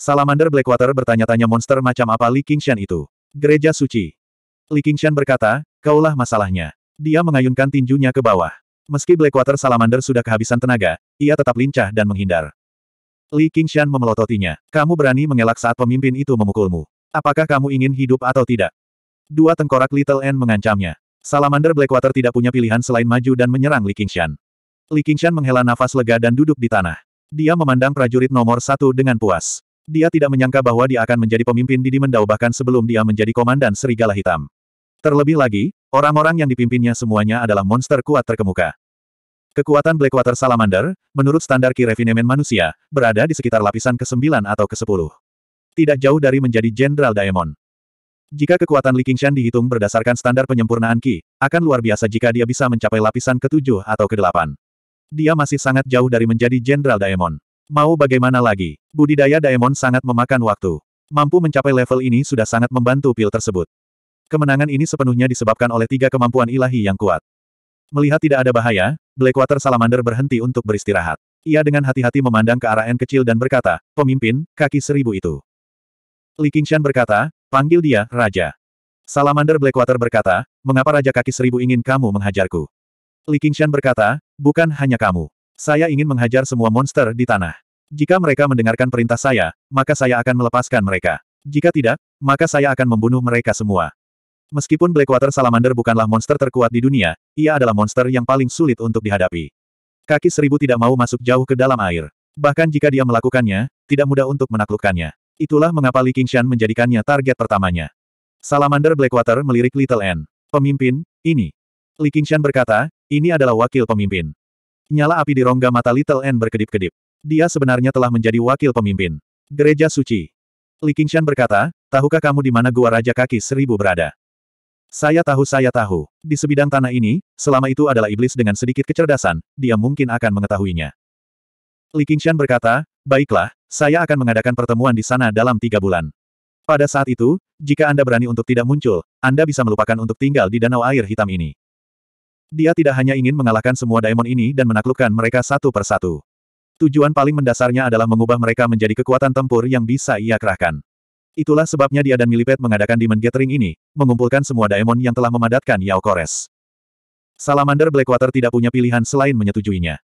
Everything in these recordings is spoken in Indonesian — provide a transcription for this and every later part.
Salamander Blackwater bertanya-tanya monster macam apa Li Qingshan itu. Gereja Suci. Li Qingshan berkata, kaulah masalahnya. Dia mengayunkan tinjunya ke bawah. Meski Blackwater Salamander sudah kehabisan tenaga, ia tetap lincah dan menghindar. Li Qingshan memelototinya. Kamu berani mengelak saat pemimpin itu memukulmu. Apakah kamu ingin hidup atau tidak? Dua tengkorak Little N mengancamnya. Salamander Blackwater tidak punya pilihan selain maju dan menyerang Li Qingshan. Li Qingshan menghela nafas lega dan duduk di tanah. Dia memandang prajurit nomor satu dengan puas. Dia tidak menyangka bahwa dia akan menjadi pemimpin di Dimendau bahkan sebelum dia menjadi komandan Serigala Hitam. Terlebih lagi, orang-orang yang dipimpinnya semuanya adalah monster kuat terkemuka. Kekuatan Blackwater Salamander, menurut standar kirefinemen manusia, berada di sekitar lapisan ke-9 atau ke-10. Tidak jauh dari menjadi Jenderal Daemon. Jika kekuatan Li Qingshan dihitung berdasarkan standar penyempurnaan Ki, akan luar biasa jika dia bisa mencapai lapisan ke-7 atau ke-8. Dia masih sangat jauh dari menjadi Jenderal Daemon. Mau bagaimana lagi? Budidaya Daemon sangat memakan waktu. Mampu mencapai level ini sudah sangat membantu pil tersebut. Kemenangan ini sepenuhnya disebabkan oleh tiga kemampuan ilahi yang kuat. Melihat tidak ada bahaya, Blackwater Salamander berhenti untuk beristirahat. Ia dengan hati-hati memandang ke arah N kecil dan berkata, pemimpin, kaki seribu itu. Li Qingshan berkata, panggil dia, Raja. Salamander Blackwater berkata, mengapa Raja Kaki Seribu ingin kamu menghajarku? Li Qingshan berkata, bukan hanya kamu. Saya ingin menghajar semua monster di tanah. Jika mereka mendengarkan perintah saya, maka saya akan melepaskan mereka. Jika tidak, maka saya akan membunuh mereka semua. Meskipun Blackwater Salamander bukanlah monster terkuat di dunia, ia adalah monster yang paling sulit untuk dihadapi. Kaki seribu tidak mau masuk jauh ke dalam air. Bahkan jika dia melakukannya, tidak mudah untuk menaklukkannya. Itulah mengapa Li Qingshan menjadikannya target pertamanya. Salamander Blackwater melirik Little N. Pemimpin, ini. Li Qingshan berkata, ini adalah wakil pemimpin. Nyala api di rongga mata Little N berkedip-kedip. Dia sebenarnya telah menjadi wakil pemimpin. Gereja Suci. Li Qingshan berkata, tahukah kamu di mana gua Raja Kaki Seribu berada? Saya tahu saya tahu. Di sebidang tanah ini, selama itu adalah iblis dengan sedikit kecerdasan, dia mungkin akan mengetahuinya. Li Qingshan berkata, baiklah, saya akan mengadakan pertemuan di sana dalam tiga bulan. Pada saat itu, jika Anda berani untuk tidak muncul, Anda bisa melupakan untuk tinggal di danau air hitam ini. Dia tidak hanya ingin mengalahkan semua daemon ini dan menaklukkan mereka satu persatu. Tujuan paling mendasarnya adalah mengubah mereka menjadi kekuatan tempur yang bisa ia kerahkan. Itulah sebabnya dia dan Milipet mengadakan Demon Gathering ini, mengumpulkan semua daemon yang telah memadatkan Yao Kores. Salamander Blackwater tidak punya pilihan selain menyetujuinya.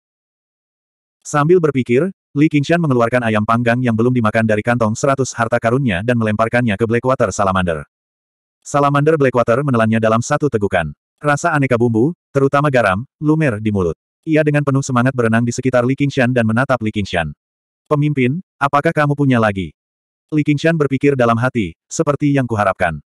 Sambil berpikir, Li Qingshan mengeluarkan ayam panggang yang belum dimakan dari kantong seratus harta karunnya dan melemparkannya ke Blackwater Salamander. Salamander Blackwater menelannya dalam satu tegukan. Rasa aneka bumbu, terutama garam, lumer di mulut. Ia dengan penuh semangat berenang di sekitar Li Qingshan dan menatap Li Qingshan. Pemimpin, apakah kamu punya lagi? Li Qingshan berpikir dalam hati, seperti yang kuharapkan.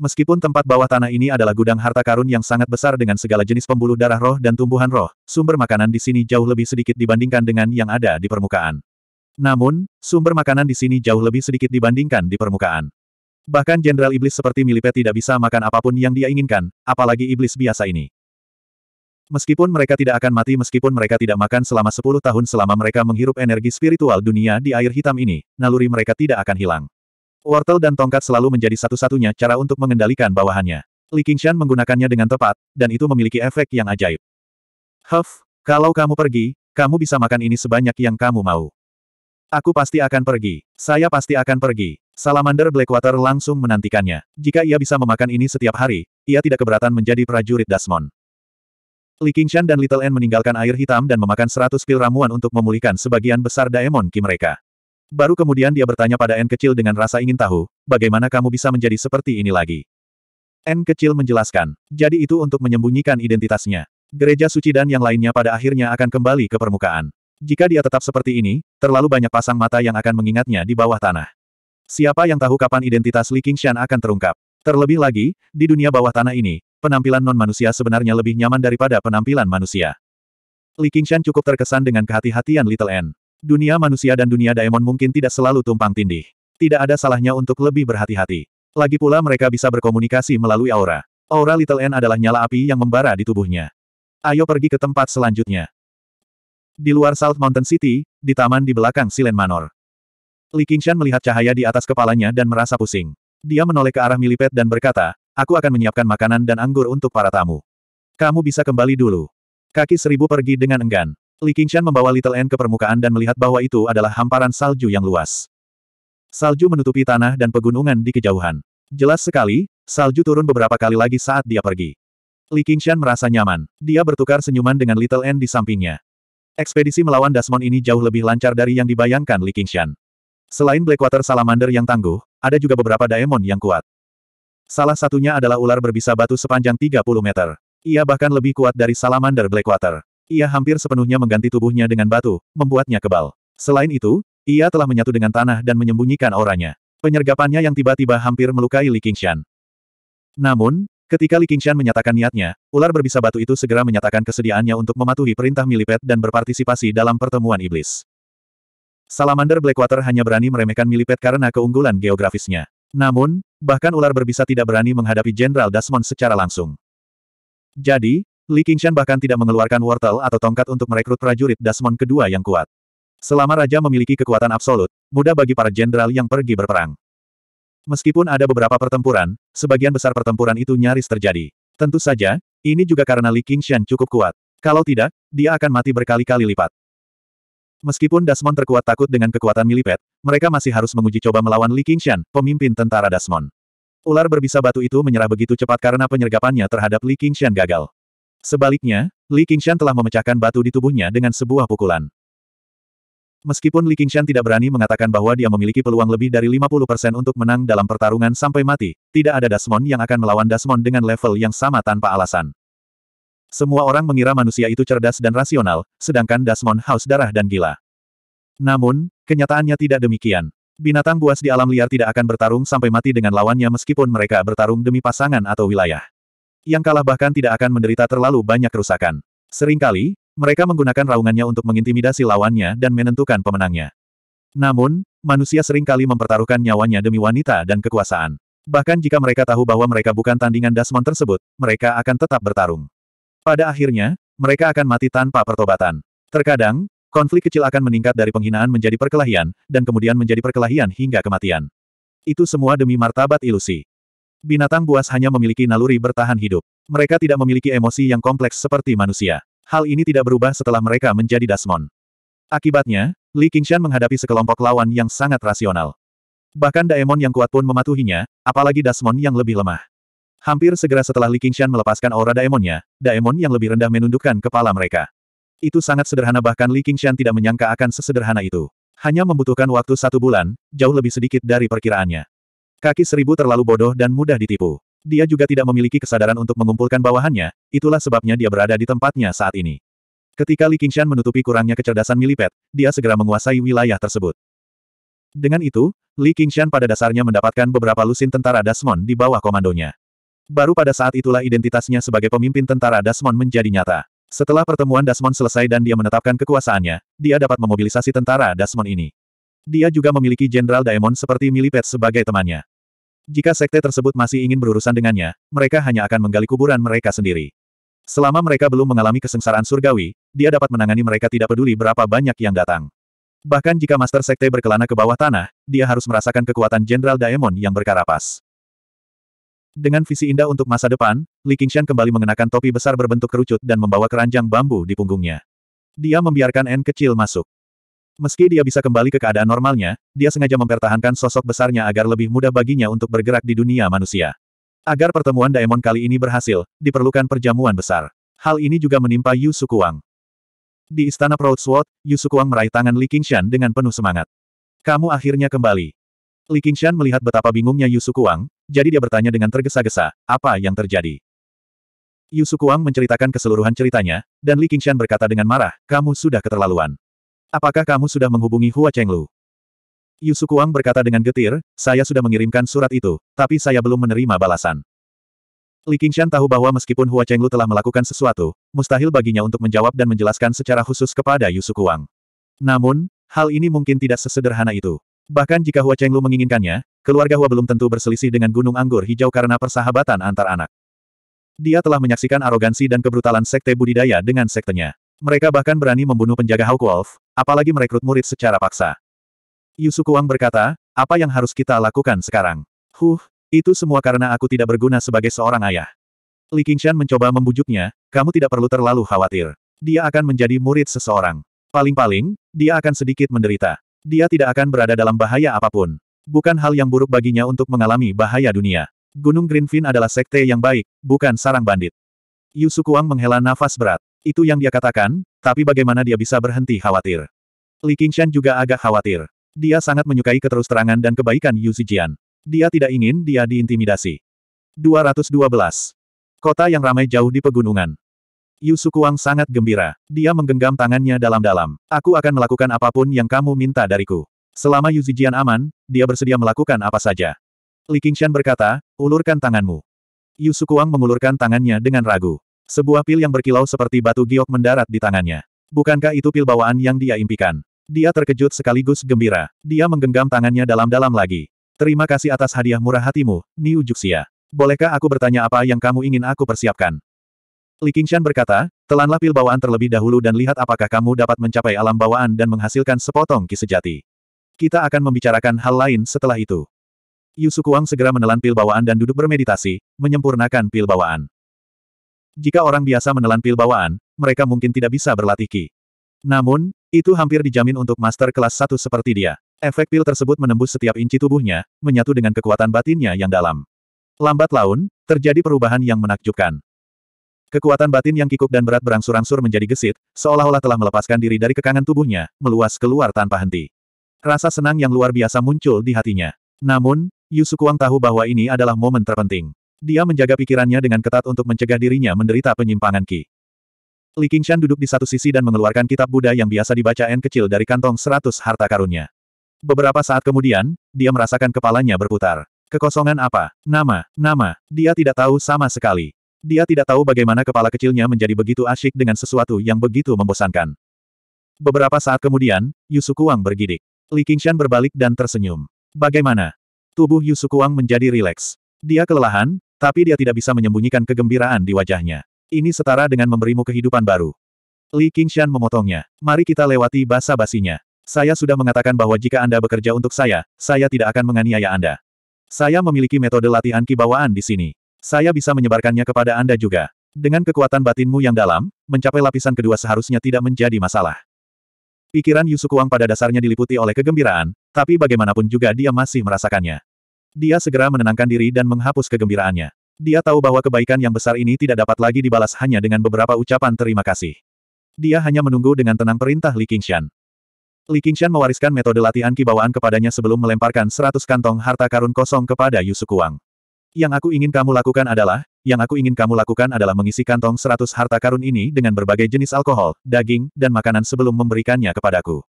Meskipun tempat bawah tanah ini adalah gudang harta karun yang sangat besar dengan segala jenis pembuluh darah roh dan tumbuhan roh, sumber makanan di sini jauh lebih sedikit dibandingkan dengan yang ada di permukaan. Namun, sumber makanan di sini jauh lebih sedikit dibandingkan di permukaan. Bahkan Jenderal Iblis seperti Milipet tidak bisa makan apapun yang dia inginkan, apalagi iblis biasa ini. Meskipun mereka tidak akan mati meskipun mereka tidak makan selama 10 tahun selama mereka menghirup energi spiritual dunia di air hitam ini, naluri mereka tidak akan hilang. Wortel dan tongkat selalu menjadi satu-satunya cara untuk mengendalikan bawahannya. Li Qingshan menggunakannya dengan tepat, dan itu memiliki efek yang ajaib. Huff, kalau kamu pergi, kamu bisa makan ini sebanyak yang kamu mau. Aku pasti akan pergi. Saya pasti akan pergi. Salamander Blackwater langsung menantikannya. Jika ia bisa memakan ini setiap hari, ia tidak keberatan menjadi prajurit Dasmon. Li Qingshan dan Little N meninggalkan air hitam dan memakan seratus pil ramuan untuk memulihkan sebagian besar daemon ki mereka. Baru kemudian dia bertanya pada N kecil dengan rasa ingin tahu, bagaimana kamu bisa menjadi seperti ini lagi? N kecil menjelaskan, jadi itu untuk menyembunyikan identitasnya. Gereja suci dan yang lainnya pada akhirnya akan kembali ke permukaan. Jika dia tetap seperti ini, terlalu banyak pasang mata yang akan mengingatnya di bawah tanah. Siapa yang tahu kapan identitas Li Qingshan akan terungkap? Terlebih lagi, di dunia bawah tanah ini, penampilan non-manusia sebenarnya lebih nyaman daripada penampilan manusia. Li Qingshan cukup terkesan dengan kehati-hatian Little N. Dunia manusia dan dunia daemon mungkin tidak selalu tumpang tindih. Tidak ada salahnya untuk lebih berhati-hati. Lagi pula mereka bisa berkomunikasi melalui aura. Aura Little N adalah nyala api yang membara di tubuhnya. Ayo pergi ke tempat selanjutnya. Di luar South Mountain City, di taman di belakang Silen Manor. Li Qingshan melihat cahaya di atas kepalanya dan merasa pusing. Dia menoleh ke arah Milipet dan berkata, aku akan menyiapkan makanan dan anggur untuk para tamu. Kamu bisa kembali dulu. Kaki seribu pergi dengan enggan. Li Qingshan membawa Little N ke permukaan dan melihat bahwa itu adalah hamparan salju yang luas. Salju menutupi tanah dan pegunungan di kejauhan. Jelas sekali, salju turun beberapa kali lagi saat dia pergi. Li Qingshan merasa nyaman. Dia bertukar senyuman dengan Little N di sampingnya. Ekspedisi melawan Dasmon ini jauh lebih lancar dari yang dibayangkan Li Qingshan. Selain Blackwater Salamander yang tangguh, ada juga beberapa daemon yang kuat. Salah satunya adalah ular berbisa batu sepanjang 30 meter. Ia bahkan lebih kuat dari Salamander Blackwater. Ia hampir sepenuhnya mengganti tubuhnya dengan batu, membuatnya kebal. Selain itu, ia telah menyatu dengan tanah dan menyembunyikan auranya. Penyergapannya yang tiba-tiba hampir melukai Li Qingshan. Namun, Ketika Li Qingshan menyatakan niatnya, ular berbisa batu itu segera menyatakan kesediaannya untuk mematuhi perintah Milipet dan berpartisipasi dalam pertemuan iblis. Salamander Blackwater hanya berani meremehkan Milipet karena keunggulan geografisnya. Namun, bahkan ular berbisa tidak berani menghadapi Jenderal Dasmon secara langsung. Jadi, Li Qingshan bahkan tidak mengeluarkan wortel atau tongkat untuk merekrut prajurit Dasmon kedua yang kuat. Selama Raja memiliki kekuatan absolut, mudah bagi para jenderal yang pergi berperang. Meskipun ada beberapa pertempuran, sebagian besar pertempuran itu nyaris terjadi. Tentu saja, ini juga karena Li Qingshan cukup kuat. Kalau tidak, dia akan mati berkali-kali lipat. Meskipun Dasmon terkuat takut dengan kekuatan milipet, mereka masih harus menguji coba melawan Li Qingshan, pemimpin tentara Dasmon. Ular berbisa batu itu menyerah begitu cepat karena penyergapannya terhadap Li Qingshan gagal. Sebaliknya, Li Qingshan telah memecahkan batu di tubuhnya dengan sebuah pukulan. Meskipun Li Qingshan tidak berani mengatakan bahwa dia memiliki peluang lebih dari 50% untuk menang dalam pertarungan sampai mati, tidak ada Dasmon yang akan melawan Dasmon dengan level yang sama tanpa alasan. Semua orang mengira manusia itu cerdas dan rasional, sedangkan Dasmon haus darah dan gila. Namun, kenyataannya tidak demikian. Binatang buas di alam liar tidak akan bertarung sampai mati dengan lawannya meskipun mereka bertarung demi pasangan atau wilayah. Yang kalah bahkan tidak akan menderita terlalu banyak kerusakan. Seringkali, mereka menggunakan raungannya untuk mengintimidasi lawannya dan menentukan pemenangnya. Namun, manusia seringkali mempertaruhkan nyawanya demi wanita dan kekuasaan. Bahkan jika mereka tahu bahwa mereka bukan tandingan Dasmon tersebut, mereka akan tetap bertarung. Pada akhirnya, mereka akan mati tanpa pertobatan. Terkadang, konflik kecil akan meningkat dari penghinaan menjadi perkelahian, dan kemudian menjadi perkelahian hingga kematian. Itu semua demi martabat ilusi. Binatang buas hanya memiliki naluri bertahan hidup. Mereka tidak memiliki emosi yang kompleks seperti manusia. Hal ini tidak berubah setelah mereka menjadi Dasmon. Akibatnya, Li Qingshan menghadapi sekelompok lawan yang sangat rasional. Bahkan Daemon yang kuat pun mematuhinya, apalagi Dasmon yang lebih lemah. Hampir segera setelah Li Qingshan melepaskan aura Daemonnya, Daemon yang lebih rendah menundukkan kepala mereka. Itu sangat sederhana bahkan Li Qingshan tidak menyangka akan sesederhana itu. Hanya membutuhkan waktu satu bulan, jauh lebih sedikit dari perkiraannya. Kaki seribu terlalu bodoh dan mudah ditipu. Dia juga tidak memiliki kesadaran untuk mengumpulkan bawahannya, itulah sebabnya dia berada di tempatnya saat ini. Ketika Li Qingshan menutupi kurangnya kecerdasan Milipet, dia segera menguasai wilayah tersebut. Dengan itu, Li Qingshan pada dasarnya mendapatkan beberapa lusin tentara Dasmon di bawah komandonya. Baru pada saat itulah identitasnya sebagai pemimpin tentara Dasmon menjadi nyata. Setelah pertemuan Dasmon selesai dan dia menetapkan kekuasaannya, dia dapat memobilisasi tentara Dasmon ini. Dia juga memiliki Jenderal Daemon seperti Milipet sebagai temannya. Jika sekte tersebut masih ingin berurusan dengannya, mereka hanya akan menggali kuburan mereka sendiri. Selama mereka belum mengalami kesengsaraan surgawi, dia dapat menangani mereka tidak peduli berapa banyak yang datang. Bahkan jika Master Sekte berkelana ke bawah tanah, dia harus merasakan kekuatan Jenderal Daemon yang berkarapas. Dengan visi indah untuk masa depan, Li Qingshan kembali mengenakan topi besar berbentuk kerucut dan membawa keranjang bambu di punggungnya. Dia membiarkan N kecil masuk. Meski dia bisa kembali ke keadaan normalnya, dia sengaja mempertahankan sosok besarnya agar lebih mudah baginya untuk bergerak di dunia manusia. Agar pertemuan Daemon kali ini berhasil, diperlukan perjamuan besar. Hal ini juga menimpa Yu Sukuang. Di Istana Proud Sword, Yu Sukuang meraih tangan Li Qingshan dengan penuh semangat. Kamu akhirnya kembali. Li Qingshan melihat betapa bingungnya Yu Sukuang, jadi dia bertanya dengan tergesa-gesa, apa yang terjadi? Yu Sukuang menceritakan keseluruhan ceritanya, dan Li Qingshan berkata dengan marah, kamu sudah keterlaluan. Apakah kamu sudah menghubungi Hua Chenglu? Yusukuang berkata dengan getir, saya sudah mengirimkan surat itu, tapi saya belum menerima balasan. Li Qingshan tahu bahwa meskipun Hua Chenglu telah melakukan sesuatu, mustahil baginya untuk menjawab dan menjelaskan secara khusus kepada Yusukuang. Namun, hal ini mungkin tidak sesederhana itu. Bahkan jika Hua Chenglu menginginkannya, keluarga Hua belum tentu berselisih dengan Gunung Anggur Hijau karena persahabatan antar anak. Dia telah menyaksikan arogansi dan kebrutalan sekte budidaya dengan sektenya. Mereka bahkan berani membunuh penjaga Hawk Wolf, apalagi merekrut murid secara paksa. Yusukuang berkata, apa yang harus kita lakukan sekarang? Huh, itu semua karena aku tidak berguna sebagai seorang ayah. Li Qingshan mencoba membujuknya, kamu tidak perlu terlalu khawatir. Dia akan menjadi murid seseorang. Paling-paling, dia akan sedikit menderita. Dia tidak akan berada dalam bahaya apapun. Bukan hal yang buruk baginya untuk mengalami bahaya dunia. Gunung Greenfin adalah sekte yang baik, bukan sarang bandit. Yusukuang menghela nafas berat. Itu yang dia katakan, tapi bagaimana dia bisa berhenti khawatir? Li Qingshan juga agak khawatir. Dia sangat menyukai keterusterangan dan kebaikan Yu Zijian. Dia tidak ingin dia diintimidasi. 212. Kota yang ramai jauh di pegunungan. Yu Sukuang sangat gembira. Dia menggenggam tangannya dalam-dalam. Aku akan melakukan apapun yang kamu minta dariku. Selama Yu Zijian aman, dia bersedia melakukan apa saja. Li Qingshan berkata, ulurkan tanganmu. Yu Sukuang mengulurkan tangannya dengan ragu. Sebuah pil yang berkilau seperti batu giok mendarat di tangannya. Bukankah itu pil bawaan yang dia impikan? Dia terkejut sekaligus gembira. Dia menggenggam tangannya dalam-dalam lagi. Terima kasih atas hadiah murah hatimu, Niu Juxia. Bolehkah aku bertanya apa yang kamu ingin aku persiapkan? Li Qingshan berkata, telanlah pil bawaan terlebih dahulu dan lihat apakah kamu dapat mencapai alam bawaan dan menghasilkan sepotong ki sejati. Kita akan membicarakan hal lain setelah itu. Yusukuang segera menelan pil bawaan dan duduk bermeditasi, menyempurnakan pil bawaan. Jika orang biasa menelan pil bawaan, mereka mungkin tidak bisa berlatih Ki. Namun, itu hampir dijamin untuk master kelas 1 seperti dia. Efek pil tersebut menembus setiap inci tubuhnya, menyatu dengan kekuatan batinnya yang dalam. Lambat laun, terjadi perubahan yang menakjubkan. Kekuatan batin yang kikuk dan berat berangsur-angsur menjadi gesit, seolah-olah telah melepaskan diri dari kekangan tubuhnya, meluas keluar tanpa henti. Rasa senang yang luar biasa muncul di hatinya. Namun, Yusukuang tahu bahwa ini adalah momen terpenting. Dia menjaga pikirannya dengan ketat untuk mencegah dirinya menderita penyimpangan Qi. Li Qingshan duduk di satu sisi dan mengeluarkan kitab Buddha yang biasa dibaca N kecil dari kantong seratus harta karunnya. Beberapa saat kemudian, dia merasakan kepalanya berputar. Kekosongan apa? Nama, nama, dia tidak tahu sama sekali. Dia tidak tahu bagaimana kepala kecilnya menjadi begitu asyik dengan sesuatu yang begitu membosankan. Beberapa saat kemudian, Yusukuang bergidik. Li Qingshan berbalik dan tersenyum. Bagaimana? Tubuh Yusukuang menjadi rileks. Dia kelelahan, tapi dia tidak bisa menyembunyikan kegembiraan di wajahnya. Ini setara dengan memberimu kehidupan baru. Li Qingshan memotongnya. Mari kita lewati basa-basinya. Saya sudah mengatakan bahwa jika Anda bekerja untuk saya, saya tidak akan menganiaya Anda. Saya memiliki metode latihan kibawaan di sini. Saya bisa menyebarkannya kepada Anda juga. Dengan kekuatan batinmu yang dalam, mencapai lapisan kedua seharusnya tidak menjadi masalah. Pikiran Yusukuang pada dasarnya diliputi oleh kegembiraan, tapi bagaimanapun juga dia masih merasakannya. Dia segera menenangkan diri dan menghapus kegembiraannya. Dia tahu bahwa kebaikan yang besar ini tidak dapat lagi dibalas hanya dengan beberapa ucapan terima kasih. Dia hanya menunggu dengan tenang perintah Li Qingshan. Li Qingshan mewariskan metode latihan kibawaan kepadanya sebelum melemparkan seratus kantong harta karun kosong kepada Yusuk Wang. Yang aku ingin kamu lakukan adalah, yang aku ingin kamu lakukan adalah mengisi kantong seratus harta karun ini dengan berbagai jenis alkohol, daging, dan makanan sebelum memberikannya kepadaku.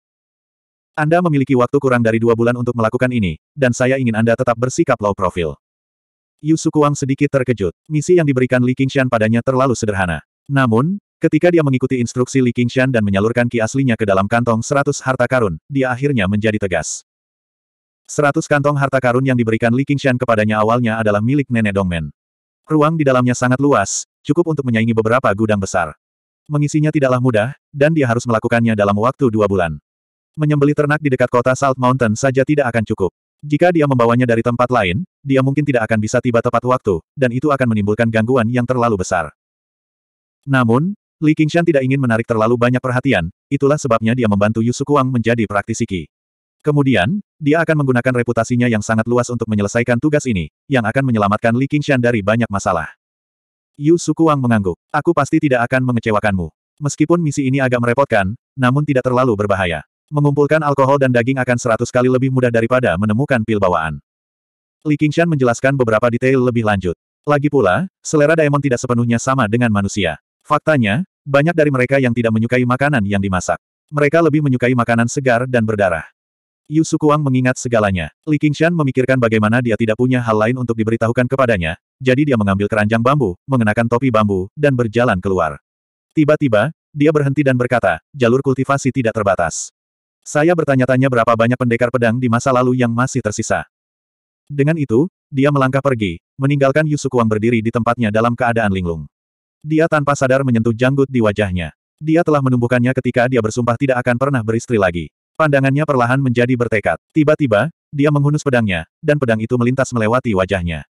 Anda memiliki waktu kurang dari dua bulan untuk melakukan ini, dan saya ingin Anda tetap bersikap low profil. Yu Sukuang sedikit terkejut. Misi yang diberikan Li Qingshan padanya terlalu sederhana. Namun, ketika dia mengikuti instruksi Li Qingshan dan menyalurkan ki aslinya ke dalam kantong seratus harta karun, dia akhirnya menjadi tegas. Seratus kantong harta karun yang diberikan Li Qingshan kepadanya awalnya adalah milik nenek Dongmen. Ruang di dalamnya sangat luas, cukup untuk menyaingi beberapa gudang besar. Mengisinya tidaklah mudah, dan dia harus melakukannya dalam waktu dua bulan. Menyembeli ternak di dekat kota Salt Mountain saja tidak akan cukup. Jika dia membawanya dari tempat lain, dia mungkin tidak akan bisa tiba tepat waktu, dan itu akan menimbulkan gangguan yang terlalu besar. Namun, Li Qingshan tidak ingin menarik terlalu banyak perhatian, itulah sebabnya dia membantu Yu Kuang menjadi praktisi Qi. Kemudian, dia akan menggunakan reputasinya yang sangat luas untuk menyelesaikan tugas ini, yang akan menyelamatkan Li Qingshan dari banyak masalah. Yu Kuang mengangguk. Aku pasti tidak akan mengecewakanmu. Meskipun misi ini agak merepotkan, namun tidak terlalu berbahaya. Mengumpulkan alkohol dan daging akan seratus kali lebih mudah daripada menemukan pil bawaan. Li Qingshan menjelaskan beberapa detail lebih lanjut. Lagi pula, selera Daemon tidak sepenuhnya sama dengan manusia. Faktanya, banyak dari mereka yang tidak menyukai makanan yang dimasak. Mereka lebih menyukai makanan segar dan berdarah. Yu Sukuang mengingat segalanya. Li Qingshan memikirkan bagaimana dia tidak punya hal lain untuk diberitahukan kepadanya, jadi dia mengambil keranjang bambu, mengenakan topi bambu, dan berjalan keluar. Tiba-tiba, dia berhenti dan berkata, jalur kultivasi tidak terbatas. Saya bertanya-tanya berapa banyak pendekar pedang di masa lalu yang masih tersisa. Dengan itu, dia melangkah pergi, meninggalkan Yusukuang berdiri di tempatnya dalam keadaan linglung. Dia tanpa sadar menyentuh janggut di wajahnya. Dia telah menumbuhkannya ketika dia bersumpah tidak akan pernah beristri lagi. Pandangannya perlahan menjadi bertekad. Tiba-tiba, dia menghunus pedangnya, dan pedang itu melintas melewati wajahnya.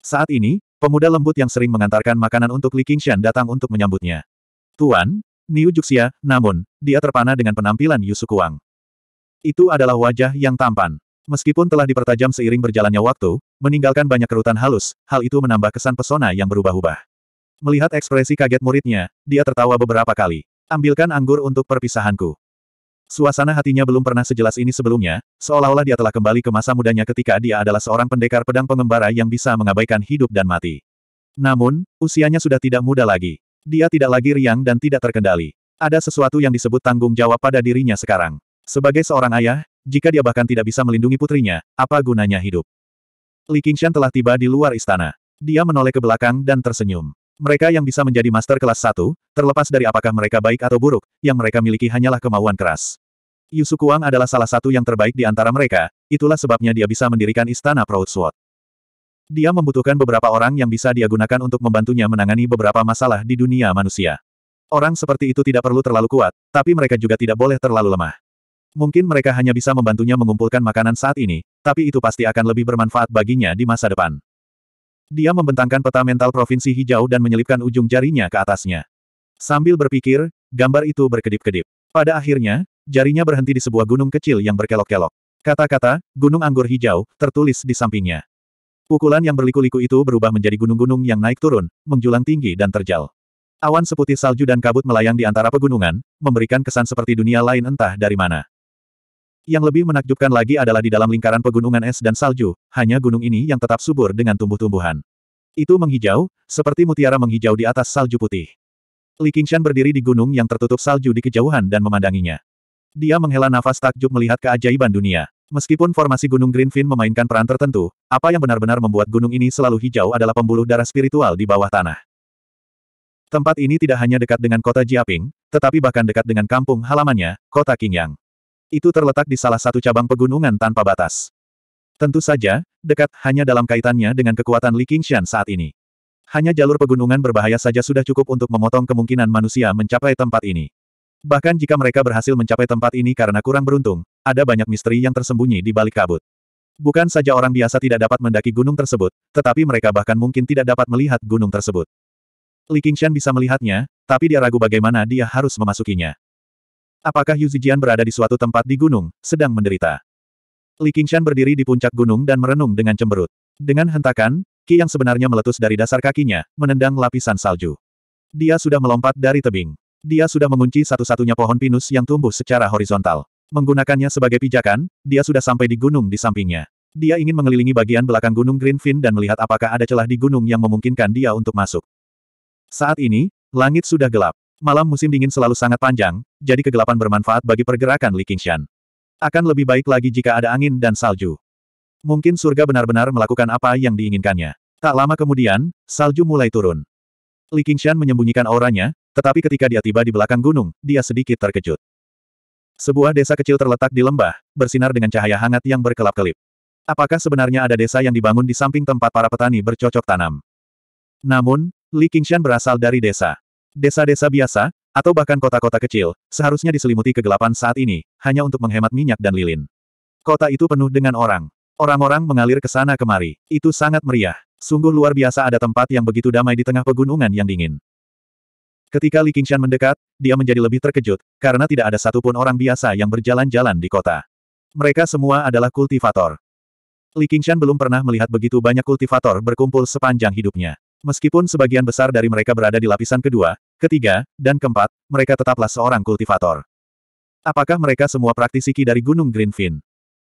Saat ini, pemuda lembut yang sering mengantarkan makanan untuk Li Qingshan datang untuk menyambutnya. Tuan, Niu Juxia, namun, dia terpana dengan penampilan Yusuk Wang. Itu adalah wajah yang tampan. Meskipun telah dipertajam seiring berjalannya waktu, meninggalkan banyak kerutan halus, hal itu menambah kesan pesona yang berubah-ubah. Melihat ekspresi kaget muridnya, dia tertawa beberapa kali. Ambilkan anggur untuk perpisahanku. Suasana hatinya belum pernah sejelas ini sebelumnya, seolah-olah dia telah kembali ke masa mudanya ketika dia adalah seorang pendekar pedang pengembara yang bisa mengabaikan hidup dan mati. Namun, usianya sudah tidak muda lagi. Dia tidak lagi riang dan tidak terkendali. Ada sesuatu yang disebut tanggung jawab pada dirinya sekarang. Sebagai seorang ayah, jika dia bahkan tidak bisa melindungi putrinya, apa gunanya hidup? Li Qingshan telah tiba di luar istana. Dia menoleh ke belakang dan tersenyum. Mereka yang bisa menjadi master kelas 1, terlepas dari apakah mereka baik atau buruk, yang mereka miliki hanyalah kemauan keras. Yusukuang Kuang adalah salah satu yang terbaik di antara mereka, itulah sebabnya dia bisa mendirikan istana Proud Sword. Dia membutuhkan beberapa orang yang bisa dia gunakan untuk membantunya menangani beberapa masalah di dunia manusia. Orang seperti itu tidak perlu terlalu kuat, tapi mereka juga tidak boleh terlalu lemah. Mungkin mereka hanya bisa membantunya mengumpulkan makanan saat ini, tapi itu pasti akan lebih bermanfaat baginya di masa depan. Dia membentangkan peta mental Provinsi Hijau dan menyelipkan ujung jarinya ke atasnya. Sambil berpikir, gambar itu berkedip-kedip. Pada akhirnya, jarinya berhenti di sebuah gunung kecil yang berkelok-kelok. Kata-kata, Gunung Anggur Hijau, tertulis di sampingnya. Pukulan yang berliku-liku itu berubah menjadi gunung-gunung yang naik turun, menjulang tinggi dan terjal. Awan seputih salju dan kabut melayang di antara pegunungan, memberikan kesan seperti dunia lain entah dari mana. Yang lebih menakjubkan lagi adalah di dalam lingkaran pegunungan es dan salju, hanya gunung ini yang tetap subur dengan tumbuh-tumbuhan. Itu menghijau, seperti mutiara menghijau di atas salju putih. Li Qingshan berdiri di gunung yang tertutup salju di kejauhan dan memandanginya. Dia menghela nafas takjub melihat keajaiban dunia. Meskipun formasi Gunung Greenfin memainkan peran tertentu, apa yang benar-benar membuat gunung ini selalu hijau adalah pembuluh darah spiritual di bawah tanah. Tempat ini tidak hanya dekat dengan kota Jiaping, tetapi bahkan dekat dengan kampung halamannya, kota Qingyang. Itu terletak di salah satu cabang pegunungan tanpa batas. Tentu saja, dekat hanya dalam kaitannya dengan kekuatan Li Qingshan saat ini. Hanya jalur pegunungan berbahaya saja sudah cukup untuk memotong kemungkinan manusia mencapai tempat ini. Bahkan jika mereka berhasil mencapai tempat ini karena kurang beruntung, ada banyak misteri yang tersembunyi di balik kabut. Bukan saja orang biasa tidak dapat mendaki gunung tersebut, tetapi mereka bahkan mungkin tidak dapat melihat gunung tersebut. Li Qingshan bisa melihatnya, tapi dia ragu bagaimana dia harus memasukinya. Apakah Yu Zijian berada di suatu tempat di gunung, sedang menderita? Li Qingshan berdiri di puncak gunung dan merenung dengan cemberut. Dengan hentakan, Ki yang sebenarnya meletus dari dasar kakinya, menendang lapisan salju. Dia sudah melompat dari tebing. Dia sudah mengunci satu-satunya pohon pinus yang tumbuh secara horizontal. Menggunakannya sebagai pijakan, dia sudah sampai di gunung di sampingnya. Dia ingin mengelilingi bagian belakang gunung Greenfin dan melihat apakah ada celah di gunung yang memungkinkan dia untuk masuk. Saat ini, langit sudah gelap. Malam musim dingin selalu sangat panjang, jadi kegelapan bermanfaat bagi pergerakan Li Qingshan. Akan lebih baik lagi jika ada angin dan salju. Mungkin surga benar-benar melakukan apa yang diinginkannya. Tak lama kemudian, salju mulai turun. Li Qingshan menyembunyikan auranya, tetapi ketika dia tiba di belakang gunung, dia sedikit terkejut. Sebuah desa kecil terletak di lembah, bersinar dengan cahaya hangat yang berkelap-kelip. Apakah sebenarnya ada desa yang dibangun di samping tempat para petani bercocok tanam? Namun, Li Qingshan berasal dari desa. Desa-desa biasa, atau bahkan kota-kota kecil, seharusnya diselimuti kegelapan saat ini, hanya untuk menghemat minyak dan lilin. Kota itu penuh dengan orang. Orang-orang mengalir ke sana kemari. Itu sangat meriah. Sungguh luar biasa ada tempat yang begitu damai di tengah pegunungan yang dingin. Ketika Li Qingshan mendekat, dia menjadi lebih terkejut, karena tidak ada satupun orang biasa yang berjalan-jalan di kota. Mereka semua adalah kultivator. Li Qingshan belum pernah melihat begitu banyak kultivator berkumpul sepanjang hidupnya. Meskipun sebagian besar dari mereka berada di lapisan kedua, ketiga, dan keempat, mereka tetaplah seorang kultivator. Apakah mereka semua praktisi Ki dari Gunung Greenfin?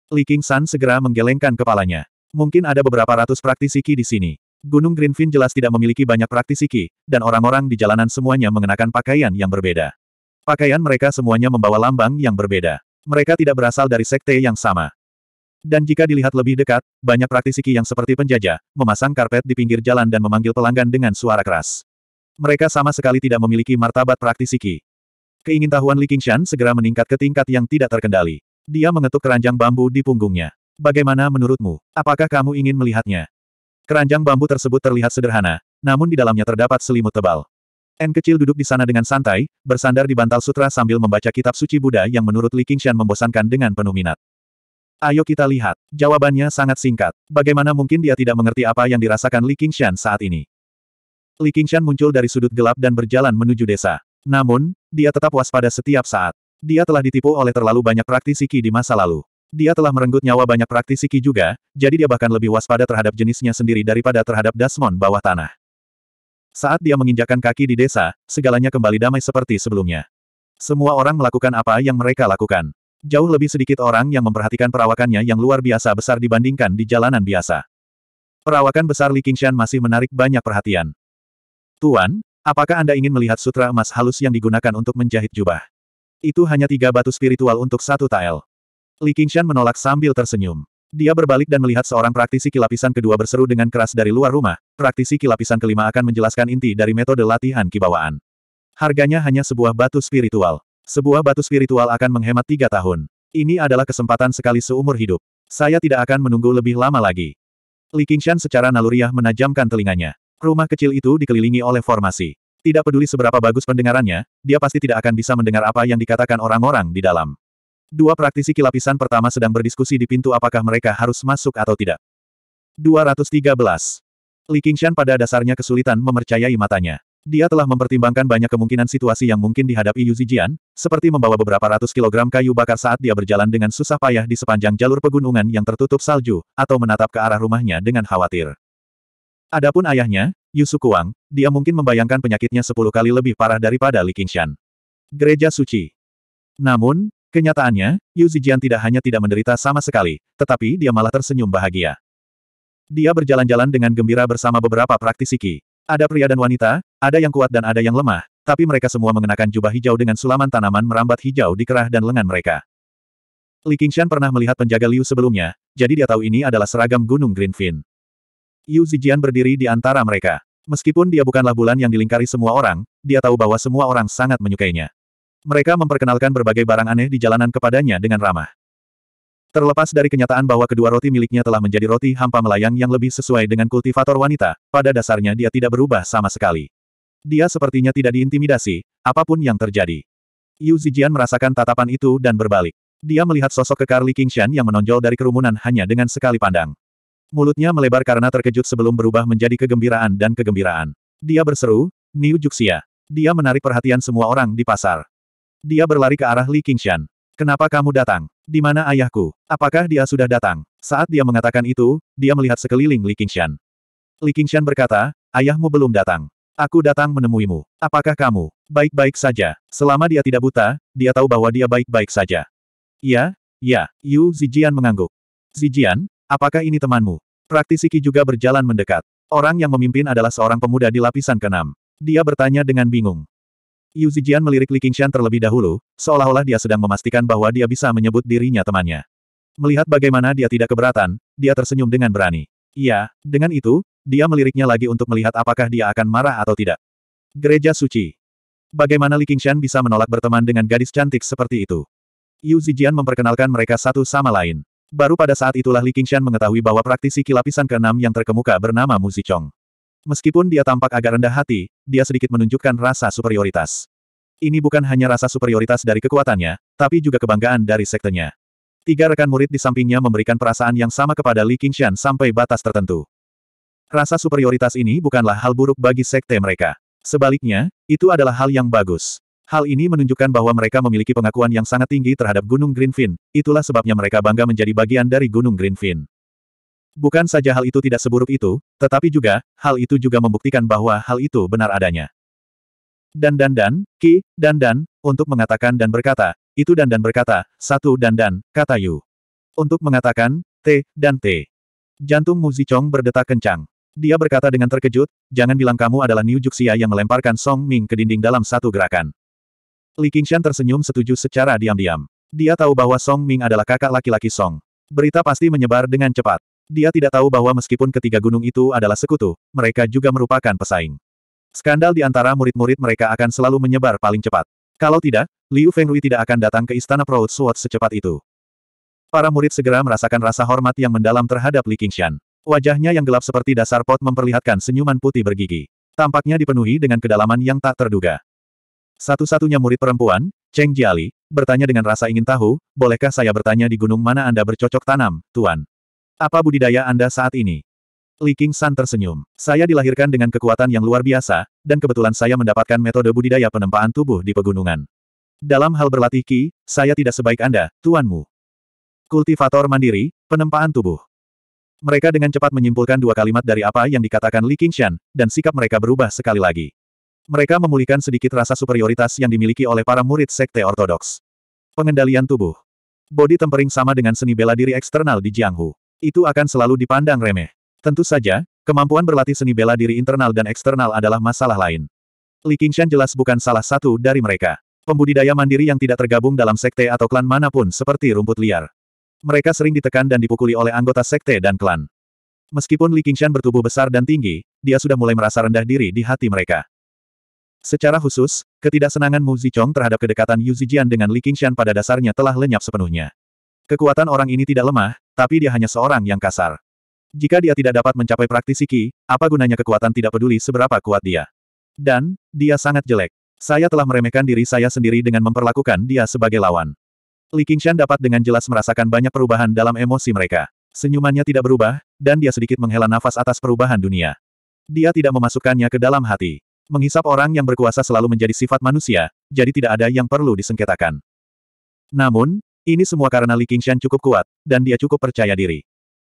Li Qingshan segera menggelengkan kepalanya. Mungkin ada beberapa ratus praktisi Ki di sini. Gunung Greenfin jelas tidak memiliki banyak praktisi Qi, dan orang-orang di jalanan semuanya mengenakan pakaian yang berbeda. Pakaian mereka semuanya membawa lambang yang berbeda. Mereka tidak berasal dari sekte yang sama. Dan jika dilihat lebih dekat, banyak praktisi Qi yang seperti penjajah, memasang karpet di pinggir jalan dan memanggil pelanggan dengan suara keras. Mereka sama sekali tidak memiliki martabat praktisi Qi. Keingintahuan Li Qingshan segera meningkat ke tingkat yang tidak terkendali. Dia mengetuk keranjang bambu di punggungnya. Bagaimana menurutmu? Apakah kamu ingin melihatnya? Keranjang bambu tersebut terlihat sederhana, namun di dalamnya terdapat selimut tebal. N kecil duduk di sana dengan santai, bersandar di bantal sutra sambil membaca kitab suci Buddha yang menurut Li Qingshan membosankan dengan penuh minat. Ayo kita lihat. Jawabannya sangat singkat. Bagaimana mungkin dia tidak mengerti apa yang dirasakan Li Qingshan saat ini? Li Qingshan muncul dari sudut gelap dan berjalan menuju desa. Namun, dia tetap waspada setiap saat. Dia telah ditipu oleh terlalu banyak praktisi Qi di masa lalu. Dia telah merenggut nyawa banyak praktisi Ki juga, jadi dia bahkan lebih waspada terhadap jenisnya sendiri daripada terhadap Dasmon bawah tanah. Saat dia menginjakan kaki di desa, segalanya kembali damai seperti sebelumnya. Semua orang melakukan apa yang mereka lakukan. Jauh lebih sedikit orang yang memperhatikan perawakannya yang luar biasa besar dibandingkan di jalanan biasa. Perawakan besar Li Qingshan masih menarik banyak perhatian. Tuan, apakah Anda ingin melihat sutra emas halus yang digunakan untuk menjahit jubah? Itu hanya tiga batu spiritual untuk satu tael. Li Qingshan menolak sambil tersenyum. Dia berbalik dan melihat seorang praktisi kilapisan kedua berseru dengan keras dari luar rumah, praktisi kilapisan kelima akan menjelaskan inti dari metode latihan kibawaan. Harganya hanya sebuah batu spiritual. Sebuah batu spiritual akan menghemat tiga tahun. Ini adalah kesempatan sekali seumur hidup. Saya tidak akan menunggu lebih lama lagi. Li Qingshan secara naluriah menajamkan telinganya. Rumah kecil itu dikelilingi oleh formasi. Tidak peduli seberapa bagus pendengarannya, dia pasti tidak akan bisa mendengar apa yang dikatakan orang-orang di dalam. Dua praktisi kilapisan pertama sedang berdiskusi di pintu apakah mereka harus masuk atau tidak. 213. Li Qingshan pada dasarnya kesulitan memercayai matanya. Dia telah mempertimbangkan banyak kemungkinan situasi yang mungkin dihadapi Yu Zijian, seperti membawa beberapa ratus kilogram kayu bakar saat dia berjalan dengan susah payah di sepanjang jalur pegunungan yang tertutup salju, atau menatap ke arah rumahnya dengan khawatir. Adapun ayahnya, Yu Kuang, dia mungkin membayangkan penyakitnya sepuluh kali lebih parah daripada Li Qingshan. Gereja Suci Namun, Kenyataannya, Yu Zijian tidak hanya tidak menderita sama sekali, tetapi dia malah tersenyum bahagia. Dia berjalan-jalan dengan gembira bersama beberapa praktisi Qi. Ada pria dan wanita, ada yang kuat dan ada yang lemah, tapi mereka semua mengenakan jubah hijau dengan sulaman tanaman merambat hijau di kerah dan lengan mereka. Li Qingshan pernah melihat penjaga Liu sebelumnya, jadi dia tahu ini adalah seragam Gunung Greenfin. Yu Zijian berdiri di antara mereka. Meskipun dia bukanlah bulan yang dilingkari semua orang, dia tahu bahwa semua orang sangat menyukainya. Mereka memperkenalkan berbagai barang aneh di jalanan kepadanya dengan ramah. Terlepas dari kenyataan bahwa kedua roti miliknya telah menjadi roti hampa melayang yang lebih sesuai dengan kultivator wanita, pada dasarnya dia tidak berubah sama sekali. Dia sepertinya tidak diintimidasi, apapun yang terjadi. Yu Zijian merasakan tatapan itu dan berbalik. Dia melihat sosok kekar Li Qingshan yang menonjol dari kerumunan hanya dengan sekali pandang. Mulutnya melebar karena terkejut sebelum berubah menjadi kegembiraan dan kegembiraan. Dia berseru, Niu Juxia. Dia menarik perhatian semua orang di pasar. Dia berlari ke arah Li Qingshan. Kenapa kamu datang? Di mana ayahku? Apakah dia sudah datang? Saat dia mengatakan itu, dia melihat sekeliling Li Qingshan. Li Qingshan berkata, ayahmu belum datang. Aku datang menemuimu. Apakah kamu baik-baik saja? Selama dia tidak buta, dia tahu bahwa dia baik-baik saja. Ya, ya, Yu Zijian mengangguk. Zijian, apakah ini temanmu? Praktisi Qi juga berjalan mendekat. Orang yang memimpin adalah seorang pemuda di lapisan keenam. Dia bertanya dengan bingung. Yu Zijian melirik Li Qingshan terlebih dahulu, seolah-olah dia sedang memastikan bahwa dia bisa menyebut dirinya temannya. Melihat bagaimana dia tidak keberatan, dia tersenyum dengan berani. Iya, dengan itu, dia meliriknya lagi untuk melihat apakah dia akan marah atau tidak. Gereja Suci. Bagaimana Li Qingshan bisa menolak berteman dengan gadis cantik seperti itu? Yu Zijian memperkenalkan mereka satu sama lain. Baru pada saat itulah Li Qingshan mengetahui bahwa praktisi kilapisan keenam yang terkemuka bernama Mu Zichong. Meskipun dia tampak agak rendah hati, dia sedikit menunjukkan rasa superioritas. Ini bukan hanya rasa superioritas dari kekuatannya, tapi juga kebanggaan dari sektenya. Tiga rekan murid di sampingnya memberikan perasaan yang sama kepada Li Qingshan sampai batas tertentu. Rasa superioritas ini bukanlah hal buruk bagi sekte mereka. Sebaliknya, itu adalah hal yang bagus. Hal ini menunjukkan bahwa mereka memiliki pengakuan yang sangat tinggi terhadap Gunung Greenfin, itulah sebabnya mereka bangga menjadi bagian dari Gunung Greenfin. Bukan saja hal itu tidak seburuk itu, tetapi juga, hal itu juga membuktikan bahwa hal itu benar adanya. Dan dan dan, ki, dan dan, untuk mengatakan dan berkata, itu dan dan berkata, satu dan dan, kata Yu. Untuk mengatakan, T, dan T. Jantung Mu Zichong berdetak kencang. Dia berkata dengan terkejut, jangan bilang kamu adalah Niu Juxia yang melemparkan Song Ming ke dinding dalam satu gerakan. Li Qingshan tersenyum setuju secara diam-diam. Dia tahu bahwa Song Ming adalah kakak laki-laki Song. Berita pasti menyebar dengan cepat. Dia tidak tahu bahwa meskipun ketiga gunung itu adalah sekutu, mereka juga merupakan pesaing. Skandal di antara murid-murid mereka akan selalu menyebar paling cepat. Kalau tidak, Liu Fengrui tidak akan datang ke Istana Proud Sword secepat itu. Para murid segera merasakan rasa hormat yang mendalam terhadap Li Qingshan. Wajahnya yang gelap seperti dasar pot memperlihatkan senyuman putih bergigi. Tampaknya dipenuhi dengan kedalaman yang tak terduga. Satu-satunya murid perempuan, Cheng Jiali, bertanya dengan rasa ingin tahu, bolehkah saya bertanya di gunung mana Anda bercocok tanam, Tuan? Apa budidaya Anda saat ini? Li King San tersenyum. Saya dilahirkan dengan kekuatan yang luar biasa, dan kebetulan saya mendapatkan metode budidaya penempaan tubuh di pegunungan. Dalam hal berlatih Qi, saya tidak sebaik Anda, tuanmu. Kultivator mandiri, penempaan tubuh. Mereka dengan cepat menyimpulkan dua kalimat dari apa yang dikatakan Li Qingshan, dan sikap mereka berubah sekali lagi. Mereka memulihkan sedikit rasa superioritas yang dimiliki oleh para murid sekte ortodoks. Pengendalian tubuh. Body tempering sama dengan seni bela diri eksternal di Jianghu itu akan selalu dipandang remeh. Tentu saja, kemampuan berlatih seni bela diri internal dan eksternal adalah masalah lain. Li Qingshan jelas bukan salah satu dari mereka. Pembudidaya mandiri yang tidak tergabung dalam sekte atau klan manapun seperti rumput liar. Mereka sering ditekan dan dipukuli oleh anggota sekte dan klan. Meskipun Li Qingshan bertubuh besar dan tinggi, dia sudah mulai merasa rendah diri di hati mereka. Secara khusus, ketidaksenangan Mu Zichong terhadap kedekatan Yu Zijian dengan Li Qingshan pada dasarnya telah lenyap sepenuhnya. Kekuatan orang ini tidak lemah, tapi dia hanya seorang yang kasar. Jika dia tidak dapat mencapai praktisi Qi, apa gunanya kekuatan tidak peduli seberapa kuat dia. Dan, dia sangat jelek. Saya telah meremehkan diri saya sendiri dengan memperlakukan dia sebagai lawan. Li Qingshan dapat dengan jelas merasakan banyak perubahan dalam emosi mereka. Senyumannya tidak berubah, dan dia sedikit menghela nafas atas perubahan dunia. Dia tidak memasukkannya ke dalam hati. Menghisap orang yang berkuasa selalu menjadi sifat manusia, jadi tidak ada yang perlu disengketakan. Namun, ini semua karena Li Qingshan cukup kuat, dan dia cukup percaya diri.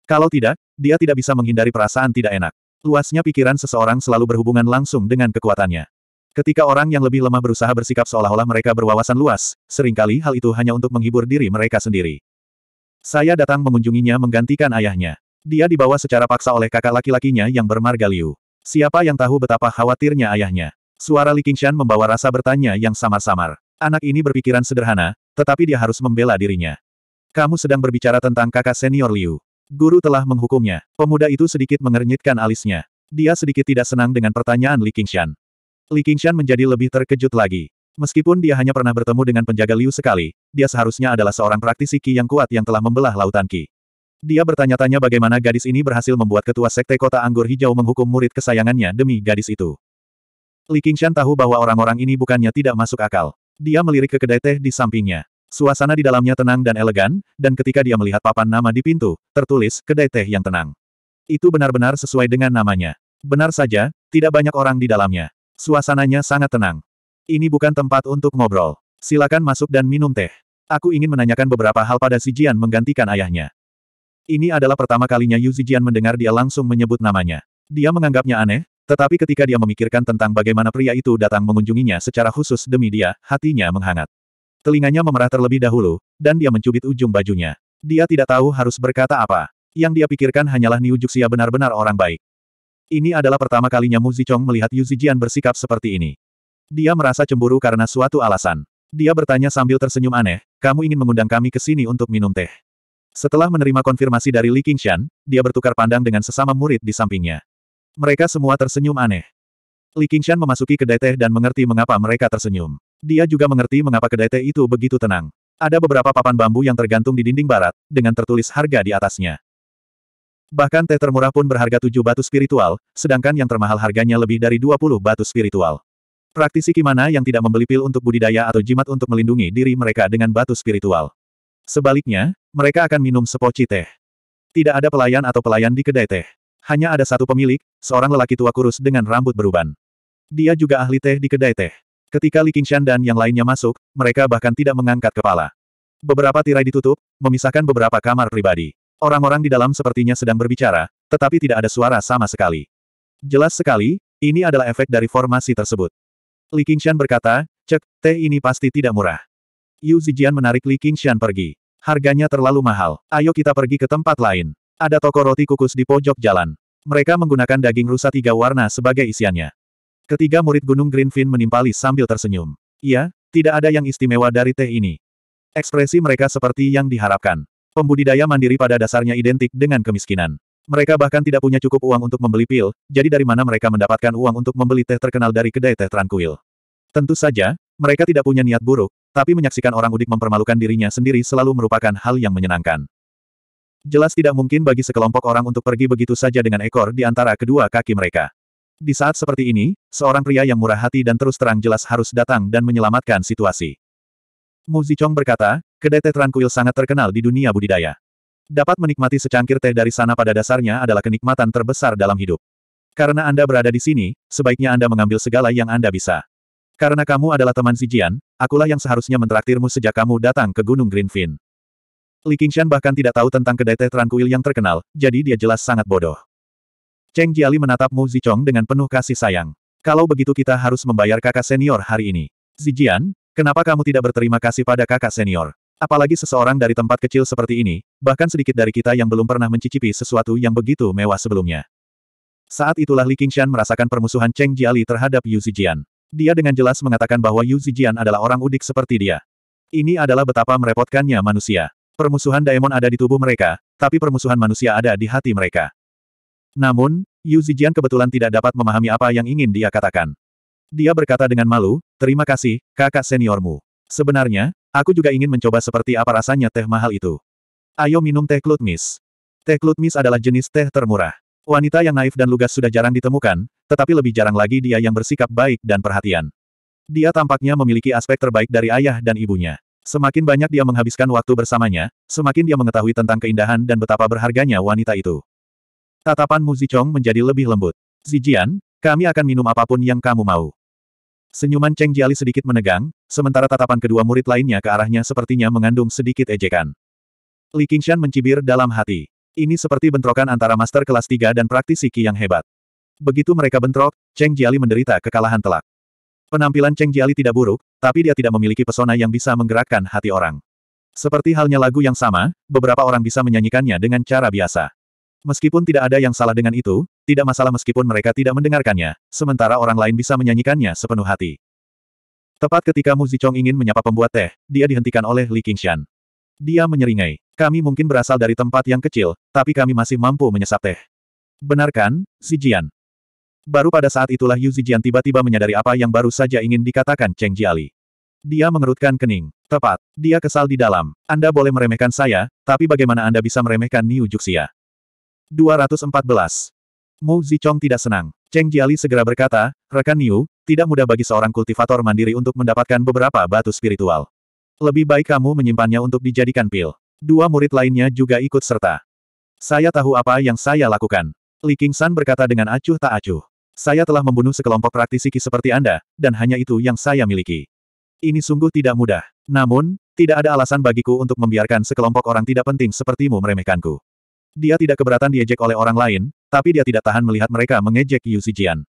Kalau tidak, dia tidak bisa menghindari perasaan tidak enak. Luasnya pikiran seseorang selalu berhubungan langsung dengan kekuatannya. Ketika orang yang lebih lemah berusaha bersikap seolah-olah mereka berwawasan luas, seringkali hal itu hanya untuk menghibur diri mereka sendiri. Saya datang mengunjunginya menggantikan ayahnya. Dia dibawa secara paksa oleh kakak laki-lakinya yang bermarga Liu. Siapa yang tahu betapa khawatirnya ayahnya? Suara Li Qingshan membawa rasa bertanya yang samar-samar. Anak ini berpikiran sederhana, tetapi dia harus membela dirinya. Kamu sedang berbicara tentang kakak senior Liu. Guru telah menghukumnya. Pemuda itu sedikit mengernyitkan alisnya. Dia sedikit tidak senang dengan pertanyaan Li Qingshan. Li Qingshan menjadi lebih terkejut lagi. Meskipun dia hanya pernah bertemu dengan penjaga Liu sekali, dia seharusnya adalah seorang praktisi Qi yang kuat yang telah membelah lautan Qi. Dia bertanya-tanya bagaimana gadis ini berhasil membuat ketua sekte kota Anggur Hijau menghukum murid kesayangannya demi gadis itu. Li Qingshan tahu bahwa orang-orang ini bukannya tidak masuk akal. Dia melirik ke kedai teh di sampingnya. Suasana di dalamnya tenang dan elegan, dan ketika dia melihat papan nama di pintu, tertulis, kedai teh yang tenang. Itu benar-benar sesuai dengan namanya. Benar saja, tidak banyak orang di dalamnya. Suasananya sangat tenang. Ini bukan tempat untuk ngobrol. Silakan masuk dan minum teh. Aku ingin menanyakan beberapa hal pada Si Jian menggantikan ayahnya. Ini adalah pertama kalinya Yu Zijian mendengar dia langsung menyebut namanya. Dia menganggapnya aneh, tetapi ketika dia memikirkan tentang bagaimana pria itu datang mengunjunginya secara khusus demi dia, hatinya menghangat. Telinganya memerah terlebih dahulu, dan dia mencubit ujung bajunya. Dia tidak tahu harus berkata apa. Yang dia pikirkan hanyalah Niu Juxia benar-benar orang baik. Ini adalah pertama kalinya Mu Zichong melihat Yu Zijian bersikap seperti ini. Dia merasa cemburu karena suatu alasan. Dia bertanya sambil tersenyum aneh, kamu ingin mengundang kami ke sini untuk minum teh. Setelah menerima konfirmasi dari Li Qingshan, dia bertukar pandang dengan sesama murid di sampingnya. Mereka semua tersenyum aneh. Li Qingshan memasuki kedai teh dan mengerti mengapa mereka tersenyum. Dia juga mengerti mengapa kedai teh itu begitu tenang. Ada beberapa papan bambu yang tergantung di dinding barat, dengan tertulis harga di atasnya. Bahkan teh termurah pun berharga tujuh batu spiritual, sedangkan yang termahal harganya lebih dari dua puluh batu spiritual. Praktisi kimana yang tidak membeli pil untuk budidaya atau jimat untuk melindungi diri mereka dengan batu spiritual. Sebaliknya, mereka akan minum sepoci teh. Tidak ada pelayan atau pelayan di kedai teh. Hanya ada satu pemilik, seorang lelaki tua kurus dengan rambut beruban. Dia juga ahli teh di kedai teh. Ketika Li Qingshan dan yang lainnya masuk, mereka bahkan tidak mengangkat kepala. Beberapa tirai ditutup, memisahkan beberapa kamar pribadi. Orang-orang di dalam sepertinya sedang berbicara, tetapi tidak ada suara sama sekali. Jelas sekali, ini adalah efek dari formasi tersebut. Li Qingshan berkata, cek, teh ini pasti tidak murah. Yu Zijian menarik Li Qingshan pergi. Harganya terlalu mahal, ayo kita pergi ke tempat lain. Ada toko roti kukus di pojok jalan. Mereka menggunakan daging rusa tiga warna sebagai isiannya. Ketiga murid Gunung Greenfin menimpali sambil tersenyum. Iya, tidak ada yang istimewa dari teh ini. Ekspresi mereka seperti yang diharapkan. Pembudidaya mandiri pada dasarnya identik dengan kemiskinan. Mereka bahkan tidak punya cukup uang untuk membeli pil, jadi dari mana mereka mendapatkan uang untuk membeli teh terkenal dari kedai teh Tranquil. Tentu saja, mereka tidak punya niat buruk, tapi menyaksikan orang udik mempermalukan dirinya sendiri selalu merupakan hal yang menyenangkan. Jelas tidak mungkin bagi sekelompok orang untuk pergi begitu saja dengan ekor di antara kedua kaki mereka. Di saat seperti ini, seorang pria yang murah hati dan terus terang jelas harus datang dan menyelamatkan situasi. Mu Zichong berkata, kedai teh Trankuil sangat terkenal di dunia budidaya. Dapat menikmati secangkir teh dari sana pada dasarnya adalah kenikmatan terbesar dalam hidup. Karena Anda berada di sini, sebaiknya Anda mengambil segala yang Anda bisa. Karena kamu adalah teman Zijian, akulah yang seharusnya mentraktirmu sejak kamu datang ke Gunung Greenfin. Li Qingshan bahkan tidak tahu tentang kedai teh Tranquil yang terkenal, jadi dia jelas sangat bodoh. Cheng Jiali menatap Mu Zichong dengan penuh kasih sayang. Kalau begitu kita harus membayar kakak senior hari ini. Zijian, kenapa kamu tidak berterima kasih pada kakak senior? Apalagi seseorang dari tempat kecil seperti ini, bahkan sedikit dari kita yang belum pernah mencicipi sesuatu yang begitu mewah sebelumnya. Saat itulah Li Qingshan merasakan permusuhan Cheng Jiali terhadap Yu Zijian. Dia dengan jelas mengatakan bahwa Yu Zijian adalah orang udik seperti dia. Ini adalah betapa merepotkannya manusia. Permusuhan daemon ada di tubuh mereka, tapi permusuhan manusia ada di hati mereka. Namun, Yu Zijian kebetulan tidak dapat memahami apa yang ingin dia katakan. Dia berkata dengan malu, terima kasih, kakak seniormu. Sebenarnya, aku juga ingin mencoba seperti apa rasanya teh mahal itu. Ayo minum teh klutmis. Teh klutmis adalah jenis teh termurah. Wanita yang naif dan lugas sudah jarang ditemukan, tetapi lebih jarang lagi dia yang bersikap baik dan perhatian. Dia tampaknya memiliki aspek terbaik dari ayah dan ibunya. Semakin banyak dia menghabiskan waktu bersamanya, semakin dia mengetahui tentang keindahan dan betapa berharganya wanita itu. Tatapan Mu Zichong menjadi lebih lembut. Zijian, kami akan minum apapun yang kamu mau. Senyuman Cheng Jiali sedikit menegang, sementara tatapan kedua murid lainnya ke arahnya sepertinya mengandung sedikit ejekan. Li Qingshan mencibir dalam hati. Ini seperti bentrokan antara master kelas 3 dan praktisi Qi yang hebat. Begitu mereka bentrok, Cheng Jiali menderita kekalahan telak. Penampilan Cheng Jiali tidak buruk, tapi dia tidak memiliki pesona yang bisa menggerakkan hati orang. Seperti halnya lagu yang sama, beberapa orang bisa menyanyikannya dengan cara biasa. Meskipun tidak ada yang salah dengan itu, tidak masalah meskipun mereka tidak mendengarkannya, sementara orang lain bisa menyanyikannya sepenuh hati. Tepat ketika Mu Zichong ingin menyapa pembuat teh, dia dihentikan oleh Li Qingshan. Dia menyeringai, kami mungkin berasal dari tempat yang kecil, tapi kami masih mampu menyesap teh. Benarkan, kan, Jian? Baru pada saat itulah Yu Zijian tiba-tiba menyadari apa yang baru saja ingin dikatakan Cheng Jiali. Dia mengerutkan kening. Tepat. Dia kesal di dalam. Anda boleh meremehkan saya, tapi bagaimana Anda bisa meremehkan Niu Juxia? 214. Mu Zichong tidak senang. Cheng Jiali segera berkata, rekan Niu, tidak mudah bagi seorang kultivator mandiri untuk mendapatkan beberapa batu spiritual. Lebih baik kamu menyimpannya untuk dijadikan pil. Dua murid lainnya juga ikut serta. Saya tahu apa yang saya lakukan. Li San berkata dengan acuh tak acuh. Saya telah membunuh sekelompok praktisi seperti Anda, dan hanya itu yang saya miliki. Ini sungguh tidak mudah. Namun, tidak ada alasan bagiku untuk membiarkan sekelompok orang tidak penting sepertimu meremehkanku. Dia tidak keberatan diejek oleh orang lain, tapi dia tidak tahan melihat mereka mengejek Yu Zijian.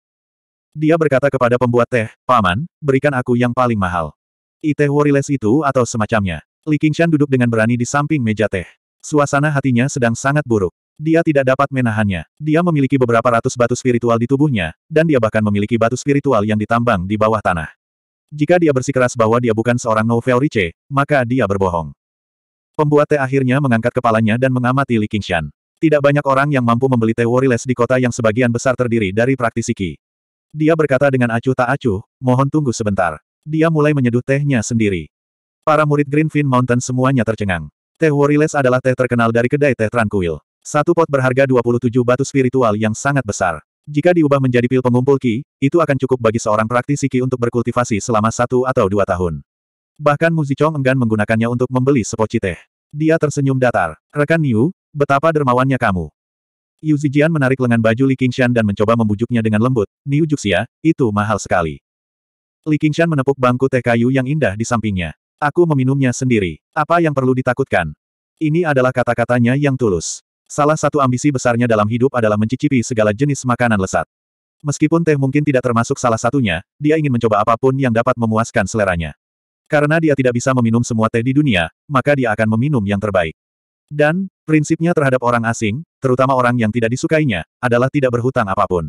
Dia berkata kepada pembuat teh, Paman, berikan aku yang paling mahal. teh worryless itu atau semacamnya. Li Qingshan duduk dengan berani di samping meja teh. Suasana hatinya sedang sangat buruk. Dia tidak dapat menahannya. Dia memiliki beberapa ratus batu spiritual di tubuhnya, dan dia bahkan memiliki batu spiritual yang ditambang di bawah tanah. Jika dia bersikeras bahwa dia bukan seorang novel Rice, maka dia berbohong. Pembuat teh akhirnya mengangkat kepalanya dan mengamati Li Qingshan. Tidak banyak orang yang mampu membeli teh worryless di kota yang sebagian besar terdiri dari praktisi Qi. Dia berkata dengan acuh tak acuh, mohon tunggu sebentar. Dia mulai menyeduh tehnya sendiri. Para murid Greenfin Mountain semuanya tercengang. Teh worryless adalah teh terkenal dari kedai teh Tranquil. Satu pot berharga 27 batu spiritual yang sangat besar. Jika diubah menjadi pil pengumpul Qi, itu akan cukup bagi seorang praktisi Qi untuk berkultivasi selama satu atau dua tahun. Bahkan Mu Zichong enggan menggunakannya untuk membeli sepoci teh. Dia tersenyum datar. Rekan Niu, betapa dermawannya kamu. Yu Zijian menarik lengan baju Li Qingshan dan mencoba membujuknya dengan lembut, Niu Juxia, itu mahal sekali. Li Qingshan menepuk bangku teh kayu yang indah di sampingnya. Aku meminumnya sendiri. Apa yang perlu ditakutkan? Ini adalah kata-katanya yang tulus. Salah satu ambisi besarnya dalam hidup adalah mencicipi segala jenis makanan lesat. Meskipun teh mungkin tidak termasuk salah satunya, dia ingin mencoba apapun yang dapat memuaskan seleranya. Karena dia tidak bisa meminum semua teh di dunia, maka dia akan meminum yang terbaik. Dan, prinsipnya terhadap orang asing, terutama orang yang tidak disukainya, adalah tidak berhutang apapun.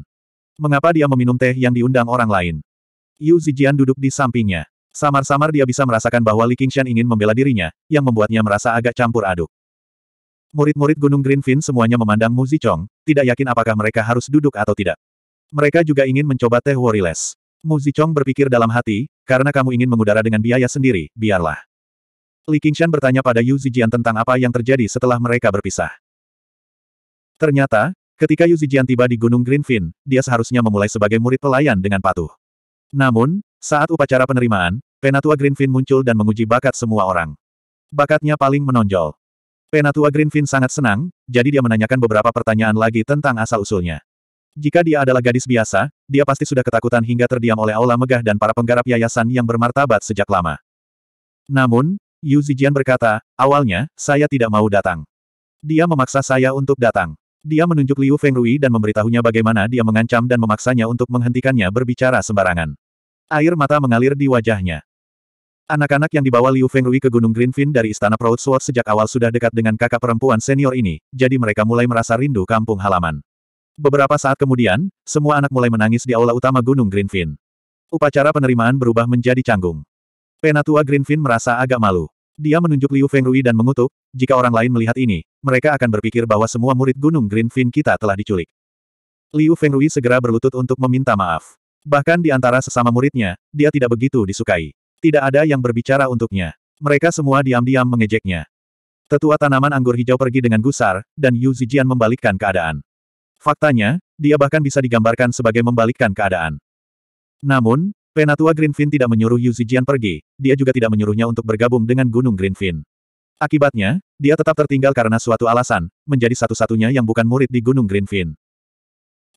Mengapa dia meminum teh yang diundang orang lain? Yu Zijian duduk di sampingnya. Samar-samar dia bisa merasakan bahwa Li Qingshan ingin membela dirinya, yang membuatnya merasa agak campur aduk. Murid-murid Gunung Greenfin semuanya memandang Mu Zichong, tidak yakin apakah mereka harus duduk atau tidak. Mereka juga ingin mencoba teh worryless. Mu Zichong berpikir dalam hati, karena kamu ingin mengudara dengan biaya sendiri, biarlah. Li Qingshan bertanya pada Yu Zijian tentang apa yang terjadi setelah mereka berpisah. Ternyata, ketika Yu Zijian tiba di Gunung Greenfin, dia seharusnya memulai sebagai murid pelayan dengan patuh. Namun, saat upacara penerimaan, Penatua Greenfin muncul dan menguji bakat semua orang. Bakatnya paling menonjol. Penatua Greenfin sangat senang, jadi dia menanyakan beberapa pertanyaan lagi tentang asal-usulnya. Jika dia adalah gadis biasa, dia pasti sudah ketakutan hingga terdiam oleh aula megah dan para penggarap yayasan yang bermartabat sejak lama. Namun, Yu Zijian berkata, awalnya, saya tidak mau datang. Dia memaksa saya untuk datang. Dia menunjuk Liu Fengrui dan memberitahunya bagaimana dia mengancam dan memaksanya untuk menghentikannya berbicara sembarangan. Air mata mengalir di wajahnya. Anak-anak yang dibawa Liu Fengrui ke Gunung Greenfin dari Istana Proud Sword sejak awal sudah dekat dengan kakak perempuan senior ini, jadi mereka mulai merasa rindu kampung halaman. Beberapa saat kemudian, semua anak mulai menangis di aula utama Gunung Greenfin. Upacara penerimaan berubah menjadi canggung. Penatua Greenfin merasa agak malu. Dia menunjuk Liu Fengrui dan mengutuk, jika orang lain melihat ini, mereka akan berpikir bahwa semua murid Gunung Greenfin kita telah diculik. Liu Fengrui segera berlutut untuk meminta maaf. Bahkan di antara sesama muridnya, dia tidak begitu disukai. Tidak ada yang berbicara untuknya. Mereka semua diam-diam mengejeknya. Tetua tanaman anggur hijau pergi dengan gusar, dan Yu Zijian membalikkan keadaan. Faktanya, dia bahkan bisa digambarkan sebagai membalikkan keadaan. Namun, Penatua Greenfin tidak menyuruh Yu Zijian pergi, dia juga tidak menyuruhnya untuk bergabung dengan Gunung Greenfin. Akibatnya, dia tetap tertinggal karena suatu alasan, menjadi satu-satunya yang bukan murid di Gunung Greenfin.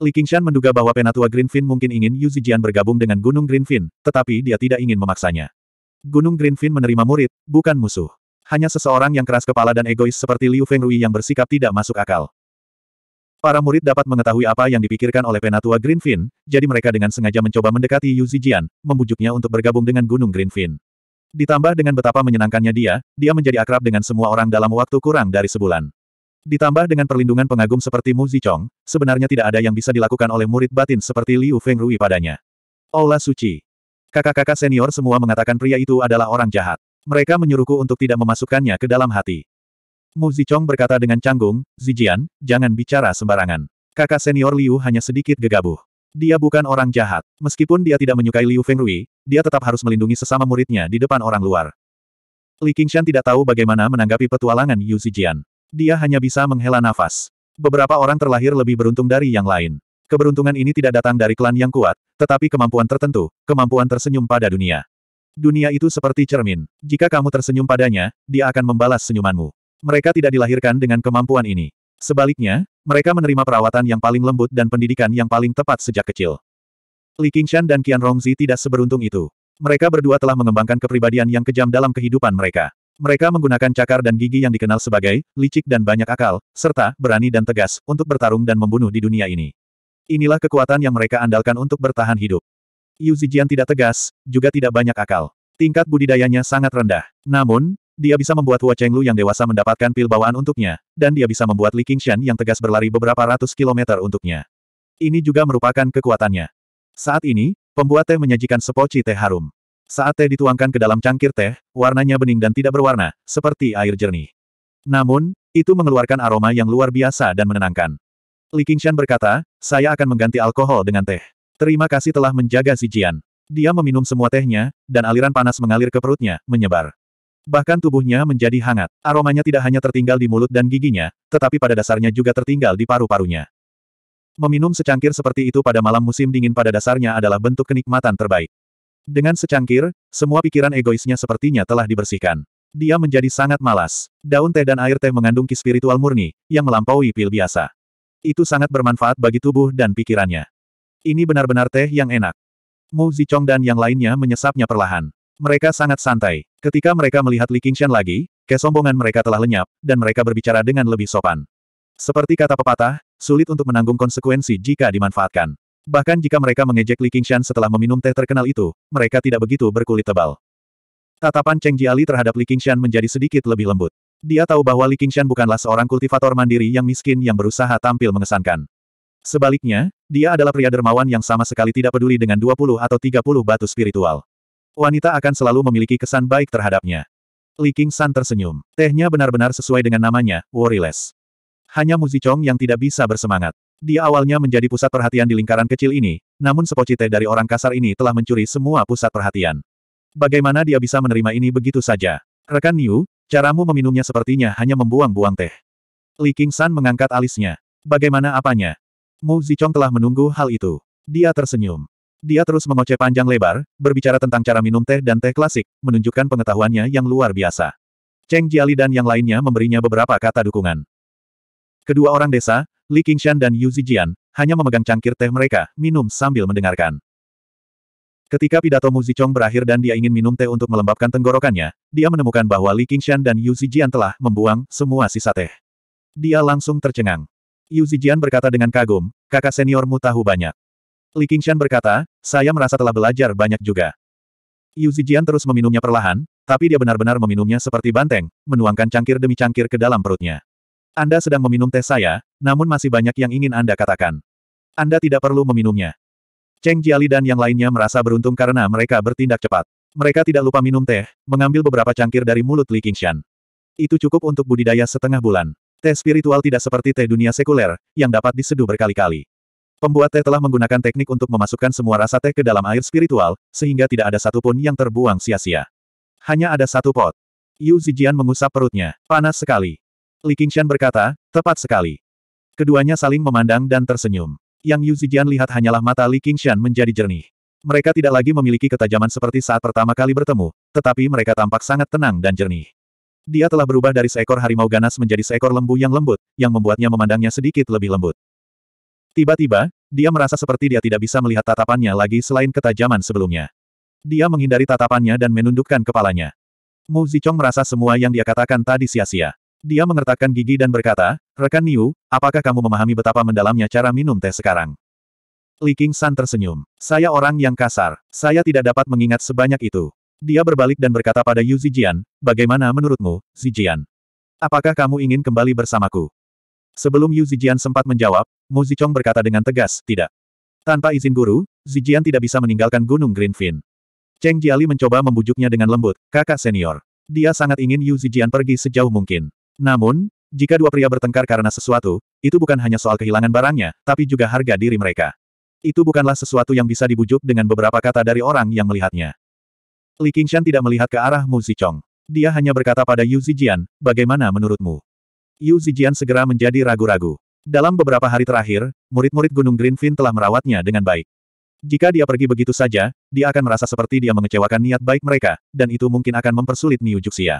Li Qingshan menduga bahwa penatua Greenfin mungkin ingin Yu Zijian bergabung dengan Gunung Greenfin, tetapi dia tidak ingin memaksanya. Gunung Greenfin menerima murid, bukan musuh. Hanya seseorang yang keras kepala dan egois seperti Liu Fengrui yang bersikap tidak masuk akal. Para murid dapat mengetahui apa yang dipikirkan oleh penatua Greenfin, jadi mereka dengan sengaja mencoba mendekati Yu Zijian, membujuknya untuk bergabung dengan Gunung Greenfin. Ditambah dengan betapa menyenangkannya dia, dia menjadi akrab dengan semua orang dalam waktu kurang dari sebulan. Ditambah dengan perlindungan pengagum seperti Mu Zichong, sebenarnya tidak ada yang bisa dilakukan oleh murid batin seperti Liu Fengrui padanya. Aula Suci. Kakak-kakak senior semua mengatakan pria itu adalah orang jahat. Mereka menyuruhku untuk tidak memasukkannya ke dalam hati. Mu Zichong berkata dengan canggung, Zijian, jangan bicara sembarangan. Kakak senior Liu hanya sedikit gegabah. Dia bukan orang jahat. Meskipun dia tidak menyukai Liu Fengrui, dia tetap harus melindungi sesama muridnya di depan orang luar. Li Qingshan tidak tahu bagaimana menanggapi petualangan Yu Zijian. Dia hanya bisa menghela nafas. Beberapa orang terlahir lebih beruntung dari yang lain. Keberuntungan ini tidak datang dari klan yang kuat, tetapi kemampuan tertentu, kemampuan tersenyum pada dunia. Dunia itu seperti cermin. Jika kamu tersenyum padanya, dia akan membalas senyumanmu. Mereka tidak dilahirkan dengan kemampuan ini. Sebaliknya, mereka menerima perawatan yang paling lembut dan pendidikan yang paling tepat sejak kecil. Li Qingshan dan Qian Rongzi tidak seberuntung itu. Mereka berdua telah mengembangkan kepribadian yang kejam dalam kehidupan mereka. Mereka menggunakan cakar dan gigi yang dikenal sebagai licik dan banyak akal, serta berani dan tegas untuk bertarung dan membunuh di dunia ini. Inilah kekuatan yang mereka andalkan untuk bertahan hidup. Yu Zijian tidak tegas, juga tidak banyak akal. Tingkat budidayanya sangat rendah. Namun, dia bisa membuat Hua Chenglu yang dewasa mendapatkan pil bawaan untuknya, dan dia bisa membuat Li Qingshan yang tegas berlari beberapa ratus kilometer untuknya. Ini juga merupakan kekuatannya. Saat ini, pembuat teh menyajikan sepoci teh harum. Saat teh dituangkan ke dalam cangkir teh, warnanya bening dan tidak berwarna, seperti air jernih. Namun, itu mengeluarkan aroma yang luar biasa dan menenangkan. Li Qingshan berkata, saya akan mengganti alkohol dengan teh. Terima kasih telah menjaga si Jian. Dia meminum semua tehnya, dan aliran panas mengalir ke perutnya, menyebar. Bahkan tubuhnya menjadi hangat. Aromanya tidak hanya tertinggal di mulut dan giginya, tetapi pada dasarnya juga tertinggal di paru-parunya. Meminum secangkir seperti itu pada malam musim dingin pada dasarnya adalah bentuk kenikmatan terbaik. Dengan secangkir, semua pikiran egoisnya sepertinya telah dibersihkan. Dia menjadi sangat malas. Daun teh dan air teh mengandung ki spiritual murni, yang melampaui pil biasa. Itu sangat bermanfaat bagi tubuh dan pikirannya. Ini benar-benar teh yang enak. Mu Zichong dan yang lainnya menyesapnya perlahan. Mereka sangat santai. Ketika mereka melihat Li Qingshan lagi, kesombongan mereka telah lenyap, dan mereka berbicara dengan lebih sopan. Seperti kata pepatah, sulit untuk menanggung konsekuensi jika dimanfaatkan. Bahkan jika mereka mengejek Li Qingshan setelah meminum teh terkenal itu, mereka tidak begitu berkulit tebal. Tatapan Cheng Jiali terhadap Li Qingshan menjadi sedikit lebih lembut. Dia tahu bahwa Li Qingshan bukanlah seorang kultivator mandiri yang miskin yang berusaha tampil mengesankan. Sebaliknya, dia adalah pria dermawan yang sama sekali tidak peduli dengan 20 atau 30 batu spiritual. Wanita akan selalu memiliki kesan baik terhadapnya. Li Qingshan tersenyum. Tehnya benar-benar sesuai dengan namanya, worryless. Hanya Muzi Chong yang tidak bisa bersemangat. Dia awalnya menjadi pusat perhatian di lingkaran kecil ini, namun sepocite dari orang kasar ini telah mencuri semua pusat perhatian. Bagaimana dia bisa menerima ini begitu saja? Rekan Niu, caramu meminumnya sepertinya hanya membuang-buang teh. Li Qingshan mengangkat alisnya. Bagaimana apanya? Mu Zichong telah menunggu hal itu. Dia tersenyum. Dia terus mengoceh panjang lebar, berbicara tentang cara minum teh dan teh klasik, menunjukkan pengetahuannya yang luar biasa. Cheng Jiali dan yang lainnya memberinya beberapa kata dukungan. Kedua orang desa, Li Qingshan dan Yu Zijian, hanya memegang cangkir teh mereka, minum sambil mendengarkan. Ketika pidato Mu Zichong berakhir dan dia ingin minum teh untuk melembabkan tenggorokannya, dia menemukan bahwa Li Qingshan dan Yu Zijian telah membuang semua sisa teh. Dia langsung tercengang. Yu Zijian berkata dengan kagum, kakak seniormu tahu banyak. Li Qingshan berkata, saya merasa telah belajar banyak juga. Yu Zijian terus meminumnya perlahan, tapi dia benar-benar meminumnya seperti banteng, menuangkan cangkir demi cangkir ke dalam perutnya. Anda sedang meminum teh saya, namun masih banyak yang ingin Anda katakan. Anda tidak perlu meminumnya. Cheng Jiali dan yang lainnya merasa beruntung karena mereka bertindak cepat. Mereka tidak lupa minum teh, mengambil beberapa cangkir dari mulut Li Qingshan. Itu cukup untuk budidaya setengah bulan. Teh spiritual tidak seperti teh dunia sekuler, yang dapat diseduh berkali-kali. Pembuat teh telah menggunakan teknik untuk memasukkan semua rasa teh ke dalam air spiritual, sehingga tidak ada satupun yang terbuang sia-sia. Hanya ada satu pot. Yu Zijian mengusap perutnya. Panas sekali. Li Qingshan berkata, tepat sekali. Keduanya saling memandang dan tersenyum. Yang Yu Zijian lihat hanyalah mata Li Qingshan menjadi jernih. Mereka tidak lagi memiliki ketajaman seperti saat pertama kali bertemu, tetapi mereka tampak sangat tenang dan jernih. Dia telah berubah dari seekor harimau ganas menjadi seekor lembu yang lembut, yang membuatnya memandangnya sedikit lebih lembut. Tiba-tiba, dia merasa seperti dia tidak bisa melihat tatapannya lagi selain ketajaman sebelumnya. Dia menghindari tatapannya dan menundukkan kepalanya. Mu Zichong merasa semua yang dia katakan tadi sia-sia. Dia mengertakkan gigi dan berkata, Rekan Niu, apakah kamu memahami betapa mendalamnya cara minum teh sekarang? Li King San tersenyum. Saya orang yang kasar. Saya tidak dapat mengingat sebanyak itu. Dia berbalik dan berkata pada Yu Zijian, bagaimana menurutmu, Zijian? Apakah kamu ingin kembali bersamaku? Sebelum Yu Zijian sempat menjawab, Mu Zichong berkata dengan tegas, tidak. Tanpa izin guru, Zijian tidak bisa meninggalkan Gunung Greenfin. Cheng Jiali mencoba membujuknya dengan lembut, kakak senior. Dia sangat ingin Yu Zijian pergi sejauh mungkin. Namun, jika dua pria bertengkar karena sesuatu, itu bukan hanya soal kehilangan barangnya, tapi juga harga diri mereka. Itu bukanlah sesuatu yang bisa dibujuk dengan beberapa kata dari orang yang melihatnya. Li Qingshan tidak melihat ke arah Mu Zichong. Dia hanya berkata pada Yu Zijian, bagaimana menurutmu? Yu Zijian segera menjadi ragu-ragu. Dalam beberapa hari terakhir, murid-murid Gunung Greenfin telah merawatnya dengan baik. Jika dia pergi begitu saja, dia akan merasa seperti dia mengecewakan niat baik mereka, dan itu mungkin akan mempersulit Niu Juxia.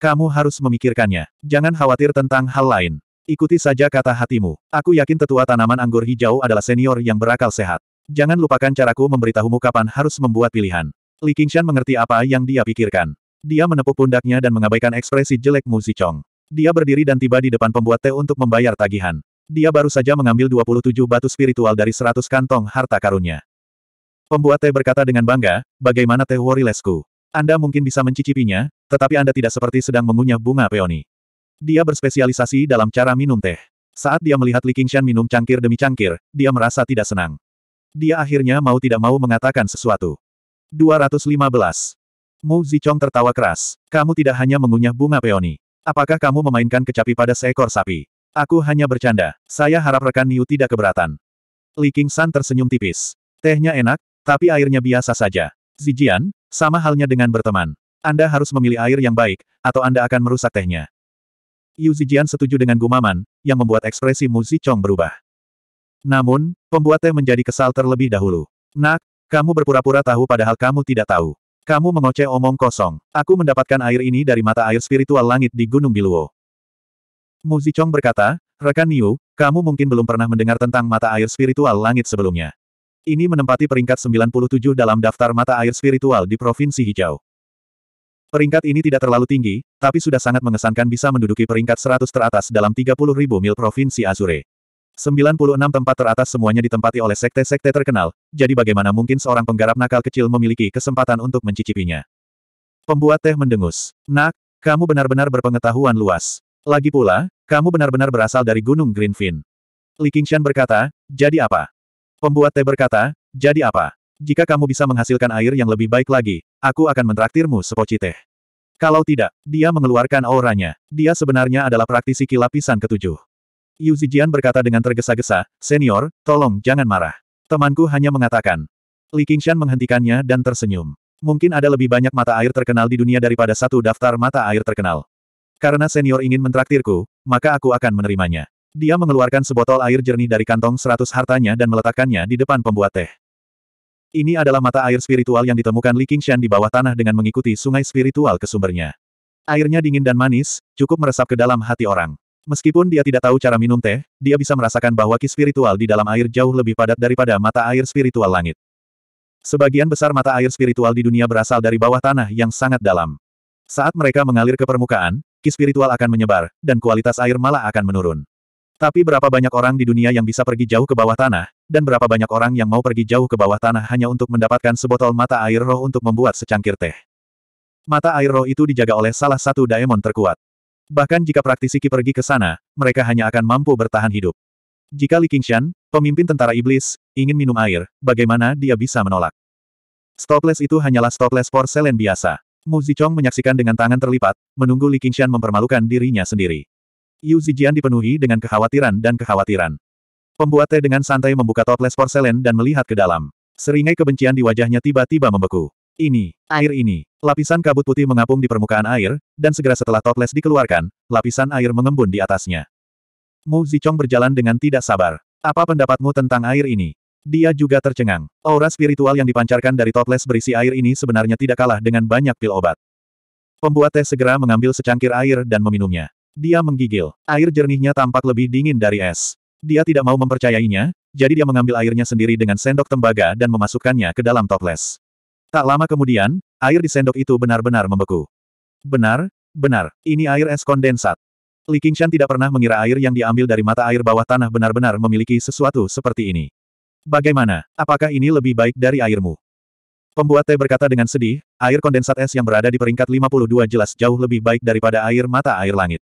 Kamu harus memikirkannya. Jangan khawatir tentang hal lain. Ikuti saja kata hatimu. Aku yakin tetua tanaman anggur hijau adalah senior yang berakal sehat. Jangan lupakan caraku memberitahumu kapan harus membuat pilihan. Li Qingshan mengerti apa yang dia pikirkan. Dia menepuk pundaknya dan mengabaikan ekspresi jelek Mu Zichong. Dia berdiri dan tiba di depan pembuat teh untuk membayar tagihan. Dia baru saja mengambil 27 batu spiritual dari 100 kantong harta karunnya. Pembuat teh berkata dengan bangga, bagaimana teh Worilesku? Anda mungkin bisa mencicipinya, tetapi Anda tidak seperti sedang mengunyah bunga peoni. Dia berspesialisasi dalam cara minum teh. Saat dia melihat Li Qingshan minum cangkir demi cangkir, dia merasa tidak senang. Dia akhirnya mau tidak mau mengatakan sesuatu. 215. Mu Zichong tertawa keras. Kamu tidak hanya mengunyah bunga peoni. Apakah kamu memainkan kecapi pada seekor sapi? Aku hanya bercanda. Saya harap rekan Niu tidak keberatan. Li Qingshan tersenyum tipis. Tehnya enak, tapi airnya biasa saja. Zijian, sama halnya dengan berteman. Anda harus memilih air yang baik, atau Anda akan merusak tehnya. Yu Zijian setuju dengan gumaman, yang membuat ekspresi Mu Zichong berubah. Namun, pembuat teh menjadi kesal terlebih dahulu. Nak, kamu berpura-pura tahu padahal kamu tidak tahu. Kamu mengoceh omong kosong. Aku mendapatkan air ini dari mata air spiritual langit di Gunung Biluo. Mu Zichong berkata, Rekan Yu, kamu mungkin belum pernah mendengar tentang mata air spiritual langit sebelumnya. Ini menempati peringkat 97 dalam daftar mata air spiritual di Provinsi Hijau. Peringkat ini tidak terlalu tinggi, tapi sudah sangat mengesankan bisa menduduki peringkat 100 teratas dalam ribu mil Provinsi Azure. 96 tempat teratas semuanya ditempati oleh sekte-sekte terkenal, jadi bagaimana mungkin seorang penggarap nakal kecil memiliki kesempatan untuk mencicipinya. Pembuat teh mendengus. Nak, kamu benar-benar berpengetahuan luas. Lagi pula, kamu benar-benar berasal dari Gunung Greenfin. Li Qingshan berkata, jadi apa? Pembuat teh berkata, jadi apa? Jika kamu bisa menghasilkan air yang lebih baik lagi, aku akan mentraktirmu sepoci teh. Kalau tidak, dia mengeluarkan auranya. Dia sebenarnya adalah praktisi kilapisan ketujuh. Yu Zijian berkata dengan tergesa-gesa, Senior, tolong jangan marah. Temanku hanya mengatakan. Li Qingshan menghentikannya dan tersenyum. Mungkin ada lebih banyak mata air terkenal di dunia daripada satu daftar mata air terkenal. Karena senior ingin mentraktirku, maka aku akan menerimanya. Dia mengeluarkan sebotol air jernih dari kantong seratus hartanya dan meletakkannya di depan pembuat teh. Ini adalah mata air spiritual yang ditemukan Li Qingshan di bawah tanah dengan mengikuti sungai spiritual ke sumbernya. Airnya dingin dan manis, cukup meresap ke dalam hati orang. Meskipun dia tidak tahu cara minum teh, dia bisa merasakan bahwa ki spiritual di dalam air jauh lebih padat daripada mata air spiritual langit. Sebagian besar mata air spiritual di dunia berasal dari bawah tanah yang sangat dalam. Saat mereka mengalir ke permukaan, ki spiritual akan menyebar, dan kualitas air malah akan menurun. Tapi berapa banyak orang di dunia yang bisa pergi jauh ke bawah tanah, dan berapa banyak orang yang mau pergi jauh ke bawah tanah hanya untuk mendapatkan sebotol mata air roh untuk membuat secangkir teh. Mata air roh itu dijaga oleh salah satu daemon terkuat. Bahkan jika praktisi Ki pergi ke sana, mereka hanya akan mampu bertahan hidup. Jika Li Qingshan, pemimpin tentara iblis, ingin minum air, bagaimana dia bisa menolak? Stopless itu hanyalah stopless porselen biasa. Mu Zichong menyaksikan dengan tangan terlipat, menunggu Li Qingshan mempermalukan dirinya sendiri. Yu Zijian dipenuhi dengan kekhawatiran dan kekhawatiran. Pembuat teh dengan santai membuka toples porselen dan melihat ke dalam. Seringai kebencian di wajahnya tiba-tiba membeku. Ini, air ini. Lapisan kabut putih mengapung di permukaan air, dan segera setelah toples dikeluarkan, lapisan air mengembun di atasnya. Mu Zichong berjalan dengan tidak sabar. Apa pendapatmu tentang air ini? Dia juga tercengang. Aura spiritual yang dipancarkan dari toples berisi air ini sebenarnya tidak kalah dengan banyak pil obat. Pembuat teh segera mengambil secangkir air dan meminumnya. Dia menggigil. Air jernihnya tampak lebih dingin dari es. Dia tidak mau mempercayainya, jadi dia mengambil airnya sendiri dengan sendok tembaga dan memasukkannya ke dalam toples. Tak lama kemudian, air di sendok itu benar-benar membeku. Benar, benar, ini air es kondensat. Li Qingshan tidak pernah mengira air yang diambil dari mata air bawah tanah benar-benar memiliki sesuatu seperti ini. Bagaimana, apakah ini lebih baik dari airmu? Pembuat teh berkata dengan sedih, air kondensat es yang berada di peringkat 52 jelas jauh lebih baik daripada air mata air langit.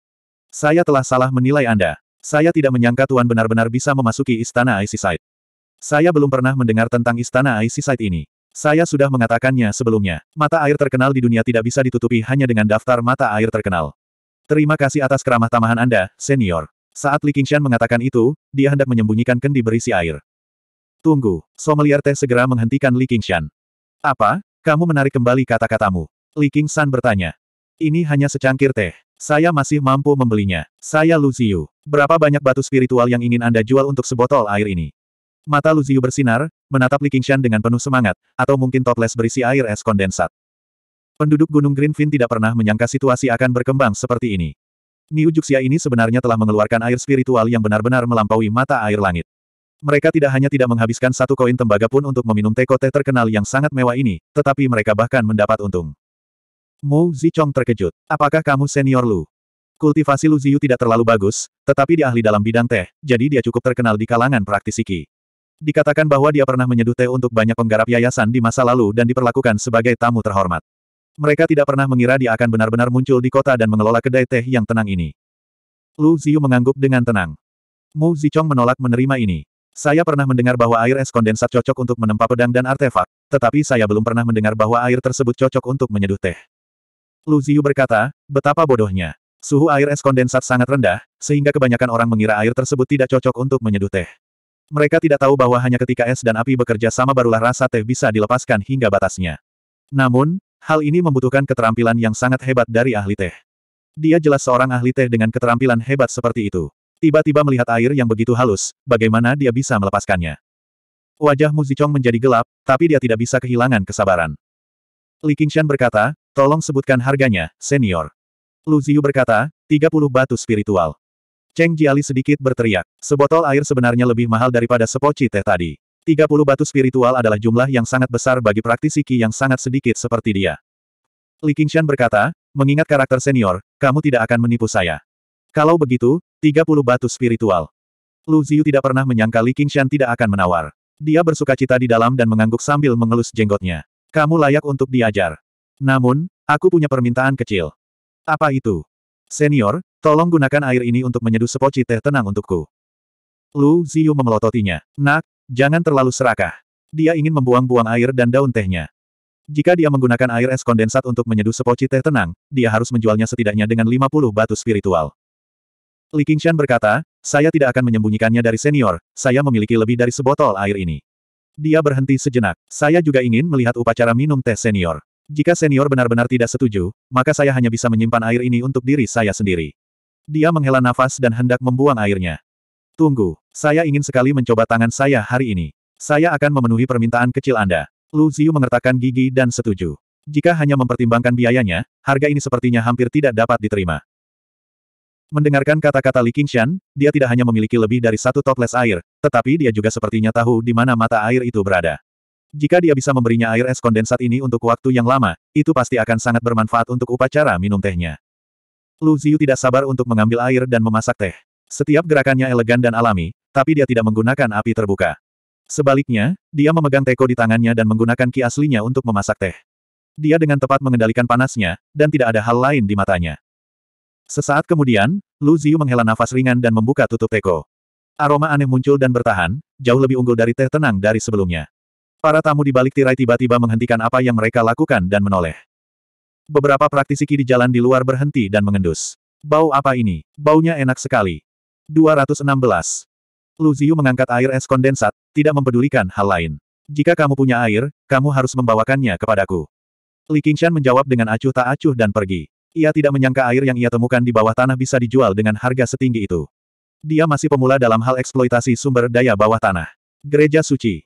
Saya telah salah menilai Anda. Saya tidak menyangka Tuan benar-benar bisa memasuki istana Icy Side. Saya belum pernah mendengar tentang istana Icy Side ini. Saya sudah mengatakannya sebelumnya. Mata air terkenal di dunia tidak bisa ditutupi hanya dengan daftar mata air terkenal. Terima kasih atas keramah tamahan Anda, senior. Saat Li Qingshan mengatakan itu, dia hendak menyembunyikan kendi berisi air. Tunggu, sommelier teh segera menghentikan Li Qingshan. Apa? Kamu menarik kembali kata-katamu. Li Qingshan bertanya. Ini hanya secangkir teh. Saya masih mampu membelinya. Saya Luziu. Berapa banyak batu spiritual yang ingin Anda jual untuk sebotol air ini? Mata Luziu bersinar, menatap Li Qingshan dengan penuh semangat, atau mungkin toples berisi air es kondensat. Penduduk Gunung Greenfin tidak pernah menyangka situasi akan berkembang seperti ini. Niu Juxia ini sebenarnya telah mengeluarkan air spiritual yang benar-benar melampaui mata air langit. Mereka tidak hanya tidak menghabiskan satu koin tembaga pun untuk meminum teko teh terkenal yang sangat mewah ini, tetapi mereka bahkan mendapat untung. Mo Zichong terkejut. Apakah kamu senior Lu? Kultivasi Lu Ziyu tidak terlalu bagus, tetapi dia ahli dalam bidang teh, jadi dia cukup terkenal di kalangan praktisi Qi. Dikatakan bahwa dia pernah menyeduh teh untuk banyak penggarap yayasan di masa lalu dan diperlakukan sebagai tamu terhormat. Mereka tidak pernah mengira dia akan benar-benar muncul di kota dan mengelola kedai teh yang tenang ini. Lu Ziyu mengangguk dengan tenang. Mu Zichong menolak menerima ini. Saya pernah mendengar bahwa air es kondensat cocok untuk menempa pedang dan artefak, tetapi saya belum pernah mendengar bahwa air tersebut cocok untuk menyeduh teh. Lu Ziyu berkata, betapa bodohnya. Suhu air es kondensat sangat rendah, sehingga kebanyakan orang mengira air tersebut tidak cocok untuk menyeduh teh. Mereka tidak tahu bahwa hanya ketika es dan api bekerja sama barulah rasa teh bisa dilepaskan hingga batasnya. Namun, hal ini membutuhkan keterampilan yang sangat hebat dari ahli teh. Dia jelas seorang ahli teh dengan keterampilan hebat seperti itu. Tiba-tiba melihat air yang begitu halus, bagaimana dia bisa melepaskannya. Wajah Muzicong menjadi gelap, tapi dia tidak bisa kehilangan kesabaran. Li Qingshan berkata, tolong sebutkan harganya, senior. Lu Ziyu berkata, 30 batu spiritual. Cheng Jiali sedikit berteriak, sebotol air sebenarnya lebih mahal daripada sepoci teh tadi. 30 batu spiritual adalah jumlah yang sangat besar bagi praktisi Qi yang sangat sedikit seperti dia. Li Qingshan berkata, mengingat karakter senior, kamu tidak akan menipu saya. Kalau begitu, 30 batu spiritual. Lu Ziyu tidak pernah menyangka Li Qingshan tidak akan menawar. Dia bersuka cita di dalam dan mengangguk sambil mengelus jenggotnya. Kamu layak untuk diajar. Namun, aku punya permintaan kecil. Apa itu? Senior, tolong gunakan air ini untuk menyeduh sepoci teh tenang untukku. Lu Ziyu memelototinya. Nak, jangan terlalu serakah. Dia ingin membuang-buang air dan daun tehnya. Jika dia menggunakan air es kondensat untuk menyeduh sepoci teh tenang, dia harus menjualnya setidaknya dengan 50 batu spiritual. Li Qingshan berkata, saya tidak akan menyembunyikannya dari senior, saya memiliki lebih dari sebotol air ini. Dia berhenti sejenak. Saya juga ingin melihat upacara minum teh senior. Jika senior benar-benar tidak setuju, maka saya hanya bisa menyimpan air ini untuk diri saya sendiri. Dia menghela nafas dan hendak membuang airnya. Tunggu, saya ingin sekali mencoba tangan saya hari ini. Saya akan memenuhi permintaan kecil Anda. Lu Ziyu mengertakkan gigi dan setuju. Jika hanya mempertimbangkan biayanya, harga ini sepertinya hampir tidak dapat diterima. Mendengarkan kata-kata Li Qingshan, dia tidak hanya memiliki lebih dari satu toples air, tetapi dia juga sepertinya tahu di mana mata air itu berada. Jika dia bisa memberinya air es kondensat ini untuk waktu yang lama, itu pasti akan sangat bermanfaat untuk upacara minum tehnya. Lu Ziyu tidak sabar untuk mengambil air dan memasak teh. Setiap gerakannya elegan dan alami, tapi dia tidak menggunakan api terbuka. Sebaliknya, dia memegang teko di tangannya dan menggunakan ki aslinya untuk memasak teh. Dia dengan tepat mengendalikan panasnya, dan tidak ada hal lain di matanya. Sesaat kemudian, Lu Ziyu menghela nafas ringan dan membuka tutup teko. Aroma aneh muncul dan bertahan, jauh lebih unggul dari teh tenang dari sebelumnya. Para tamu di balik tirai tiba-tiba menghentikan apa yang mereka lakukan dan menoleh. Beberapa praktisi ki di jalan di luar berhenti dan mengendus. Bau apa ini? Baunya enak sekali. 216. Lu Ziyu mengangkat air es kondensat, tidak mempedulikan hal lain. Jika kamu punya air, kamu harus membawakannya kepadaku. Li Qingshan menjawab dengan acuh tak acuh dan pergi. Ia tidak menyangka air yang ia temukan di bawah tanah bisa dijual dengan harga setinggi itu. Dia masih pemula dalam hal eksploitasi sumber daya bawah tanah. Gereja Suci.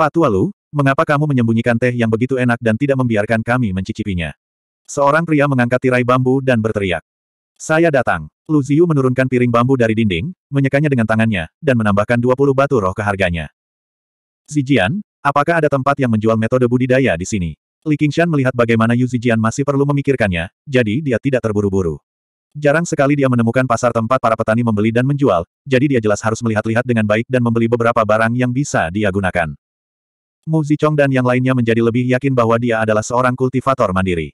Pak Lu, mengapa kamu menyembunyikan teh yang begitu enak dan tidak membiarkan kami mencicipinya? Seorang pria mengangkat tirai bambu dan berteriak. Saya datang. Lu Luziu menurunkan piring bambu dari dinding, menyekanya dengan tangannya, dan menambahkan 20 batu roh ke harganya. Zijian, apakah ada tempat yang menjual metode budidaya di sini? Li Qingshan melihat bagaimana Yu Zijian masih perlu memikirkannya, jadi dia tidak terburu-buru. Jarang sekali dia menemukan pasar tempat para petani membeli dan menjual, jadi dia jelas harus melihat-lihat dengan baik dan membeli beberapa barang yang bisa dia gunakan. Mu Zichong dan yang lainnya menjadi lebih yakin bahwa dia adalah seorang kultivator mandiri.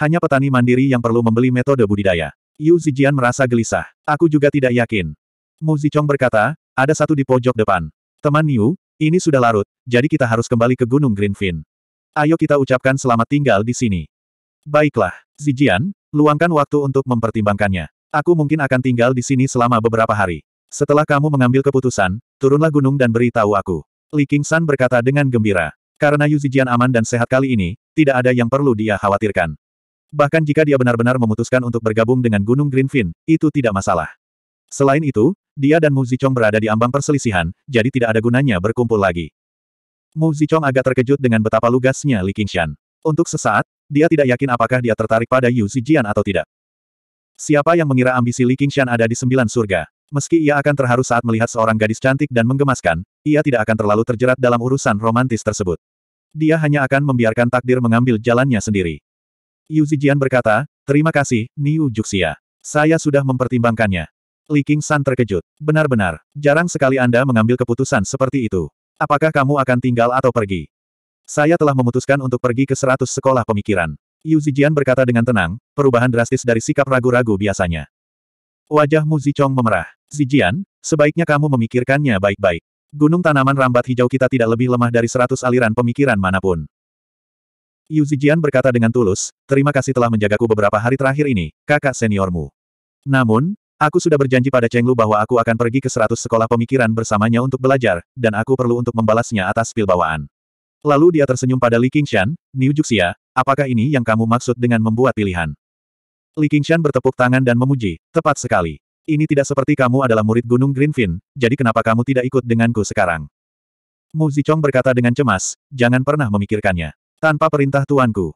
Hanya petani mandiri yang perlu membeli metode budidaya. Yu Zijian merasa gelisah. Aku juga tidak yakin. Mu Zichong berkata, ada satu di pojok depan. Teman Yu, ini sudah larut, jadi kita harus kembali ke Gunung Greenfin. Ayo kita ucapkan selamat tinggal di sini. Baiklah, Zijian, luangkan waktu untuk mempertimbangkannya. Aku mungkin akan tinggal di sini selama beberapa hari. Setelah kamu mengambil keputusan, turunlah gunung dan beritahu aku. Li Qingshan berkata dengan gembira. Karena Yu Zijian aman dan sehat kali ini, tidak ada yang perlu dia khawatirkan. Bahkan jika dia benar-benar memutuskan untuk bergabung dengan Gunung Greenfin, itu tidak masalah. Selain itu, dia dan Mu Zichong berada di ambang perselisihan, jadi tidak ada gunanya berkumpul lagi. Mu Zichong agak terkejut dengan betapa lugasnya Li Qingshan. Untuk sesaat, dia tidak yakin apakah dia tertarik pada Yu Zijian atau tidak. Siapa yang mengira ambisi Li Qingshan ada di sembilan surga? Meski ia akan terharu saat melihat seorang gadis cantik dan menggemaskan, ia tidak akan terlalu terjerat dalam urusan romantis tersebut. Dia hanya akan membiarkan takdir mengambil jalannya sendiri. Yu Zijian berkata, Terima kasih, Niu Juxia. Saya sudah mempertimbangkannya. Li Qingshan terkejut. Benar-benar, jarang sekali Anda mengambil keputusan seperti itu. Apakah kamu akan tinggal atau pergi? Saya telah memutuskan untuk pergi ke seratus sekolah pemikiran. Yu Zijian berkata dengan tenang, perubahan drastis dari sikap ragu-ragu biasanya. Wajah Mu Zichong memerah. Zijian, sebaiknya kamu memikirkannya baik-baik. Gunung tanaman rambat hijau kita tidak lebih lemah dari seratus aliran pemikiran manapun. Yu Zijian berkata dengan tulus, terima kasih telah menjagaku beberapa hari terakhir ini, kakak seniormu. Namun, Aku sudah berjanji pada Cheng Lu bahwa aku akan pergi ke seratus sekolah pemikiran bersamanya untuk belajar, dan aku perlu untuk membalasnya atas pil bawaan. Lalu dia tersenyum pada Li Qingshan, Niu Juxia, apakah ini yang kamu maksud dengan membuat pilihan? Li Qingshan bertepuk tangan dan memuji, tepat sekali. Ini tidak seperti kamu adalah murid Gunung Greenfin, jadi kenapa kamu tidak ikut denganku sekarang? Mu Zichong berkata dengan cemas, jangan pernah memikirkannya. Tanpa perintah tuanku.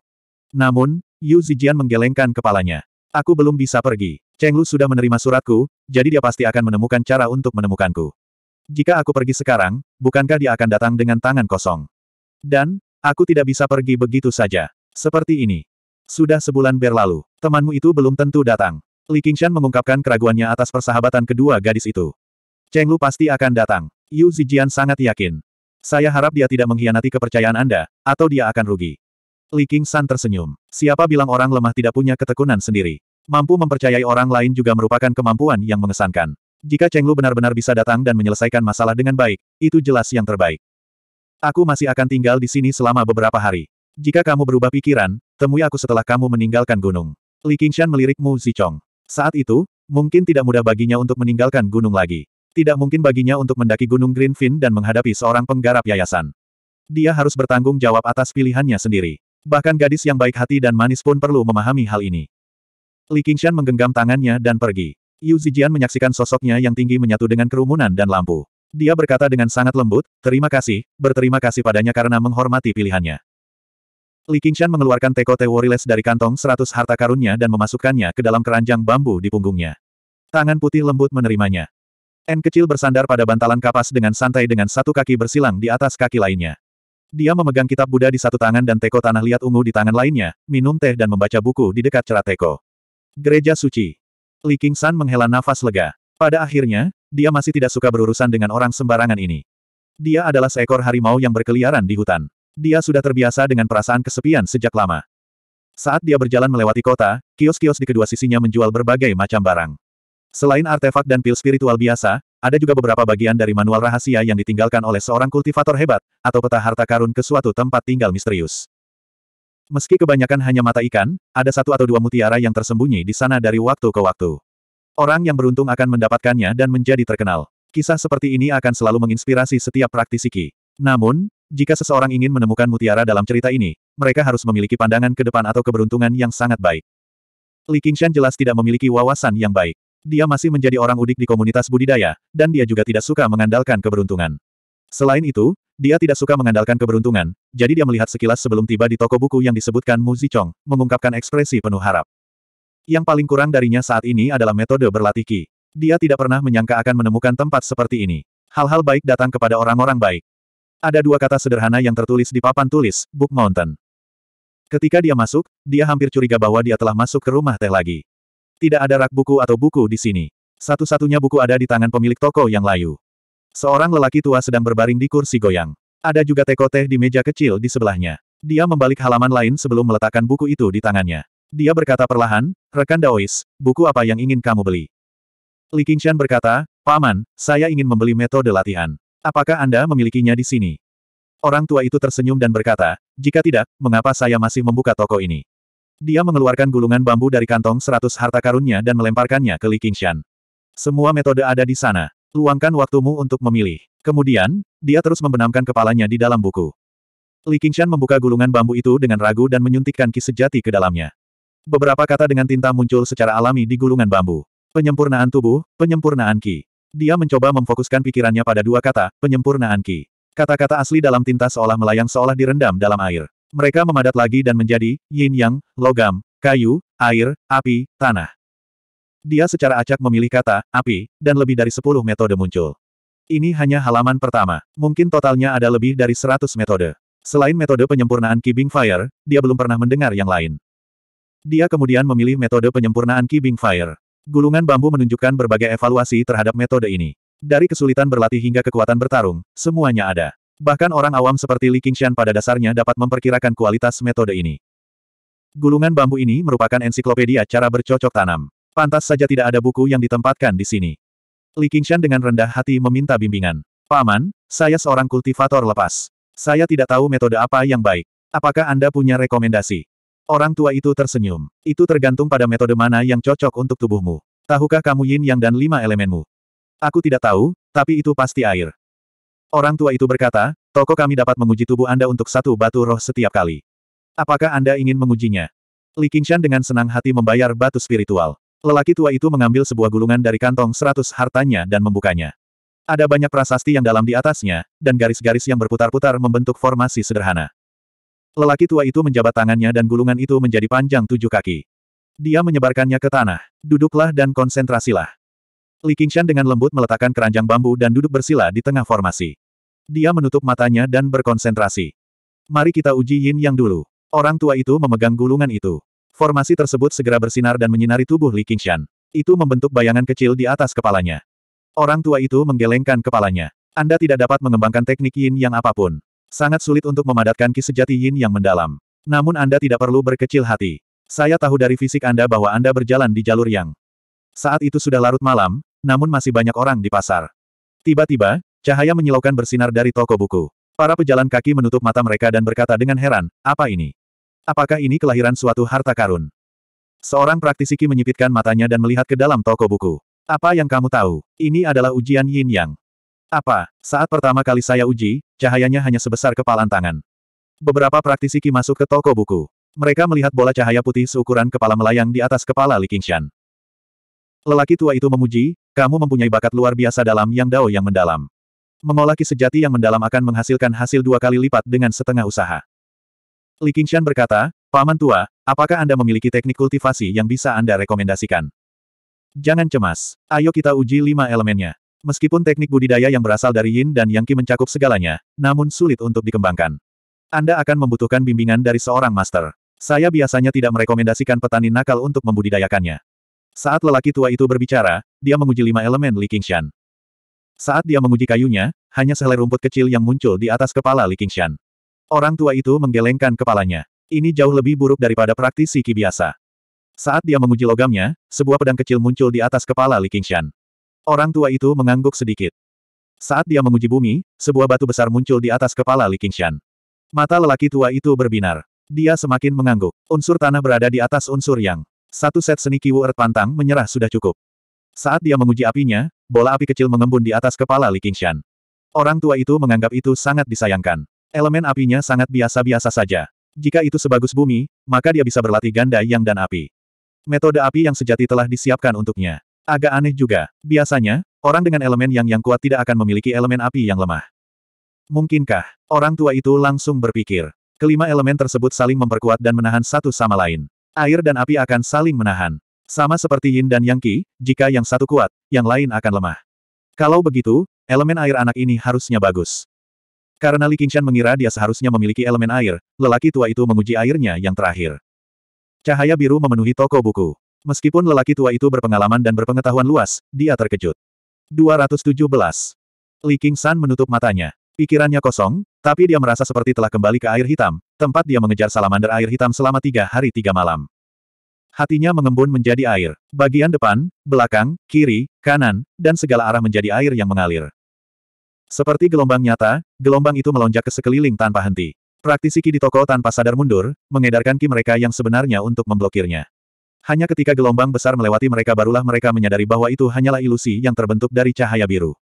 Namun, Yu Zijian menggelengkan kepalanya. Aku belum bisa pergi. Cheng Lu sudah menerima suratku, jadi dia pasti akan menemukan cara untuk menemukanku. Jika aku pergi sekarang, bukankah dia akan datang dengan tangan kosong? Dan, aku tidak bisa pergi begitu saja. Seperti ini. Sudah sebulan berlalu, temanmu itu belum tentu datang. Li Qingshan mengungkapkan keraguannya atas persahabatan kedua gadis itu. Cheng Lu pasti akan datang. Yu Zijian sangat yakin. Saya harap dia tidak mengkhianati kepercayaan Anda, atau dia akan rugi. Li San tersenyum. Siapa bilang orang lemah tidak punya ketekunan sendiri? Mampu mempercayai orang lain juga merupakan kemampuan yang mengesankan. Jika Cheng Lu benar-benar bisa datang dan menyelesaikan masalah dengan baik, itu jelas yang terbaik. Aku masih akan tinggal di sini selama beberapa hari. Jika kamu berubah pikiran, temui aku setelah kamu meninggalkan gunung. Li Qingshan melirik Mu Zichong. Saat itu, mungkin tidak mudah baginya untuk meninggalkan gunung lagi. Tidak mungkin baginya untuk mendaki gunung Greenfin dan menghadapi seorang penggarap yayasan. Dia harus bertanggung jawab atas pilihannya sendiri. Bahkan gadis yang baik hati dan manis pun perlu memahami hal ini. Li Qingshan menggenggam tangannya dan pergi. Yu Zijian menyaksikan sosoknya yang tinggi menyatu dengan kerumunan dan lampu. Dia berkata dengan sangat lembut, terima kasih, berterima kasih padanya karena menghormati pilihannya. Li Qingshan mengeluarkan teko teworiles dari kantong seratus harta karunnya dan memasukkannya ke dalam keranjang bambu di punggungnya. Tangan putih lembut menerimanya. N kecil bersandar pada bantalan kapas dengan santai dengan satu kaki bersilang di atas kaki lainnya. Dia memegang kitab Buddha di satu tangan dan teko tanah liat ungu di tangan lainnya, minum teh dan membaca buku di dekat celah teko. Gereja Suci. Li King San menghela nafas lega. Pada akhirnya, dia masih tidak suka berurusan dengan orang sembarangan ini. Dia adalah seekor harimau yang berkeliaran di hutan. Dia sudah terbiasa dengan perasaan kesepian sejak lama. Saat dia berjalan melewati kota, kios-kios di kedua sisinya menjual berbagai macam barang. Selain artefak dan pil spiritual biasa, ada juga beberapa bagian dari manual rahasia yang ditinggalkan oleh seorang kultivator hebat, atau peta harta karun ke suatu tempat tinggal misterius. Meski kebanyakan hanya mata ikan, ada satu atau dua mutiara yang tersembunyi di sana dari waktu ke waktu. Orang yang beruntung akan mendapatkannya dan menjadi terkenal. Kisah seperti ini akan selalu menginspirasi setiap praktisi Ki. Namun, jika seseorang ingin menemukan mutiara dalam cerita ini, mereka harus memiliki pandangan ke depan atau keberuntungan yang sangat baik. Li Qingshan jelas tidak memiliki wawasan yang baik. Dia masih menjadi orang udik di komunitas budidaya, dan dia juga tidak suka mengandalkan keberuntungan. Selain itu, dia tidak suka mengandalkan keberuntungan, jadi dia melihat sekilas sebelum tiba di toko buku yang disebutkan Mu Zichong, mengungkapkan ekspresi penuh harap. Yang paling kurang darinya saat ini adalah metode berlatih Qi. Dia tidak pernah menyangka akan menemukan tempat seperti ini. Hal-hal baik datang kepada orang-orang baik. Ada dua kata sederhana yang tertulis di papan tulis, Book Mountain. Ketika dia masuk, dia hampir curiga bahwa dia telah masuk ke rumah teh lagi. Tidak ada rak buku atau buku di sini. Satu-satunya buku ada di tangan pemilik toko yang layu. Seorang lelaki tua sedang berbaring di kursi goyang. Ada juga teko teh di meja kecil di sebelahnya. Dia membalik halaman lain sebelum meletakkan buku itu di tangannya. Dia berkata perlahan, rekan Daois, buku apa yang ingin kamu beli? Li Qingshan berkata, Paman, saya ingin membeli metode latihan. Apakah Anda memilikinya di sini? Orang tua itu tersenyum dan berkata, jika tidak, mengapa saya masih membuka toko ini? Dia mengeluarkan gulungan bambu dari kantong seratus harta karunnya dan melemparkannya ke Li Qingshan. Semua metode ada di sana. Luangkan waktumu untuk memilih. Kemudian, dia terus membenamkan kepalanya di dalam buku. Li Qingshan membuka gulungan bambu itu dengan ragu dan menyuntikkan ki sejati ke dalamnya. Beberapa kata dengan tinta muncul secara alami di gulungan bambu. Penyempurnaan tubuh, penyempurnaan ki. Dia mencoba memfokuskan pikirannya pada dua kata, penyempurnaan ki. Kata-kata asli dalam tinta seolah melayang seolah direndam dalam air. Mereka memadat lagi dan menjadi yin yang, logam, kayu, air, api, tanah. Dia secara acak memilih kata api, dan lebih dari 10 metode muncul. Ini hanya halaman pertama. Mungkin totalnya ada lebih dari 100 metode. Selain metode penyempurnaan Kibing Fire, dia belum pernah mendengar yang lain. Dia kemudian memilih metode penyempurnaan Kibing Fire. Gulungan bambu menunjukkan berbagai evaluasi terhadap metode ini. Dari kesulitan berlatih hingga kekuatan bertarung, semuanya ada. Bahkan orang awam seperti Li Qingshan pada dasarnya dapat memperkirakan kualitas metode ini. Gulungan bambu ini merupakan ensiklopedia cara bercocok tanam. Pantas saja tidak ada buku yang ditempatkan di sini. Li Qingshan dengan rendah hati meminta bimbingan. Paman, saya seorang kultivator lepas. Saya tidak tahu metode apa yang baik. Apakah Anda punya rekomendasi? Orang tua itu tersenyum. Itu tergantung pada metode mana yang cocok untuk tubuhmu. Tahukah kamu yin yang dan lima elemenmu? Aku tidak tahu, tapi itu pasti air. Orang tua itu berkata, toko kami dapat menguji tubuh Anda untuk satu batu roh setiap kali. Apakah Anda ingin mengujinya? Li Qingshan dengan senang hati membayar batu spiritual. Lelaki tua itu mengambil sebuah gulungan dari kantong seratus hartanya dan membukanya. Ada banyak prasasti yang dalam di atasnya, dan garis-garis yang berputar-putar membentuk formasi sederhana. Lelaki tua itu menjabat tangannya dan gulungan itu menjadi panjang tujuh kaki. Dia menyebarkannya ke tanah. Duduklah dan konsentrasilah. Li Qingshan dengan lembut meletakkan keranjang bambu dan duduk bersila di tengah formasi. Dia menutup matanya dan berkonsentrasi. Mari kita uji yin yang dulu. Orang tua itu memegang gulungan itu. Formasi tersebut segera bersinar dan menyinari tubuh Li Qingshan. Itu membentuk bayangan kecil di atas kepalanya. Orang tua itu menggelengkan kepalanya. Anda tidak dapat mengembangkan teknik yin yang apapun. Sangat sulit untuk memadatkan ki sejati yin yang mendalam. Namun Anda tidak perlu berkecil hati. Saya tahu dari fisik Anda bahwa Anda berjalan di jalur yang. Saat itu sudah larut malam, namun masih banyak orang di pasar. Tiba-tiba, Cahaya menyilaukan bersinar dari toko buku. Para pejalan kaki menutup mata mereka dan berkata dengan heran, apa ini? Apakah ini kelahiran suatu harta karun? Seorang praktisi Qi menyipitkan matanya dan melihat ke dalam toko buku. Apa yang kamu tahu? Ini adalah ujian yin yang. Apa? Saat pertama kali saya uji, cahayanya hanya sebesar kepalan tangan. Beberapa praktisi Qi masuk ke toko buku. Mereka melihat bola cahaya putih seukuran kepala melayang di atas kepala Li Qingshan. Lelaki tua itu memuji, kamu mempunyai bakat luar biasa dalam yang dao yang mendalam. Mengolah ki sejati yang mendalam akan menghasilkan hasil dua kali lipat dengan setengah usaha. Li Qingshan berkata, Paman Tua, apakah Anda memiliki teknik kultivasi yang bisa Anda rekomendasikan? Jangan cemas, ayo kita uji lima elemennya. Meskipun teknik budidaya yang berasal dari Yin dan Yang Qi mencakup segalanya, namun sulit untuk dikembangkan. Anda akan membutuhkan bimbingan dari seorang master. Saya biasanya tidak merekomendasikan petani nakal untuk membudidayakannya. Saat lelaki tua itu berbicara, dia menguji lima elemen Li Qingshan. Saat dia menguji kayunya, hanya sehelai rumput kecil yang muncul di atas kepala Li Qingshan. Orang tua itu menggelengkan kepalanya. Ini jauh lebih buruk daripada praktisi Ki biasa. Saat dia menguji logamnya, sebuah pedang kecil muncul di atas kepala Li Qingshan. Orang tua itu mengangguk sedikit. Saat dia menguji bumi, sebuah batu besar muncul di atas kepala Li Qingshan. Mata lelaki tua itu berbinar. Dia semakin mengangguk. Unsur tanah berada di atas unsur yang. Satu set seni Kiwu erat pantang menyerah sudah cukup. Saat dia menguji apinya, bola api kecil mengembun di atas kepala Li Qingshan. Orang tua itu menganggap itu sangat disayangkan. Elemen apinya sangat biasa-biasa saja. Jika itu sebagus bumi, maka dia bisa berlatih ganda yang dan api. Metode api yang sejati telah disiapkan untuknya. Agak aneh juga. Biasanya, orang dengan elemen yang yang kuat tidak akan memiliki elemen api yang lemah. Mungkinkah? Orang tua itu langsung berpikir. Kelima elemen tersebut saling memperkuat dan menahan satu sama lain. Air dan api akan saling menahan. Sama seperti Yin dan Yang Qi, jika yang satu kuat, yang lain akan lemah. Kalau begitu, elemen air anak ini harusnya bagus. Karena Li Qingshan mengira dia seharusnya memiliki elemen air, lelaki tua itu menguji airnya yang terakhir. Cahaya biru memenuhi toko buku. Meskipun lelaki tua itu berpengalaman dan berpengetahuan luas, dia terkejut. 217. Li Qingshan menutup matanya. Pikirannya kosong, tapi dia merasa seperti telah kembali ke air hitam, tempat dia mengejar salamander air hitam selama tiga hari tiga malam. Hatinya mengembun menjadi air. Bagian depan, belakang, kiri, kanan, dan segala arah menjadi air yang mengalir. Seperti gelombang nyata, gelombang itu melonjak ke sekeliling tanpa henti. Praktisi Ki di toko tanpa sadar mundur, mengedarkan Ki mereka yang sebenarnya untuk memblokirnya. Hanya ketika gelombang besar melewati mereka barulah mereka menyadari bahwa itu hanyalah ilusi yang terbentuk dari cahaya biru.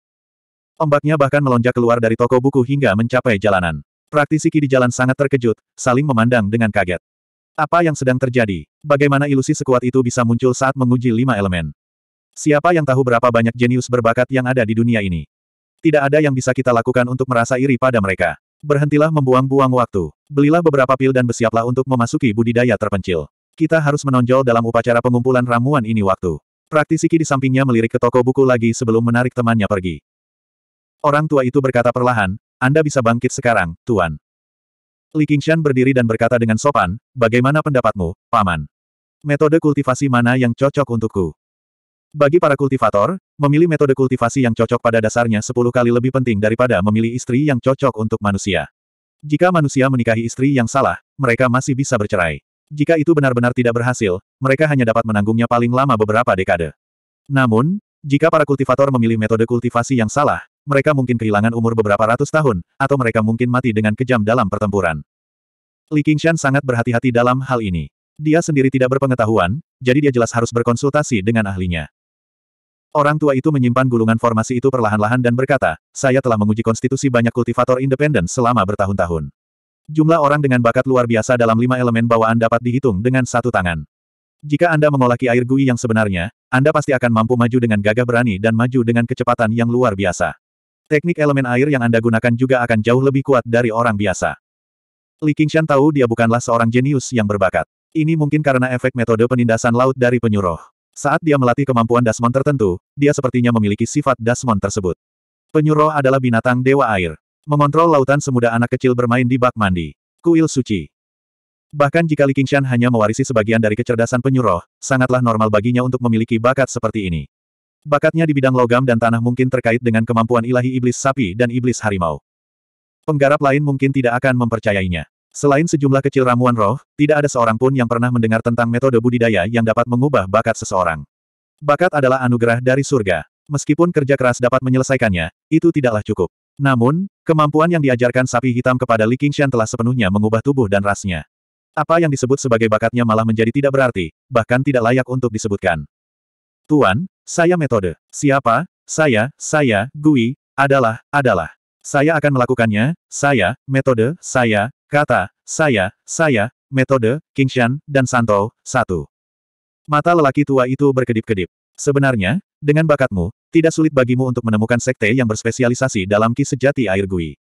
Ombaknya bahkan melonjak keluar dari toko buku hingga mencapai jalanan. Praktisi Ki di jalan sangat terkejut, saling memandang dengan kaget. Apa yang sedang terjadi? Bagaimana ilusi sekuat itu bisa muncul saat menguji lima elemen? Siapa yang tahu berapa banyak jenius berbakat yang ada di dunia ini? Tidak ada yang bisa kita lakukan untuk merasa iri pada mereka. Berhentilah membuang-buang waktu. Belilah beberapa pil dan bersiaplah untuk memasuki budidaya terpencil. Kita harus menonjol dalam upacara pengumpulan ramuan ini waktu. Praktisiki di sampingnya melirik ke toko buku lagi sebelum menarik temannya pergi. Orang tua itu berkata perlahan, Anda bisa bangkit sekarang, Tuan. Li Qingshan berdiri dan berkata dengan sopan, bagaimana pendapatmu, Paman? Metode kultivasi mana yang cocok untukku? Bagi para kultivator, memilih metode kultivasi yang cocok pada dasarnya sepuluh kali lebih penting daripada memilih istri yang cocok untuk manusia. Jika manusia menikahi istri yang salah, mereka masih bisa bercerai. Jika itu benar-benar tidak berhasil, mereka hanya dapat menanggungnya paling lama beberapa dekade. Namun, jika para kultivator memilih metode kultivasi yang salah, mereka mungkin kehilangan umur beberapa ratus tahun, atau mereka mungkin mati dengan kejam dalam pertempuran. Li Qingshan sangat berhati-hati dalam hal ini. Dia sendiri tidak berpengetahuan, jadi dia jelas harus berkonsultasi dengan ahlinya. Orang tua itu menyimpan gulungan formasi itu perlahan-lahan dan berkata, saya telah menguji konstitusi banyak kultivator independen selama bertahun-tahun. Jumlah orang dengan bakat luar biasa dalam lima elemen bawaan dapat dihitung dengan satu tangan. Jika Anda mengolaki air gui yang sebenarnya, Anda pasti akan mampu maju dengan gagah berani dan maju dengan kecepatan yang luar biasa. Teknik elemen air yang Anda gunakan juga akan jauh lebih kuat dari orang biasa. Li Qingshan tahu dia bukanlah seorang jenius yang berbakat. Ini mungkin karena efek metode penindasan laut dari penyuruh. Saat dia melatih kemampuan Dasmon tertentu, dia sepertinya memiliki sifat Dasmon tersebut. Penyuruh adalah binatang dewa air. Mengontrol lautan semudah anak kecil bermain di bak mandi. Kuil suci. Bahkan jika Li Qingshan hanya mewarisi sebagian dari kecerdasan penyuruh, sangatlah normal baginya untuk memiliki bakat seperti ini. Bakatnya di bidang logam dan tanah mungkin terkait dengan kemampuan ilahi iblis sapi dan iblis harimau. Penggarap lain mungkin tidak akan mempercayainya. Selain sejumlah kecil ramuan roh, tidak ada seorang pun yang pernah mendengar tentang metode budidaya yang dapat mengubah bakat seseorang. Bakat adalah anugerah dari surga. Meskipun kerja keras dapat menyelesaikannya, itu tidaklah cukup. Namun, kemampuan yang diajarkan sapi hitam kepada Li Qingshan telah sepenuhnya mengubah tubuh dan rasnya. Apa yang disebut sebagai bakatnya malah menjadi tidak berarti, bahkan tidak layak untuk disebutkan. Tuan, saya metode. Siapa? Saya, saya, Gui, adalah, adalah. Saya akan melakukannya, saya, metode, saya, kata, saya, saya, metode, Kingshan, dan Santo, satu. Mata lelaki tua itu berkedip-kedip. Sebenarnya, dengan bakatmu, tidak sulit bagimu untuk menemukan sekte yang berspesialisasi dalam ki sejati air gui.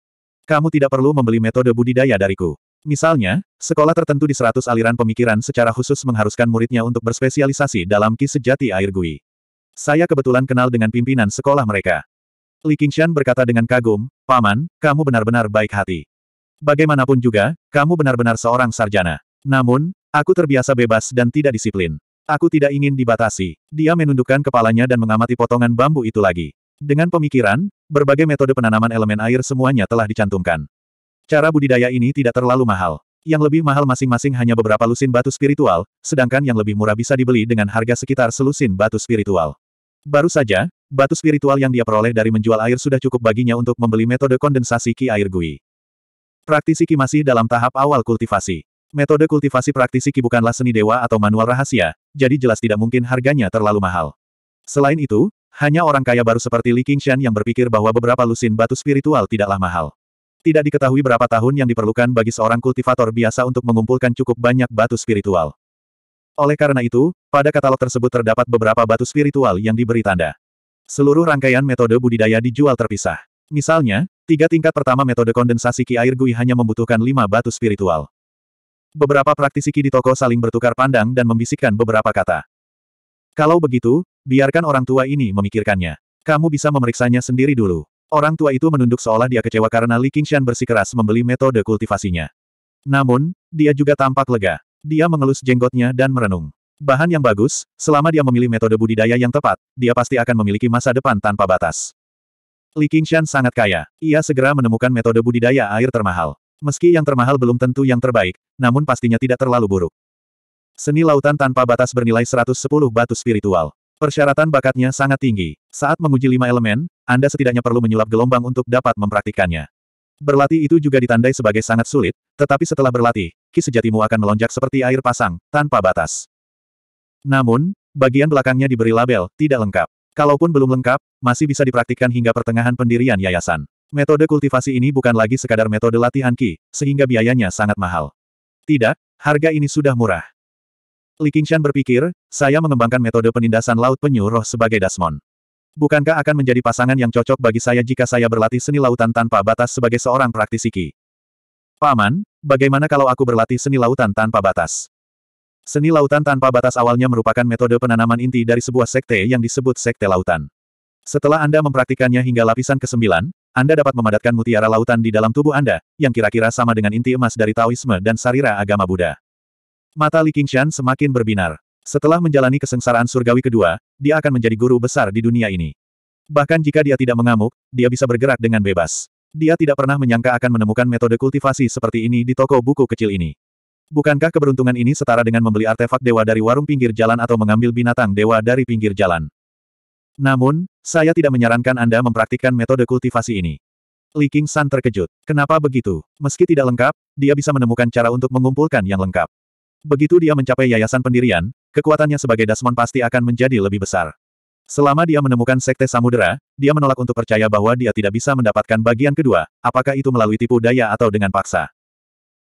Kamu tidak perlu membeli metode budidaya dariku. Misalnya, sekolah tertentu di seratus aliran pemikiran secara khusus mengharuskan muridnya untuk berspesialisasi dalam ki sejati air gui. Saya kebetulan kenal dengan pimpinan sekolah mereka. Li Qingshan berkata dengan kagum, Paman, kamu benar-benar baik hati. Bagaimanapun juga, kamu benar-benar seorang sarjana. Namun, aku terbiasa bebas dan tidak disiplin. Aku tidak ingin dibatasi. Dia menundukkan kepalanya dan mengamati potongan bambu itu lagi. Dengan pemikiran, berbagai metode penanaman elemen air semuanya telah dicantumkan. Cara budidaya ini tidak terlalu mahal. Yang lebih mahal masing-masing hanya beberapa lusin batu spiritual, sedangkan yang lebih murah bisa dibeli dengan harga sekitar selusin batu spiritual. Baru saja, batu spiritual yang dia peroleh dari menjual air sudah cukup baginya untuk membeli metode kondensasi ki air gui. Praktisi ki masih dalam tahap awal kultivasi. Metode kultivasi praktisi ki bukanlah seni dewa atau manual rahasia, jadi jelas tidak mungkin harganya terlalu mahal. Selain itu, hanya orang kaya baru seperti Li Qingshan yang berpikir bahwa beberapa lusin batu spiritual tidaklah mahal. Tidak diketahui berapa tahun yang diperlukan bagi seorang kultivator biasa untuk mengumpulkan cukup banyak batu spiritual. Oleh karena itu, pada katalog tersebut terdapat beberapa batu spiritual yang diberi tanda. Seluruh rangkaian metode budidaya dijual terpisah. Misalnya, tiga tingkat pertama metode kondensasi Ki Air Gui hanya membutuhkan lima batu spiritual. Beberapa praktisi Ki di toko saling bertukar pandang dan membisikkan beberapa kata. Kalau begitu, biarkan orang tua ini memikirkannya. Kamu bisa memeriksanya sendiri dulu. Orang tua itu menunduk seolah dia kecewa karena Li Qingshan bersikeras membeli metode kultivasinya. Namun, dia juga tampak lega. Dia mengelus jenggotnya dan merenung. Bahan yang bagus, selama dia memilih metode budidaya yang tepat, dia pasti akan memiliki masa depan tanpa batas. Li Qingshan sangat kaya. Ia segera menemukan metode budidaya air termahal. Meski yang termahal belum tentu yang terbaik, namun pastinya tidak terlalu buruk. Seni lautan tanpa batas bernilai 110 batu spiritual. Persyaratan bakatnya sangat tinggi. Saat menguji lima elemen, Anda setidaknya perlu menyulap gelombang untuk dapat mempraktikkannya. Berlatih itu juga ditandai sebagai sangat sulit, tetapi setelah berlatih, ki sejatimu akan melonjak seperti air pasang, tanpa batas. Namun, bagian belakangnya diberi label, tidak lengkap. Kalaupun belum lengkap, masih bisa dipraktikkan hingga pertengahan pendirian yayasan. Metode kultivasi ini bukan lagi sekadar metode latihan Ki, sehingga biayanya sangat mahal. Tidak, harga ini sudah murah. Li Qingshan berpikir, saya mengembangkan metode penindasan laut penyu roh sebagai dasmon. Bukankah akan menjadi pasangan yang cocok bagi saya jika saya berlatih seni lautan tanpa batas sebagai seorang praktisi Ki? Paman, bagaimana kalau aku berlatih seni lautan tanpa batas? Seni lautan tanpa batas awalnya merupakan metode penanaman inti dari sebuah sekte yang disebut sekte lautan. Setelah Anda mempraktikannya hingga lapisan ke-9, Anda dapat memadatkan mutiara lautan di dalam tubuh Anda, yang kira-kira sama dengan inti emas dari Taoisme dan sarira agama Buddha. Mata Li Qingshan semakin berbinar. Setelah menjalani kesengsaraan surgawi kedua, dia akan menjadi guru besar di dunia ini. Bahkan jika dia tidak mengamuk, dia bisa bergerak dengan bebas. Dia tidak pernah menyangka akan menemukan metode kultivasi seperti ini di toko buku kecil ini. Bukankah keberuntungan ini setara dengan membeli artefak dewa dari warung pinggir jalan atau mengambil binatang dewa dari pinggir jalan? Namun, saya tidak menyarankan Anda mempraktikkan metode kultivasi ini. Li King San terkejut. Kenapa begitu? Meski tidak lengkap, dia bisa menemukan cara untuk mengumpulkan yang lengkap. Begitu dia mencapai yayasan pendirian, kekuatannya sebagai Dasmon pasti akan menjadi lebih besar. Selama dia menemukan Sekte Samudera, dia menolak untuk percaya bahwa dia tidak bisa mendapatkan bagian kedua, apakah itu melalui tipu daya atau dengan paksa.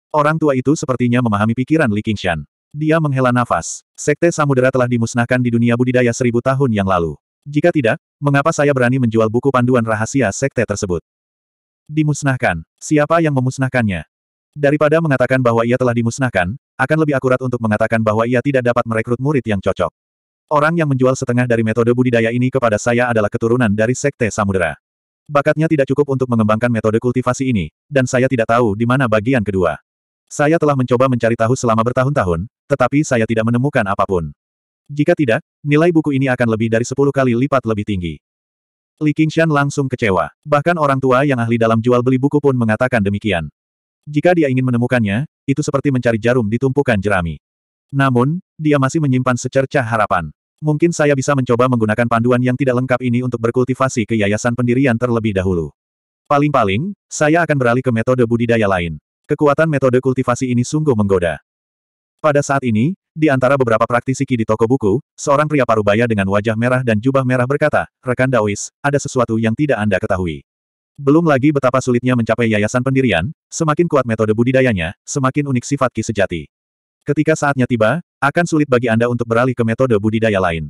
Orang tua itu sepertinya memahami pikiran Li Qingshan. Dia menghela nafas. Sekte Samudera telah dimusnahkan di dunia budidaya seribu tahun yang lalu. Jika tidak, mengapa saya berani menjual buku panduan rahasia sekte tersebut? Dimusnahkan. Siapa yang memusnahkannya? Daripada mengatakan bahwa ia telah dimusnahkan, akan lebih akurat untuk mengatakan bahwa ia tidak dapat merekrut murid yang cocok. Orang yang menjual setengah dari metode budidaya ini kepada saya adalah keturunan dari Sekte Samudera. Bakatnya tidak cukup untuk mengembangkan metode kultivasi ini, dan saya tidak tahu di mana bagian kedua. Saya telah mencoba mencari tahu selama bertahun-tahun, tetapi saya tidak menemukan apapun. Jika tidak, nilai buku ini akan lebih dari 10 kali lipat lebih tinggi. Li Qingshan langsung kecewa. Bahkan orang tua yang ahli dalam jual beli buku pun mengatakan demikian. Jika dia ingin menemukannya, itu seperti mencari jarum di tumpukan jerami. Namun, dia masih menyimpan secercah harapan. Mungkin saya bisa mencoba menggunakan panduan yang tidak lengkap ini untuk berkultivasi ke yayasan pendirian terlebih dahulu. Paling-paling, saya akan beralih ke metode budidaya lain. Kekuatan metode kultivasi ini sungguh menggoda. Pada saat ini, di antara beberapa praktisi di toko buku, seorang pria parubaya dengan wajah merah dan jubah merah berkata, Rekan Daois, ada sesuatu yang tidak Anda ketahui. Belum lagi betapa sulitnya mencapai yayasan pendirian, semakin kuat metode budidayanya, semakin unik sifat ki sejati. Ketika saatnya tiba, akan sulit bagi Anda untuk beralih ke metode budidaya lain.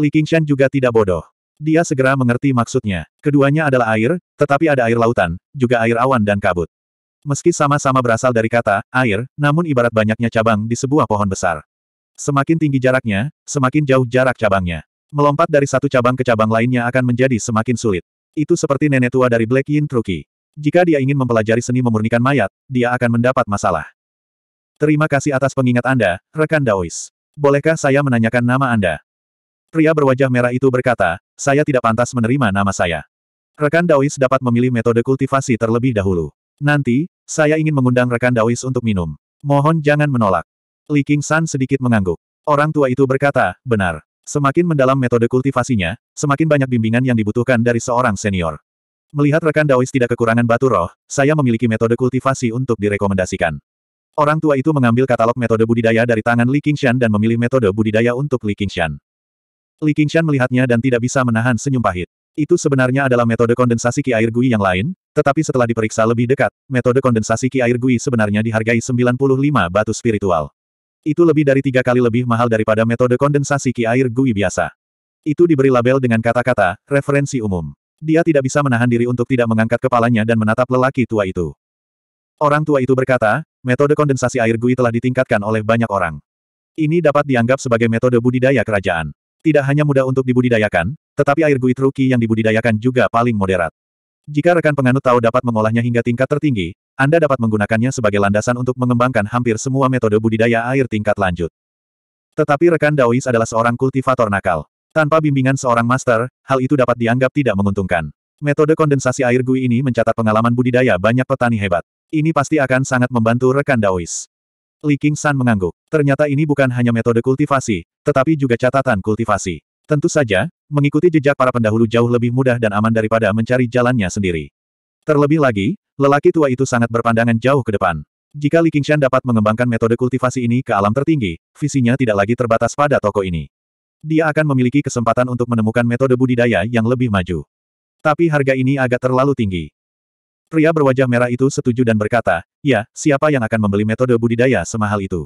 Li Qingshan juga tidak bodoh. Dia segera mengerti maksudnya. Keduanya adalah air, tetapi ada air lautan, juga air awan dan kabut. Meski sama-sama berasal dari kata air, namun ibarat banyaknya cabang di sebuah pohon besar. Semakin tinggi jaraknya, semakin jauh jarak cabangnya. Melompat dari satu cabang ke cabang lainnya akan menjadi semakin sulit. Itu seperti nenek tua dari Black Yin Truki. Jika dia ingin mempelajari seni memurnikan mayat, dia akan mendapat masalah. Terima kasih atas pengingat Anda, rekan Daois. Bolehkah saya menanyakan nama Anda? Pria berwajah merah itu berkata, saya tidak pantas menerima nama saya. Rekan Daois dapat memilih metode kultivasi terlebih dahulu. Nanti, saya ingin mengundang rekan Daois untuk minum. Mohon jangan menolak. Li King San sedikit mengangguk. Orang tua itu berkata, benar. Semakin mendalam metode kultivasinya, semakin banyak bimbingan yang dibutuhkan dari seorang senior. Melihat rekan Daois tidak kekurangan batu roh, saya memiliki metode kultivasi untuk direkomendasikan. Orang tua itu mengambil katalog metode budidaya dari tangan Li Qingshan dan memilih metode budidaya untuk Li Qingshan. Li Qingshan melihatnya dan tidak bisa menahan senyum pahit. Itu sebenarnya adalah metode kondensasi ki air gui yang lain, tetapi setelah diperiksa lebih dekat, metode kondensasi ki air gui sebenarnya dihargai 95 batu spiritual. Itu lebih dari tiga kali lebih mahal daripada metode kondensasi ki air gui biasa. Itu diberi label dengan kata-kata, referensi umum. Dia tidak bisa menahan diri untuk tidak mengangkat kepalanya dan menatap lelaki tua itu. Orang tua itu berkata, metode kondensasi air gui telah ditingkatkan oleh banyak orang. Ini dapat dianggap sebagai metode budidaya kerajaan. Tidak hanya mudah untuk dibudidayakan, tetapi air gui truki yang dibudidayakan juga paling moderat. Jika rekan penganut tahu dapat mengolahnya hingga tingkat tertinggi, Anda dapat menggunakannya sebagai landasan untuk mengembangkan hampir semua metode budidaya air tingkat lanjut. Tetapi rekan Daois adalah seorang kultivator nakal. Tanpa bimbingan seorang master, hal itu dapat dianggap tidak menguntungkan. Metode kondensasi air gui ini mencatat pengalaman budidaya banyak petani hebat. Ini pasti akan sangat membantu rekan Daois. Li Qingshan San mengangguk. Ternyata ini bukan hanya metode kultivasi, tetapi juga catatan kultivasi. Tentu saja, mengikuti jejak para pendahulu jauh lebih mudah dan aman daripada mencari jalannya sendiri. Terlebih lagi, lelaki tua itu sangat berpandangan jauh ke depan. Jika Li Qingshan dapat mengembangkan metode kultivasi ini ke alam tertinggi, visinya tidak lagi terbatas pada toko ini. Dia akan memiliki kesempatan untuk menemukan metode budidaya yang lebih maju. Tapi harga ini agak terlalu tinggi. Pria berwajah merah itu setuju dan berkata, ya, siapa yang akan membeli metode budidaya semahal itu?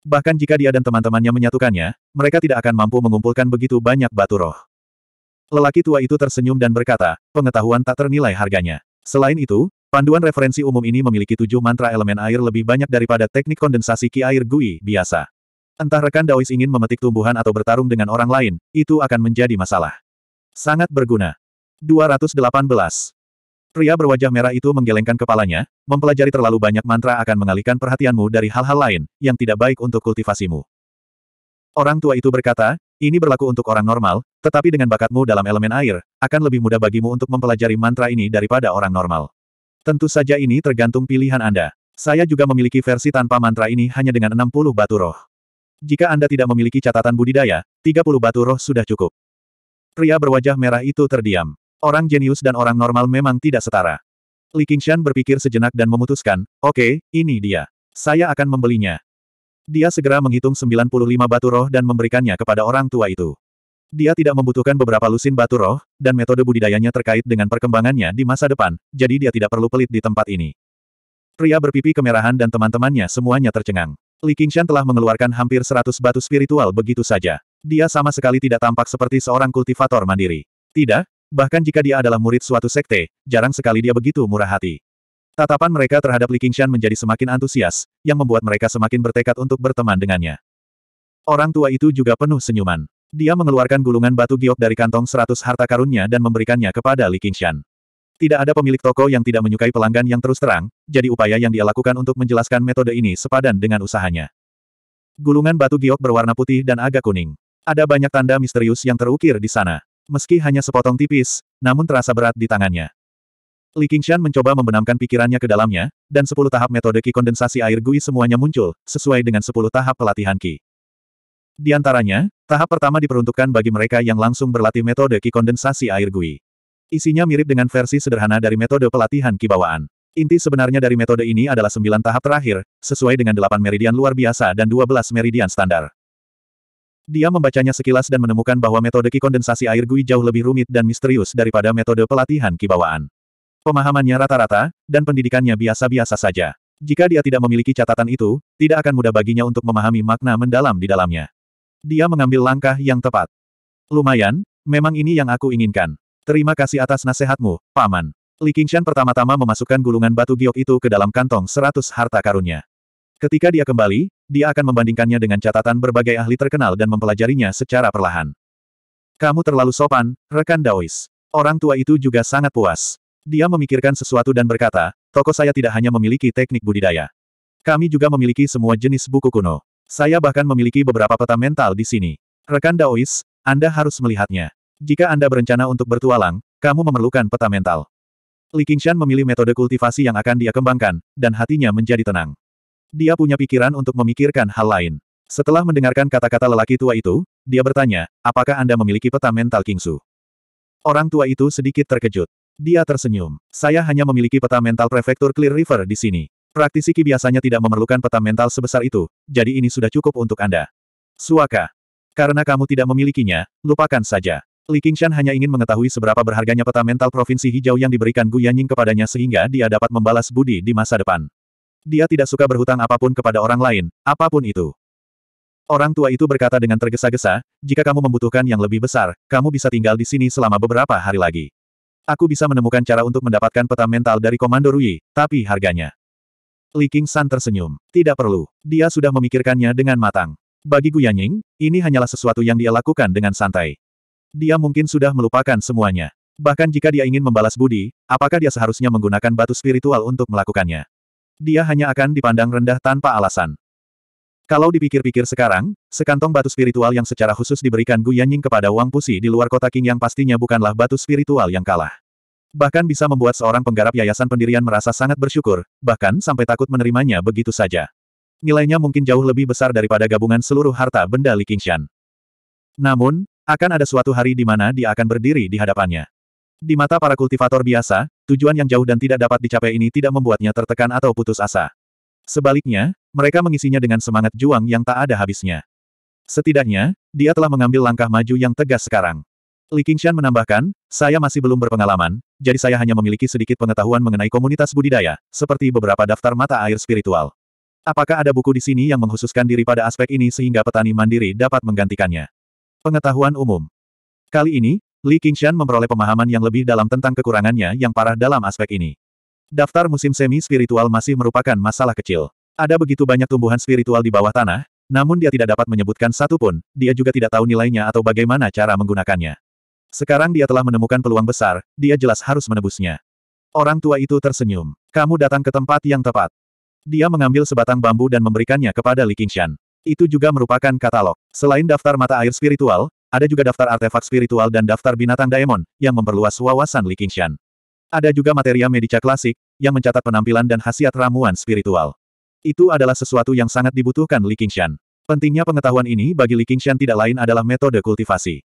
Bahkan jika dia dan teman-temannya menyatukannya, mereka tidak akan mampu mengumpulkan begitu banyak batu roh. Lelaki tua itu tersenyum dan berkata, pengetahuan tak ternilai harganya. Selain itu, panduan referensi umum ini memiliki tujuh mantra elemen air lebih banyak daripada teknik kondensasi ki air gui biasa. Entah rekan Daois ingin memetik tumbuhan atau bertarung dengan orang lain, itu akan menjadi masalah. Sangat berguna. 218. Pria berwajah merah itu menggelengkan kepalanya, mempelajari terlalu banyak mantra akan mengalihkan perhatianmu dari hal-hal lain, yang tidak baik untuk kultivasimu. Orang tua itu berkata, ini berlaku untuk orang normal, tetapi dengan bakatmu dalam elemen air, akan lebih mudah bagimu untuk mempelajari mantra ini daripada orang normal. Tentu saja ini tergantung pilihan Anda. Saya juga memiliki versi tanpa mantra ini hanya dengan 60 batu roh. Jika Anda tidak memiliki catatan budidaya, 30 batu roh sudah cukup. Pria berwajah merah itu terdiam. Orang jenius dan orang normal memang tidak setara. Li Qingshan berpikir sejenak dan memutuskan, oke, okay, ini dia. Saya akan membelinya. Dia segera menghitung 95 batu roh dan memberikannya kepada orang tua itu. Dia tidak membutuhkan beberapa lusin batu roh, dan metode budidayanya terkait dengan perkembangannya di masa depan, jadi dia tidak perlu pelit di tempat ini. Pria berpipi kemerahan dan teman-temannya semuanya tercengang. Li Qingshan telah mengeluarkan hampir 100 batu spiritual begitu saja. Dia sama sekali tidak tampak seperti seorang kultivator mandiri. Tidak, Bahkan jika dia adalah murid suatu sekte, jarang sekali dia begitu murah hati. Tatapan mereka terhadap Li Qingshan menjadi semakin antusias, yang membuat mereka semakin bertekad untuk berteman dengannya. Orang tua itu juga penuh senyuman. Dia mengeluarkan gulungan batu giok dari kantong seratus harta karunnya dan memberikannya kepada Li Qingshan. Tidak ada pemilik toko yang tidak menyukai pelanggan yang terus terang, jadi upaya yang dia lakukan untuk menjelaskan metode ini sepadan dengan usahanya. Gulungan batu giok berwarna putih dan agak kuning. Ada banyak tanda misterius yang terukir di sana. Meski hanya sepotong tipis, namun terasa berat di tangannya. Li Qingshan mencoba membenamkan pikirannya ke dalamnya, dan sepuluh tahap metode Qi kondensasi air Gui semuanya muncul, sesuai dengan sepuluh tahap pelatihan Ki. Di antaranya, tahap pertama diperuntukkan bagi mereka yang langsung berlatih metode Qi kondensasi air Gui. Isinya mirip dengan versi sederhana dari metode pelatihan Qi bawaan. Inti sebenarnya dari metode ini adalah sembilan tahap terakhir, sesuai dengan delapan meridian luar biasa dan dua belas meridian standar. Dia membacanya sekilas dan menemukan bahwa metode ki kondensasi air gui jauh lebih rumit dan misterius daripada metode pelatihan kibawaan. Pemahamannya rata-rata, dan pendidikannya biasa-biasa saja. Jika dia tidak memiliki catatan itu, tidak akan mudah baginya untuk memahami makna mendalam di dalamnya. Dia mengambil langkah yang tepat. Lumayan, memang ini yang aku inginkan. Terima kasih atas nasihatmu, Paman. Li Qingshan pertama-tama memasukkan gulungan batu giok itu ke dalam kantong seratus harta karunnya. Ketika dia kembali, dia akan membandingkannya dengan catatan berbagai ahli terkenal dan mempelajarinya secara perlahan. Kamu terlalu sopan, rekan Daois. Orang tua itu juga sangat puas. Dia memikirkan sesuatu dan berkata, toko saya tidak hanya memiliki teknik budidaya. Kami juga memiliki semua jenis buku kuno. Saya bahkan memiliki beberapa peta mental di sini. Rekan Daois, Anda harus melihatnya. Jika Anda berencana untuk bertualang, kamu memerlukan peta mental. Li Qingshan memilih metode kultivasi yang akan dia kembangkan, dan hatinya menjadi tenang. Dia punya pikiran untuk memikirkan hal lain. Setelah mendengarkan kata-kata lelaki tua itu, dia bertanya, apakah Anda memiliki peta mental Kingsu? Orang tua itu sedikit terkejut. Dia tersenyum. Saya hanya memiliki peta mental prefektur Clear River di sini. Praktisi Ki biasanya tidak memerlukan peta mental sebesar itu, jadi ini sudah cukup untuk Anda. Suaka. Karena kamu tidak memilikinya, lupakan saja. Li Qingshan hanya ingin mengetahui seberapa berharganya peta mental Provinsi Hijau yang diberikan Gu Yanying kepadanya sehingga dia dapat membalas budi di masa depan. Dia tidak suka berhutang apapun kepada orang lain, apapun itu. Orang tua itu berkata dengan tergesa-gesa, jika kamu membutuhkan yang lebih besar, kamu bisa tinggal di sini selama beberapa hari lagi. Aku bisa menemukan cara untuk mendapatkan peta mental dari Komando Rui, tapi harganya. Li King San tersenyum. Tidak perlu. Dia sudah memikirkannya dengan matang. Bagi Guyanying, ini hanyalah sesuatu yang dia lakukan dengan santai. Dia mungkin sudah melupakan semuanya. Bahkan jika dia ingin membalas budi, apakah dia seharusnya menggunakan batu spiritual untuk melakukannya? dia hanya akan dipandang rendah tanpa alasan. Kalau dipikir-pikir sekarang, sekantong batu spiritual yang secara khusus diberikan Gu Yanying kepada Wang Pusi di luar kota King yang pastinya bukanlah batu spiritual yang kalah. Bahkan bisa membuat seorang penggarap yayasan pendirian merasa sangat bersyukur, bahkan sampai takut menerimanya begitu saja. Nilainya mungkin jauh lebih besar daripada gabungan seluruh harta benda Li Qingshan. Namun, akan ada suatu hari di mana dia akan berdiri di hadapannya. Di mata para kultivator biasa, Tujuan yang jauh dan tidak dapat dicapai ini tidak membuatnya tertekan atau putus asa. Sebaliknya, mereka mengisinya dengan semangat juang yang tak ada habisnya. Setidaknya, dia telah mengambil langkah maju yang tegas sekarang. Li Qingshan menambahkan, saya masih belum berpengalaman, jadi saya hanya memiliki sedikit pengetahuan mengenai komunitas budidaya, seperti beberapa daftar mata air spiritual. Apakah ada buku di sini yang menghususkan diri pada aspek ini sehingga petani mandiri dapat menggantikannya? Pengetahuan umum. Kali ini, Li Qingshan memperoleh pemahaman yang lebih dalam tentang kekurangannya yang parah dalam aspek ini. Daftar musim semi-spiritual masih merupakan masalah kecil. Ada begitu banyak tumbuhan spiritual di bawah tanah, namun dia tidak dapat menyebutkan satu pun, dia juga tidak tahu nilainya atau bagaimana cara menggunakannya. Sekarang dia telah menemukan peluang besar, dia jelas harus menebusnya. Orang tua itu tersenyum. Kamu datang ke tempat yang tepat. Dia mengambil sebatang bambu dan memberikannya kepada Li Qingshan. Itu juga merupakan katalog. Selain daftar mata air spiritual, ada juga daftar artefak spiritual dan daftar binatang daemon, yang memperluas wawasan Li Qingshan. Ada juga materia medica klasik, yang mencatat penampilan dan khasiat ramuan spiritual. Itu adalah sesuatu yang sangat dibutuhkan Li Qingshan. Pentingnya pengetahuan ini bagi Li Qingshan tidak lain adalah metode kultivasi.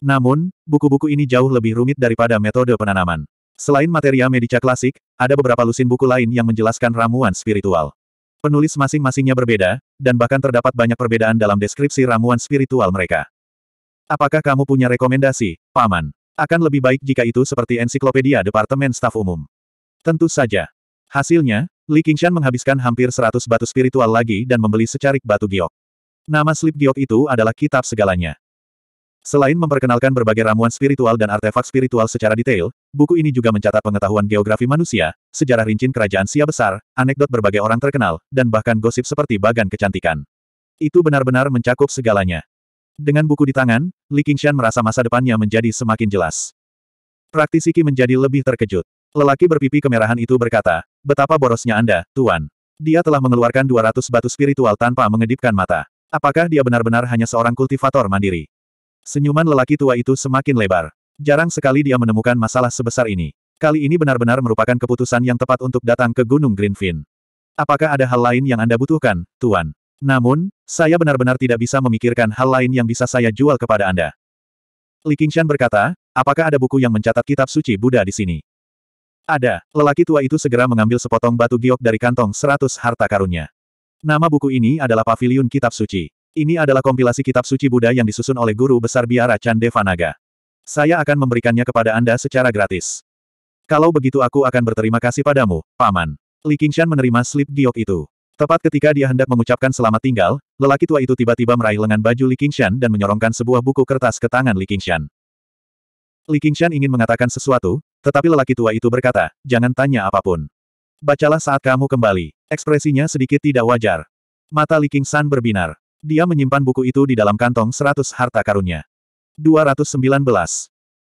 Namun, buku-buku ini jauh lebih rumit daripada metode penanaman. Selain materia medica klasik, ada beberapa lusin buku lain yang menjelaskan ramuan spiritual. Penulis masing-masingnya berbeda, dan bahkan terdapat banyak perbedaan dalam deskripsi ramuan spiritual mereka. Apakah kamu punya rekomendasi, Paman? Akan lebih baik jika itu seperti ensiklopedia Departemen Staf Umum. Tentu saja. Hasilnya, Li Qingshan menghabiskan hampir 100 batu spiritual lagi dan membeli secarik batu giok. Nama slip giok itu adalah kitab segalanya. Selain memperkenalkan berbagai ramuan spiritual dan artefak spiritual secara detail, buku ini juga mencatat pengetahuan geografi manusia, sejarah rincin kerajaan Sia Besar, anekdot berbagai orang terkenal, dan bahkan gosip seperti bagan kecantikan. Itu benar-benar mencakup segalanya. Dengan buku di tangan, Li Qingshan merasa masa depannya menjadi semakin jelas. Praktisi Qi menjadi lebih terkejut. Lelaki berpipi kemerahan itu berkata, betapa borosnya Anda, Tuan. Dia telah mengeluarkan 200 batu spiritual tanpa mengedipkan mata. Apakah dia benar-benar hanya seorang kultivator mandiri? Senyuman lelaki tua itu semakin lebar. Jarang sekali dia menemukan masalah sebesar ini. Kali ini benar-benar merupakan keputusan yang tepat untuk datang ke Gunung Greenfin. Apakah ada hal lain yang Anda butuhkan, Tuan? Namun, saya benar-benar tidak bisa memikirkan hal lain yang bisa saya jual kepada Anda. Li Qingshan berkata, apakah ada buku yang mencatat kitab suci Buddha di sini? Ada, lelaki tua itu segera mengambil sepotong batu giok dari kantong seratus harta karunnya. Nama buku ini adalah Paviliun Kitab Suci. Ini adalah kompilasi kitab suci Buddha yang disusun oleh guru besar biara Chandevanaga. Saya akan memberikannya kepada Anda secara gratis. Kalau begitu aku akan berterima kasih padamu, Paman. Li Qingshan menerima slip giok itu. Tepat ketika dia hendak mengucapkan selamat tinggal, lelaki tua itu tiba-tiba meraih lengan baju Li Qingshan dan menyorongkan sebuah buku kertas ke tangan Li Qingshan. Li Qingshan ingin mengatakan sesuatu, tetapi lelaki tua itu berkata, jangan tanya apapun. Bacalah saat kamu kembali. Ekspresinya sedikit tidak wajar. Mata Li Qingshan berbinar. Dia menyimpan buku itu di dalam kantong seratus harta karunnya. 219.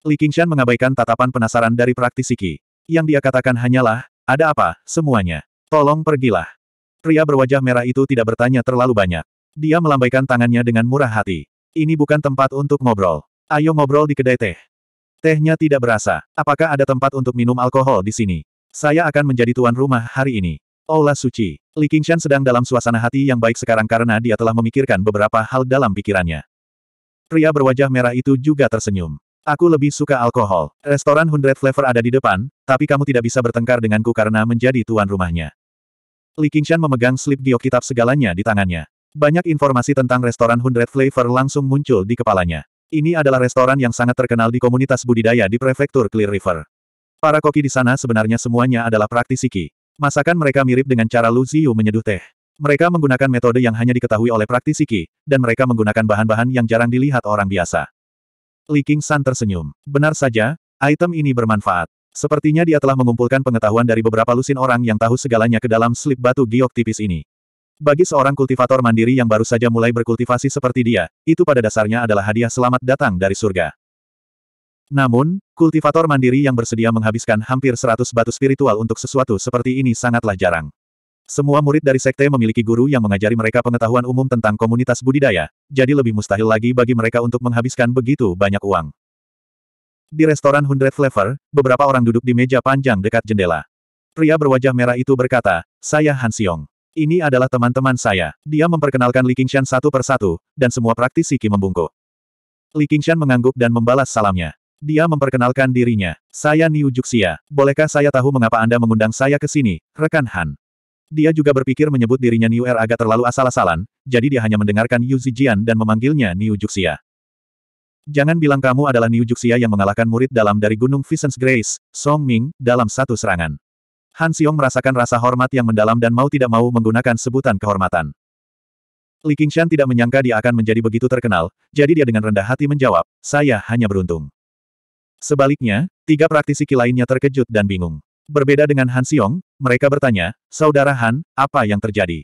Li Qingshan mengabaikan tatapan penasaran dari praktisi Qi. Yang dia katakan hanyalah, ada apa, semuanya. Tolong pergilah. Pria berwajah merah itu tidak bertanya terlalu banyak. Dia melambaikan tangannya dengan murah hati. Ini bukan tempat untuk ngobrol. Ayo ngobrol di kedai teh. Tehnya tidak berasa. Apakah ada tempat untuk minum alkohol di sini? Saya akan menjadi tuan rumah hari ini. Ola Suci. Li Qingshan sedang dalam suasana hati yang baik sekarang karena dia telah memikirkan beberapa hal dalam pikirannya. Pria berwajah merah itu juga tersenyum. Aku lebih suka alkohol. Restoran Hundred Flavor ada di depan, tapi kamu tidak bisa bertengkar denganku karena menjadi tuan rumahnya. Li Qingshan memegang slip giok kitab segalanya di tangannya. Banyak informasi tentang restoran Hundred Flavor langsung muncul di kepalanya. Ini adalah restoran yang sangat terkenal di komunitas budidaya di prefektur Clear River. Para koki di sana sebenarnya semuanya adalah praktisi Qi. Masakan mereka mirip dengan cara Lu Ziyu menyeduh teh. Mereka menggunakan metode yang hanya diketahui oleh praktisi Qi, dan mereka menggunakan bahan-bahan yang jarang dilihat orang biasa. Li Qingshan tersenyum. Benar saja, item ini bermanfaat. Sepertinya dia telah mengumpulkan pengetahuan dari beberapa lusin orang yang tahu segalanya ke dalam slip batu giok tipis ini. Bagi seorang kultivator mandiri yang baru saja mulai berkultivasi seperti dia, itu pada dasarnya adalah hadiah selamat datang dari surga. Namun, kultivator mandiri yang bersedia menghabiskan hampir 100 batu spiritual untuk sesuatu seperti ini sangatlah jarang. Semua murid dari sekte memiliki guru yang mengajari mereka pengetahuan umum tentang komunitas budidaya, jadi lebih mustahil lagi bagi mereka untuk menghabiskan begitu banyak uang. Di restoran Hundred Flavor, beberapa orang duduk di meja panjang dekat jendela. Pria berwajah merah itu berkata, saya Han Xiong. Ini adalah teman-teman saya. Dia memperkenalkan Li Qingshan satu persatu, dan semua praktisi Qi membungkuk. Li Qingshan mengangguk dan membalas salamnya. Dia memperkenalkan dirinya. Saya Niu Juxia. Bolehkah saya tahu mengapa Anda mengundang saya ke sini, rekan Han? Dia juga berpikir menyebut dirinya Niu Er agak terlalu asal-asalan, jadi dia hanya mendengarkan Yu Zijian dan memanggilnya Niu Juxia. Jangan bilang kamu adalah New Juxia yang mengalahkan murid dalam dari Gunung Visions Grace, Song Ming, dalam satu serangan. Han Xiong merasakan rasa hormat yang mendalam dan mau tidak mau menggunakan sebutan kehormatan. Li Qingshan tidak menyangka dia akan menjadi begitu terkenal, jadi dia dengan rendah hati menjawab, saya hanya beruntung. Sebaliknya, tiga praktisi Qi lainnya terkejut dan bingung. Berbeda dengan Han Xiong, mereka bertanya, Saudara Han, apa yang terjadi?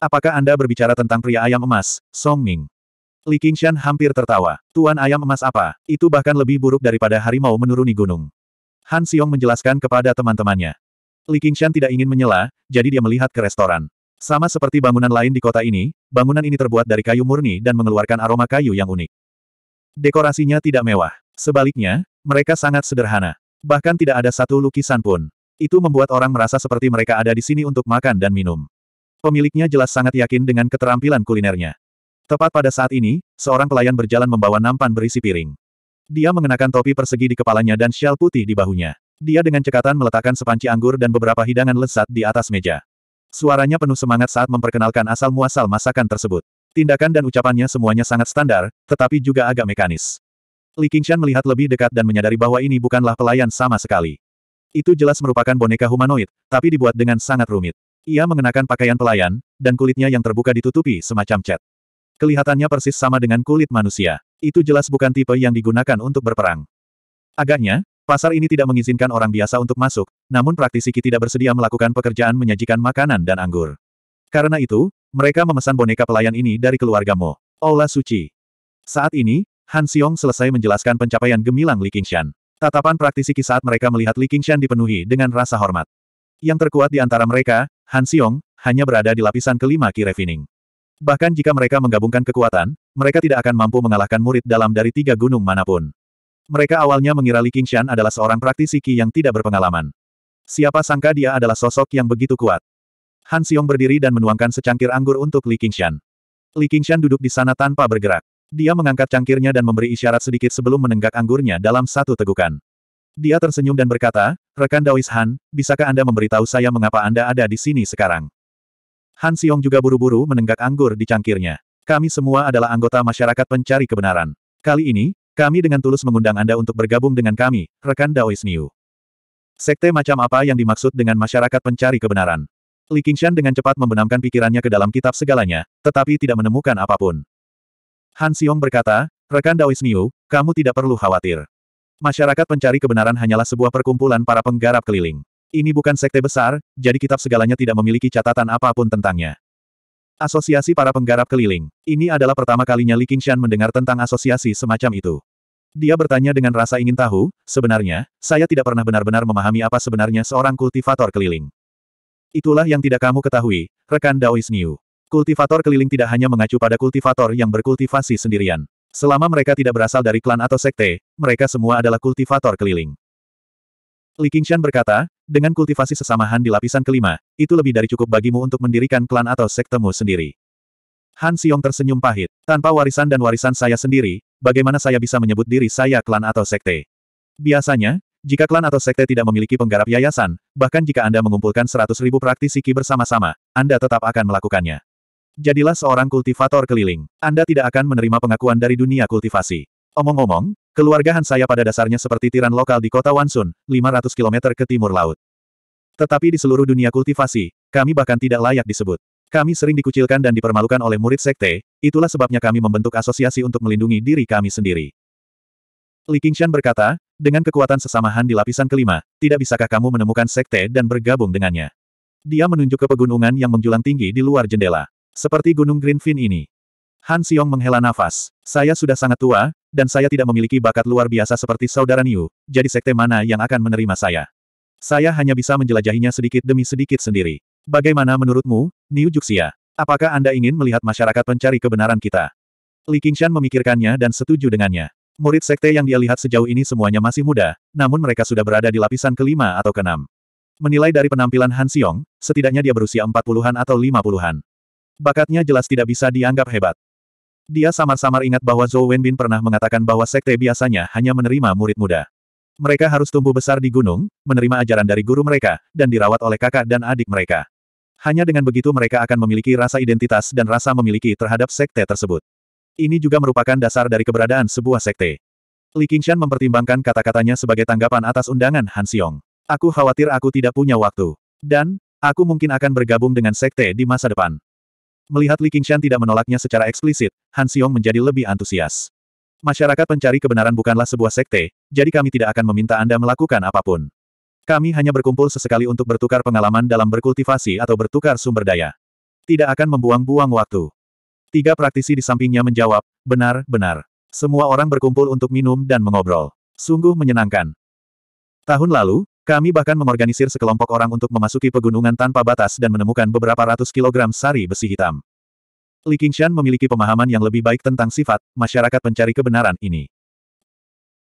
Apakah Anda berbicara tentang pria ayam emas, Song Ming? Li Qingshan hampir tertawa. Tuan ayam emas apa? Itu bahkan lebih buruk daripada harimau menuruni gunung. Han Xiong menjelaskan kepada teman-temannya. Li Qingshan tidak ingin menyela, jadi dia melihat ke restoran. Sama seperti bangunan lain di kota ini, bangunan ini terbuat dari kayu murni dan mengeluarkan aroma kayu yang unik. Dekorasinya tidak mewah. Sebaliknya, mereka sangat sederhana. Bahkan tidak ada satu lukisan pun. Itu membuat orang merasa seperti mereka ada di sini untuk makan dan minum. Pemiliknya jelas sangat yakin dengan keterampilan kulinernya. Tepat pada saat ini, seorang pelayan berjalan membawa nampan berisi piring. Dia mengenakan topi persegi di kepalanya dan shell putih di bahunya. Dia dengan cekatan meletakkan sepanci anggur dan beberapa hidangan lezat di atas meja. Suaranya penuh semangat saat memperkenalkan asal-muasal masakan tersebut. Tindakan dan ucapannya semuanya sangat standar, tetapi juga agak mekanis. Li Qingshan melihat lebih dekat dan menyadari bahwa ini bukanlah pelayan sama sekali. Itu jelas merupakan boneka humanoid, tapi dibuat dengan sangat rumit. Ia mengenakan pakaian pelayan, dan kulitnya yang terbuka ditutupi semacam cat. Kelihatannya persis sama dengan kulit manusia. Itu jelas bukan tipe yang digunakan untuk berperang. Agaknya, pasar ini tidak mengizinkan orang biasa untuk masuk, namun praktisi Ki tidak bersedia melakukan pekerjaan menyajikan makanan dan anggur. Karena itu, mereka memesan boneka pelayan ini dari keluarga Mo. Ola Suci. Saat ini, Han Xiong selesai menjelaskan pencapaian gemilang Li Qingshan. Tatapan praktisi Ki saat mereka melihat Li Qingshan dipenuhi dengan rasa hormat. Yang terkuat di antara mereka, Han Xiong, hanya berada di lapisan kelima Ki Refining. Bahkan jika mereka menggabungkan kekuatan, mereka tidak akan mampu mengalahkan murid dalam dari tiga gunung manapun. Mereka awalnya mengira Li Qingshan adalah seorang praktisi Qi yang tidak berpengalaman. Siapa sangka dia adalah sosok yang begitu kuat. Han Xiong berdiri dan menuangkan secangkir anggur untuk Li Qingshan. Li Qingshan duduk di sana tanpa bergerak. Dia mengangkat cangkirnya dan memberi isyarat sedikit sebelum menenggak anggurnya dalam satu tegukan. Dia tersenyum dan berkata, Rekan Daois Han, bisakah Anda memberitahu saya mengapa Anda ada di sini sekarang? Han Xiong juga buru-buru menenggak anggur di cangkirnya. Kami semua adalah anggota masyarakat pencari kebenaran. Kali ini, kami dengan tulus mengundang Anda untuk bergabung dengan kami, rekan Daois Niu. Sekte macam apa yang dimaksud dengan masyarakat pencari kebenaran? Li Qingshan dengan cepat membenamkan pikirannya ke dalam kitab segalanya, tetapi tidak menemukan apapun. Han Xiong berkata, Rekan Daois Niu, kamu tidak perlu khawatir. Masyarakat pencari kebenaran hanyalah sebuah perkumpulan para penggarap keliling. Ini bukan sekte besar, jadi kitab segalanya tidak memiliki catatan apapun tentangnya. Asosiasi para penggarap keliling. Ini adalah pertama kalinya Li Qingshan mendengar tentang asosiasi semacam itu. Dia bertanya dengan rasa ingin tahu, sebenarnya, saya tidak pernah benar-benar memahami apa sebenarnya seorang kultivator keliling. Itulah yang tidak kamu ketahui, rekan Daois New. Kultivator keliling tidak hanya mengacu pada kultivator yang berkultivasi sendirian. Selama mereka tidak berasal dari klan atau sekte, mereka semua adalah kultivator keliling. Li Qingshan berkata, dengan kultivasi sesamahan di lapisan kelima, itu lebih dari cukup bagimu untuk mendirikan klan atau sektemu sendiri. Han Xiong tersenyum pahit. Tanpa warisan dan warisan saya sendiri, bagaimana saya bisa menyebut diri saya klan atau sekte? Biasanya, jika klan atau sekte tidak memiliki penggarap yayasan, bahkan jika Anda mengumpulkan 100 ribu praktisi ki bersama-sama, Anda tetap akan melakukannya. Jadilah seorang kultivator keliling. Anda tidak akan menerima pengakuan dari dunia kultivasi. Omong-omong, keluarga Han saya pada dasarnya seperti tiran lokal di kota Wansun, 500 km ke timur laut. Tetapi di seluruh dunia kultivasi, kami bahkan tidak layak disebut. Kami sering dikucilkan dan dipermalukan oleh murid sekte, itulah sebabnya kami membentuk asosiasi untuk melindungi diri kami sendiri. Li Qingshan berkata, dengan kekuatan sesama Han di lapisan kelima, tidak bisakah kamu menemukan sekte dan bergabung dengannya? Dia menunjuk ke pegunungan yang menjulang tinggi di luar jendela. Seperti gunung Greenfin ini. Han Xiong menghela nafas. Saya sudah sangat tua, dan saya tidak memiliki bakat luar biasa seperti saudara Niu, jadi sekte mana yang akan menerima saya? Saya hanya bisa menjelajahinya sedikit demi sedikit sendiri. Bagaimana menurutmu, Niu Juxia? Apakah Anda ingin melihat masyarakat pencari kebenaran kita? Li Qingshan memikirkannya dan setuju dengannya. Murid sekte yang dia lihat sejauh ini semuanya masih muda, namun mereka sudah berada di lapisan kelima atau keenam. Menilai dari penampilan Han Xiong, setidaknya dia berusia empat puluhan atau lima puluhan. Bakatnya jelas tidak bisa dianggap hebat. Dia samar-samar ingat bahwa Zhou Wenbin pernah mengatakan bahwa sekte biasanya hanya menerima murid muda. Mereka harus tumbuh besar di gunung, menerima ajaran dari guru mereka, dan dirawat oleh kakak dan adik mereka. Hanya dengan begitu mereka akan memiliki rasa identitas dan rasa memiliki terhadap sekte tersebut. Ini juga merupakan dasar dari keberadaan sebuah sekte. Li Qingshan mempertimbangkan kata-katanya sebagai tanggapan atas undangan Han Xiong. Aku khawatir aku tidak punya waktu. Dan, aku mungkin akan bergabung dengan sekte di masa depan. Melihat Li Qingshan tidak menolaknya secara eksplisit, Han Xiong menjadi lebih antusias. Masyarakat pencari kebenaran bukanlah sebuah sekte, jadi kami tidak akan meminta Anda melakukan apapun. Kami hanya berkumpul sesekali untuk bertukar pengalaman dalam berkultivasi atau bertukar sumber daya. Tidak akan membuang-buang waktu. Tiga praktisi di sampingnya menjawab, benar, benar. Semua orang berkumpul untuk minum dan mengobrol. Sungguh menyenangkan. Tahun lalu, kami bahkan mengorganisir sekelompok orang untuk memasuki pegunungan tanpa batas dan menemukan beberapa ratus kilogram sari besi hitam. Li Qingshan memiliki pemahaman yang lebih baik tentang sifat masyarakat pencari kebenaran ini.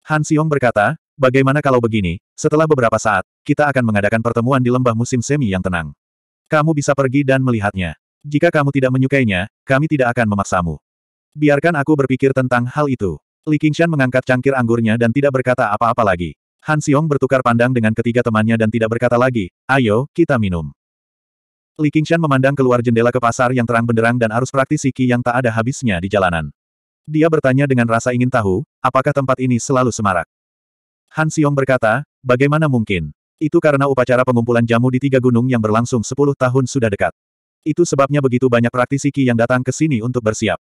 Han Xiong berkata, bagaimana kalau begini, setelah beberapa saat, kita akan mengadakan pertemuan di lembah musim semi yang tenang. Kamu bisa pergi dan melihatnya. Jika kamu tidak menyukainya, kami tidak akan memaksamu. Biarkan aku berpikir tentang hal itu. Li Qingshan mengangkat cangkir anggurnya dan tidak berkata apa-apa lagi. Han Xiong bertukar pandang dengan ketiga temannya dan tidak berkata lagi, ayo, kita minum. Li Qingshan memandang keluar jendela ke pasar yang terang benderang dan arus praktisi Qi yang tak ada habisnya di jalanan. Dia bertanya dengan rasa ingin tahu, apakah tempat ini selalu semarak. Han Xiong berkata, bagaimana mungkin? Itu karena upacara pengumpulan jamu di tiga gunung yang berlangsung sepuluh tahun sudah dekat. Itu sebabnya begitu banyak praktisi Qi yang datang ke sini untuk bersiap.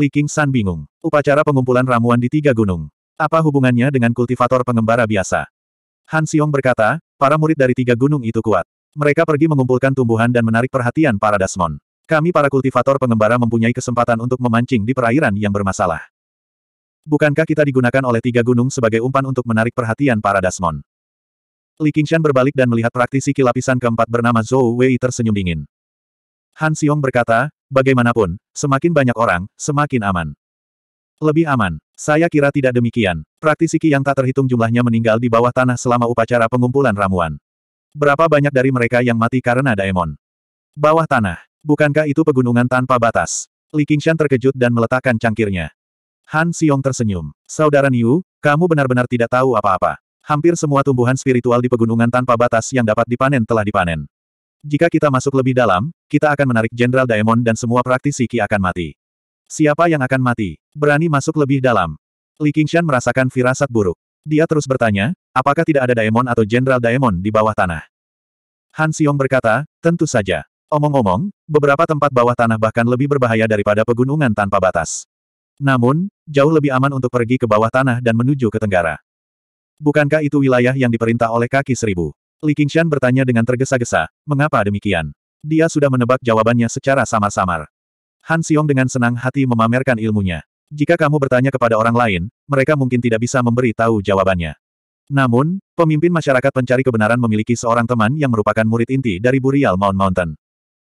Li Qingshan bingung. Upacara pengumpulan ramuan di tiga gunung. Apa hubungannya dengan kultivator pengembara biasa? Han Xiong berkata, para murid dari tiga gunung itu kuat. Mereka pergi mengumpulkan tumbuhan dan menarik perhatian para Dasmon. Kami para kultivator pengembara mempunyai kesempatan untuk memancing di perairan yang bermasalah. Bukankah kita digunakan oleh tiga gunung sebagai umpan untuk menarik perhatian para Dasmon? Li Qingshan berbalik dan melihat praktisi kilapisan keempat bernama Zhou Wei tersenyum dingin. Han Xiong berkata, bagaimanapun, semakin banyak orang, semakin aman. Lebih aman. Saya kira tidak demikian. Praktisi Qi yang tak terhitung jumlahnya meninggal di bawah tanah selama upacara pengumpulan ramuan. Berapa banyak dari mereka yang mati karena daemon? Bawah tanah. Bukankah itu pegunungan tanpa batas? Li Qingshan terkejut dan meletakkan cangkirnya. Han Xiong tersenyum. Saudara Niu, kamu benar-benar tidak tahu apa-apa. Hampir semua tumbuhan spiritual di pegunungan tanpa batas yang dapat dipanen telah dipanen. Jika kita masuk lebih dalam, kita akan menarik Jenderal Daemon dan semua praktisi Ki akan mati. Siapa yang akan mati? Berani masuk lebih dalam. Li Qingshan merasakan firasat buruk. Dia terus bertanya, apakah tidak ada daemon atau jenderal daemon di bawah tanah? Han Xiong berkata, tentu saja. Omong-omong, beberapa tempat bawah tanah bahkan lebih berbahaya daripada pegunungan tanpa batas. Namun, jauh lebih aman untuk pergi ke bawah tanah dan menuju ke tenggara. Bukankah itu wilayah yang diperintah oleh kaki seribu? Li Qingshan bertanya dengan tergesa-gesa, mengapa demikian? Dia sudah menebak jawabannya secara samar-samar. Han Xiong dengan senang hati memamerkan ilmunya. Jika kamu bertanya kepada orang lain, mereka mungkin tidak bisa memberi tahu jawabannya. Namun, pemimpin masyarakat pencari kebenaran memiliki seorang teman yang merupakan murid inti dari Burial Mount Mountain.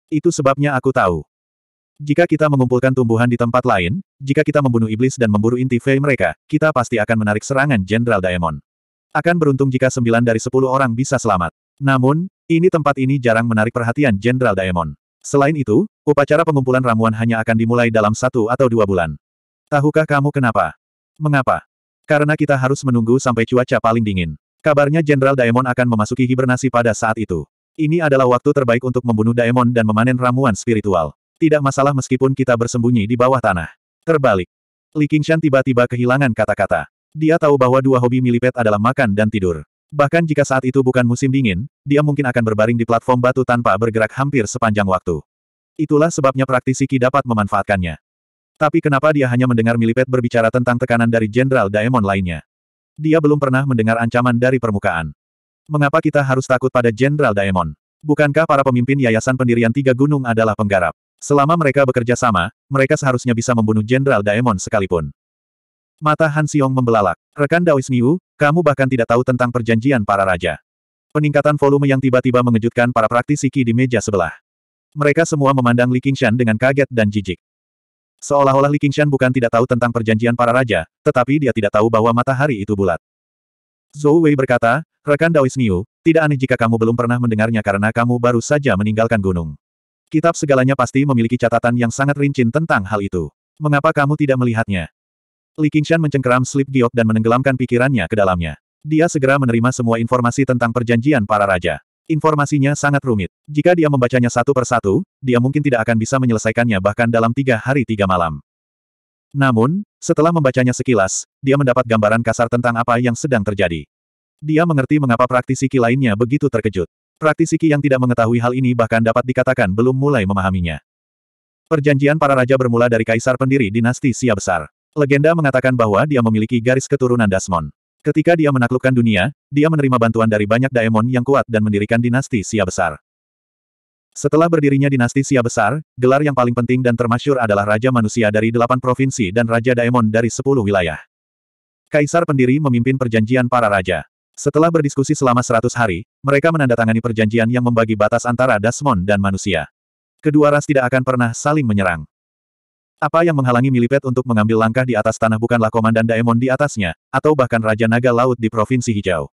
Itu sebabnya aku tahu. Jika kita mengumpulkan tumbuhan di tempat lain, jika kita membunuh iblis dan memburu inti fei mereka, kita pasti akan menarik serangan Jenderal Daemon. Akan beruntung jika sembilan dari sepuluh orang bisa selamat. Namun, ini tempat ini jarang menarik perhatian Jenderal Daemon. Selain itu, upacara pengumpulan ramuan hanya akan dimulai dalam satu atau dua bulan. Tahukah kamu kenapa? Mengapa? Karena kita harus menunggu sampai cuaca paling dingin. Kabarnya Jenderal Daemon akan memasuki hibernasi pada saat itu. Ini adalah waktu terbaik untuk membunuh Daemon dan memanen ramuan spiritual. Tidak masalah meskipun kita bersembunyi di bawah tanah. Terbalik. Li Qingshan tiba-tiba kehilangan kata-kata. Dia tahu bahwa dua hobi Milipet adalah makan dan tidur. Bahkan jika saat itu bukan musim dingin, dia mungkin akan berbaring di platform batu tanpa bergerak hampir sepanjang waktu. Itulah sebabnya praktisi Ki dapat memanfaatkannya. Tapi kenapa dia hanya mendengar Milipet berbicara tentang tekanan dari Jenderal Daemon lainnya? Dia belum pernah mendengar ancaman dari permukaan. Mengapa kita harus takut pada Jenderal Daemon? Bukankah para pemimpin Yayasan Pendirian Tiga Gunung adalah penggarap? Selama mereka bekerja sama, mereka seharusnya bisa membunuh Jenderal Daemon sekalipun. Mata Han Xiong membelalak. Rekan Daois Niu, kamu bahkan tidak tahu tentang perjanjian para raja. Peningkatan volume yang tiba-tiba mengejutkan para praktisi Qi di meja sebelah. Mereka semua memandang Li Qingshan dengan kaget dan jijik. Seolah-olah Li Qingshan bukan tidak tahu tentang perjanjian para raja, tetapi dia tidak tahu bahwa matahari itu bulat. Zhou Wei berkata, rekan Daois Niu, tidak aneh jika kamu belum pernah mendengarnya karena kamu baru saja meninggalkan gunung. Kitab segalanya pasti memiliki catatan yang sangat rinci tentang hal itu. Mengapa kamu tidak melihatnya? Li Qingshan mencengkeram Slip Giok dan menenggelamkan pikirannya ke dalamnya. Dia segera menerima semua informasi tentang perjanjian para raja. Informasinya sangat rumit. Jika dia membacanya satu per satu, dia mungkin tidak akan bisa menyelesaikannya bahkan dalam tiga hari tiga malam. Namun, setelah membacanya sekilas, dia mendapat gambaran kasar tentang apa yang sedang terjadi. Dia mengerti mengapa praktisi lainnya begitu terkejut. Praktisi yang tidak mengetahui hal ini bahkan dapat dikatakan belum mulai memahaminya. Perjanjian para raja bermula dari kaisar pendiri dinasti Sia Besar. Legenda mengatakan bahwa dia memiliki garis keturunan Dasmon. Ketika dia menaklukkan dunia, dia menerima bantuan dari banyak daemon yang kuat dan mendirikan dinasti Sia Besar. Setelah berdirinya dinasti Sia Besar, gelar yang paling penting dan termasyur adalah Raja Manusia dari delapan provinsi dan Raja Daemon dari sepuluh wilayah. Kaisar pendiri memimpin perjanjian para raja. Setelah berdiskusi selama seratus hari, mereka menandatangani perjanjian yang membagi batas antara Dasmon dan manusia. Kedua ras tidak akan pernah saling menyerang. Apa yang menghalangi Milipet untuk mengambil langkah di atas tanah bukanlah Komandan Daemon di atasnya, atau bahkan Raja Naga Laut di Provinsi Hijau.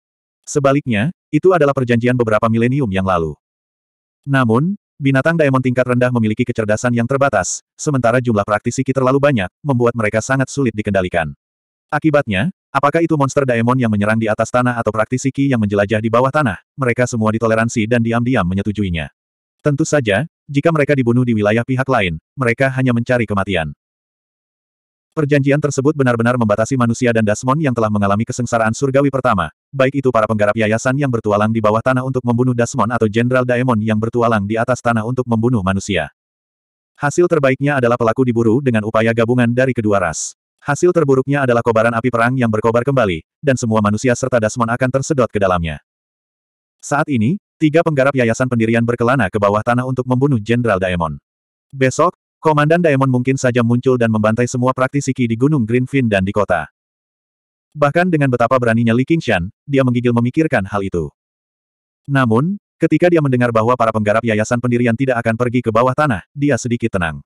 Sebaliknya, itu adalah perjanjian beberapa milenium yang lalu. Namun, binatang Daemon tingkat rendah memiliki kecerdasan yang terbatas, sementara jumlah praktisi kita terlalu banyak, membuat mereka sangat sulit dikendalikan. Akibatnya, apakah itu monster Daemon yang menyerang di atas tanah atau praktisi Ki yang menjelajah di bawah tanah, mereka semua ditoleransi dan diam-diam menyetujuinya. Tentu saja, jika mereka dibunuh di wilayah pihak lain, mereka hanya mencari kematian. Perjanjian tersebut benar-benar membatasi manusia dan Dasmon yang telah mengalami kesengsaraan surgawi pertama, baik itu para penggarap yayasan yang bertualang di bawah tanah untuk membunuh Dasmon atau Jenderal Daemon yang bertualang di atas tanah untuk membunuh manusia. Hasil terbaiknya adalah pelaku diburu dengan upaya gabungan dari kedua ras. Hasil terburuknya adalah kobaran api perang yang berkobar kembali, dan semua manusia serta Dasmon akan tersedot ke dalamnya. Saat ini, Tiga penggarap yayasan pendirian berkelana ke bawah tanah untuk membunuh Jenderal Daemon. Besok, Komandan Daemon mungkin saja muncul dan membantai semua praktisi Qi di Gunung Greenfin dan di kota. Bahkan dengan betapa beraninya Li Qingshan, dia menggigil memikirkan hal itu. Namun, ketika dia mendengar bahwa para penggarap yayasan pendirian tidak akan pergi ke bawah tanah, dia sedikit tenang.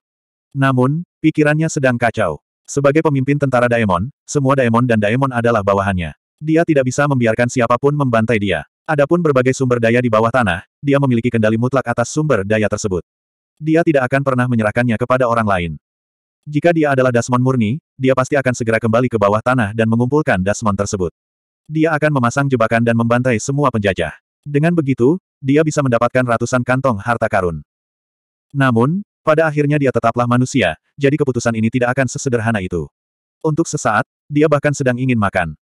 Namun, pikirannya sedang kacau. Sebagai pemimpin tentara Daemon, semua Daemon dan Daemon adalah bawahannya. Dia tidak bisa membiarkan siapapun membantai dia. Adapun berbagai sumber daya di bawah tanah, dia memiliki kendali mutlak atas sumber daya tersebut. Dia tidak akan pernah menyerahkannya kepada orang lain. Jika dia adalah Dasmon murni, dia pasti akan segera kembali ke bawah tanah dan mengumpulkan Dasmon tersebut. Dia akan memasang jebakan dan membantai semua penjajah. Dengan begitu, dia bisa mendapatkan ratusan kantong harta karun. Namun, pada akhirnya dia tetaplah manusia, jadi keputusan ini tidak akan sesederhana itu. Untuk sesaat, dia bahkan sedang ingin makan.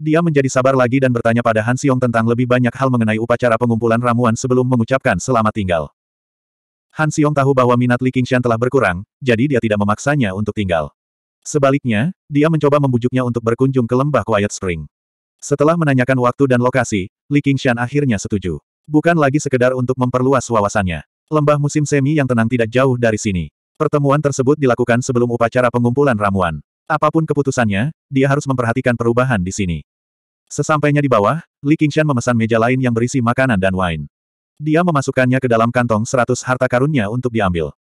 Dia menjadi sabar lagi dan bertanya pada Han Xiong tentang lebih banyak hal mengenai upacara pengumpulan ramuan sebelum mengucapkan selamat tinggal. Han Xiong tahu bahwa minat Li Qingshan telah berkurang, jadi dia tidak memaksanya untuk tinggal. Sebaliknya, dia mencoba membujuknya untuk berkunjung ke lembah Quiet Spring. Setelah menanyakan waktu dan lokasi, Li Qingshan akhirnya setuju. Bukan lagi sekedar untuk memperluas wawasannya. Lembah musim semi yang tenang tidak jauh dari sini. Pertemuan tersebut dilakukan sebelum upacara pengumpulan ramuan. Apapun keputusannya, dia harus memperhatikan perubahan di sini. Sesampainya di bawah, Li Qingshan memesan meja lain yang berisi makanan dan wine. Dia memasukkannya ke dalam kantong seratus harta karunnya untuk diambil.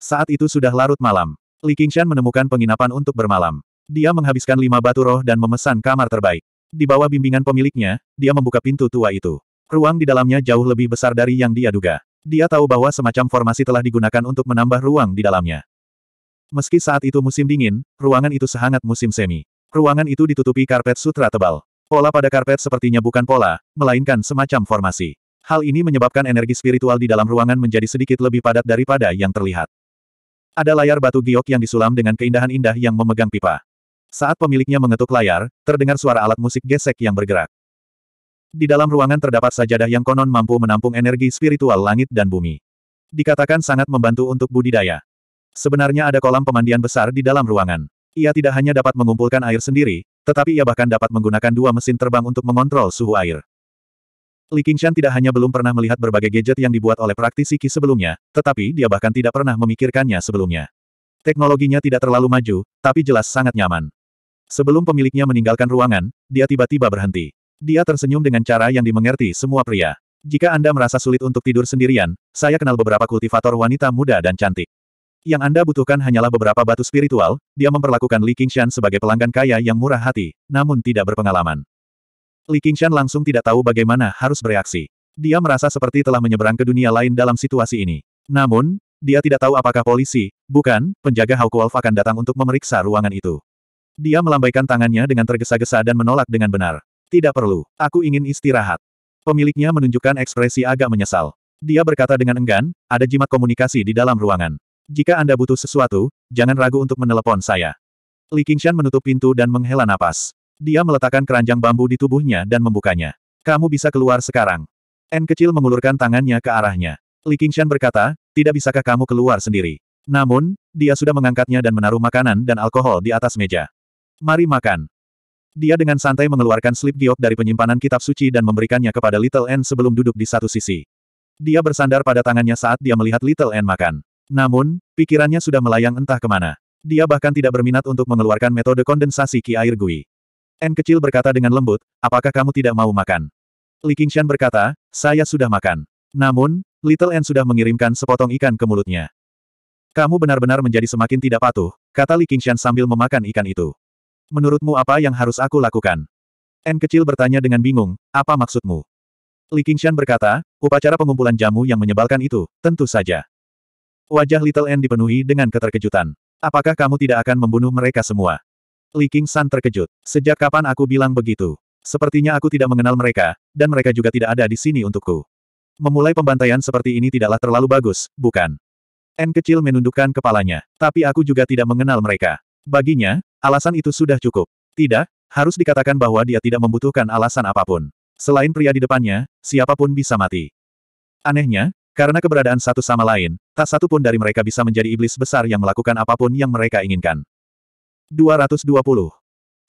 Saat itu sudah larut malam. Li Qingshan menemukan penginapan untuk bermalam. Dia menghabiskan lima batu roh dan memesan kamar terbaik. Di bawah bimbingan pemiliknya, dia membuka pintu tua itu. Ruang di dalamnya jauh lebih besar dari yang dia duga. Dia tahu bahwa semacam formasi telah digunakan untuk menambah ruang di dalamnya. Meski saat itu musim dingin, ruangan itu sehangat musim semi. Ruangan itu ditutupi karpet sutra tebal. Pola pada karpet sepertinya bukan pola, melainkan semacam formasi. Hal ini menyebabkan energi spiritual di dalam ruangan menjadi sedikit lebih padat daripada yang terlihat. Ada layar batu giok yang disulam dengan keindahan indah yang memegang pipa. Saat pemiliknya mengetuk layar, terdengar suara alat musik gesek yang bergerak. Di dalam ruangan terdapat sajadah yang konon mampu menampung energi spiritual langit dan bumi. Dikatakan sangat membantu untuk budidaya. Sebenarnya ada kolam pemandian besar di dalam ruangan. Ia tidak hanya dapat mengumpulkan air sendiri, tetapi ia bahkan dapat menggunakan dua mesin terbang untuk mengontrol suhu air. Li Qingshan tidak hanya belum pernah melihat berbagai gadget yang dibuat oleh praktisi Qi sebelumnya, tetapi dia bahkan tidak pernah memikirkannya sebelumnya. Teknologinya tidak terlalu maju, tapi jelas sangat nyaman. Sebelum pemiliknya meninggalkan ruangan, dia tiba-tiba berhenti. Dia tersenyum dengan cara yang dimengerti semua pria. Jika Anda merasa sulit untuk tidur sendirian, saya kenal beberapa kultivator wanita muda dan cantik. Yang Anda butuhkan hanyalah beberapa batu spiritual, dia memperlakukan Li Qingshan sebagai pelanggan kaya yang murah hati, namun tidak berpengalaman. Li Qingshan langsung tidak tahu bagaimana harus bereaksi. Dia merasa seperti telah menyeberang ke dunia lain dalam situasi ini. Namun, dia tidak tahu apakah polisi, bukan, penjaga Wolf akan datang untuk memeriksa ruangan itu. Dia melambaikan tangannya dengan tergesa-gesa dan menolak dengan benar. Tidak perlu, aku ingin istirahat. Pemiliknya menunjukkan ekspresi agak menyesal. Dia berkata dengan enggan, ada jimat komunikasi di dalam ruangan. Jika Anda butuh sesuatu, jangan ragu untuk menelepon saya. Li Qingshan menutup pintu dan menghela napas. Dia meletakkan keranjang bambu di tubuhnya dan membukanya. Kamu bisa keluar sekarang. N kecil mengulurkan tangannya ke arahnya. Li Qingshan berkata, tidak bisakah kamu keluar sendiri? Namun, dia sudah mengangkatnya dan menaruh makanan dan alkohol di atas meja. Mari makan. Dia dengan santai mengeluarkan slip giok dari penyimpanan kitab suci dan memberikannya kepada Little N sebelum duduk di satu sisi. Dia bersandar pada tangannya saat dia melihat Little N makan. Namun, pikirannya sudah melayang entah kemana. Dia bahkan tidak berminat untuk mengeluarkan metode kondensasi ki air gui. N kecil berkata dengan lembut, apakah kamu tidak mau makan? Li Qingshan berkata, saya sudah makan. Namun, Little N sudah mengirimkan sepotong ikan ke mulutnya. Kamu benar-benar menjadi semakin tidak patuh, kata Li Qingshan sambil memakan ikan itu. Menurutmu apa yang harus aku lakukan? N kecil bertanya dengan bingung, apa maksudmu? Li Qingshan berkata, upacara pengumpulan jamu yang menyebalkan itu, tentu saja. Wajah Little N dipenuhi dengan keterkejutan. Apakah kamu tidak akan membunuh mereka semua? Li King San terkejut. Sejak kapan aku bilang begitu? Sepertinya aku tidak mengenal mereka, dan mereka juga tidak ada di sini untukku. Memulai pembantaian seperti ini tidaklah terlalu bagus, bukan? N kecil menundukkan kepalanya. Tapi aku juga tidak mengenal mereka. Baginya, alasan itu sudah cukup. Tidak, harus dikatakan bahwa dia tidak membutuhkan alasan apapun. Selain pria di depannya, siapapun bisa mati. Anehnya, karena keberadaan satu sama lain, tak satu pun dari mereka bisa menjadi iblis besar yang melakukan apapun yang mereka inginkan. 220.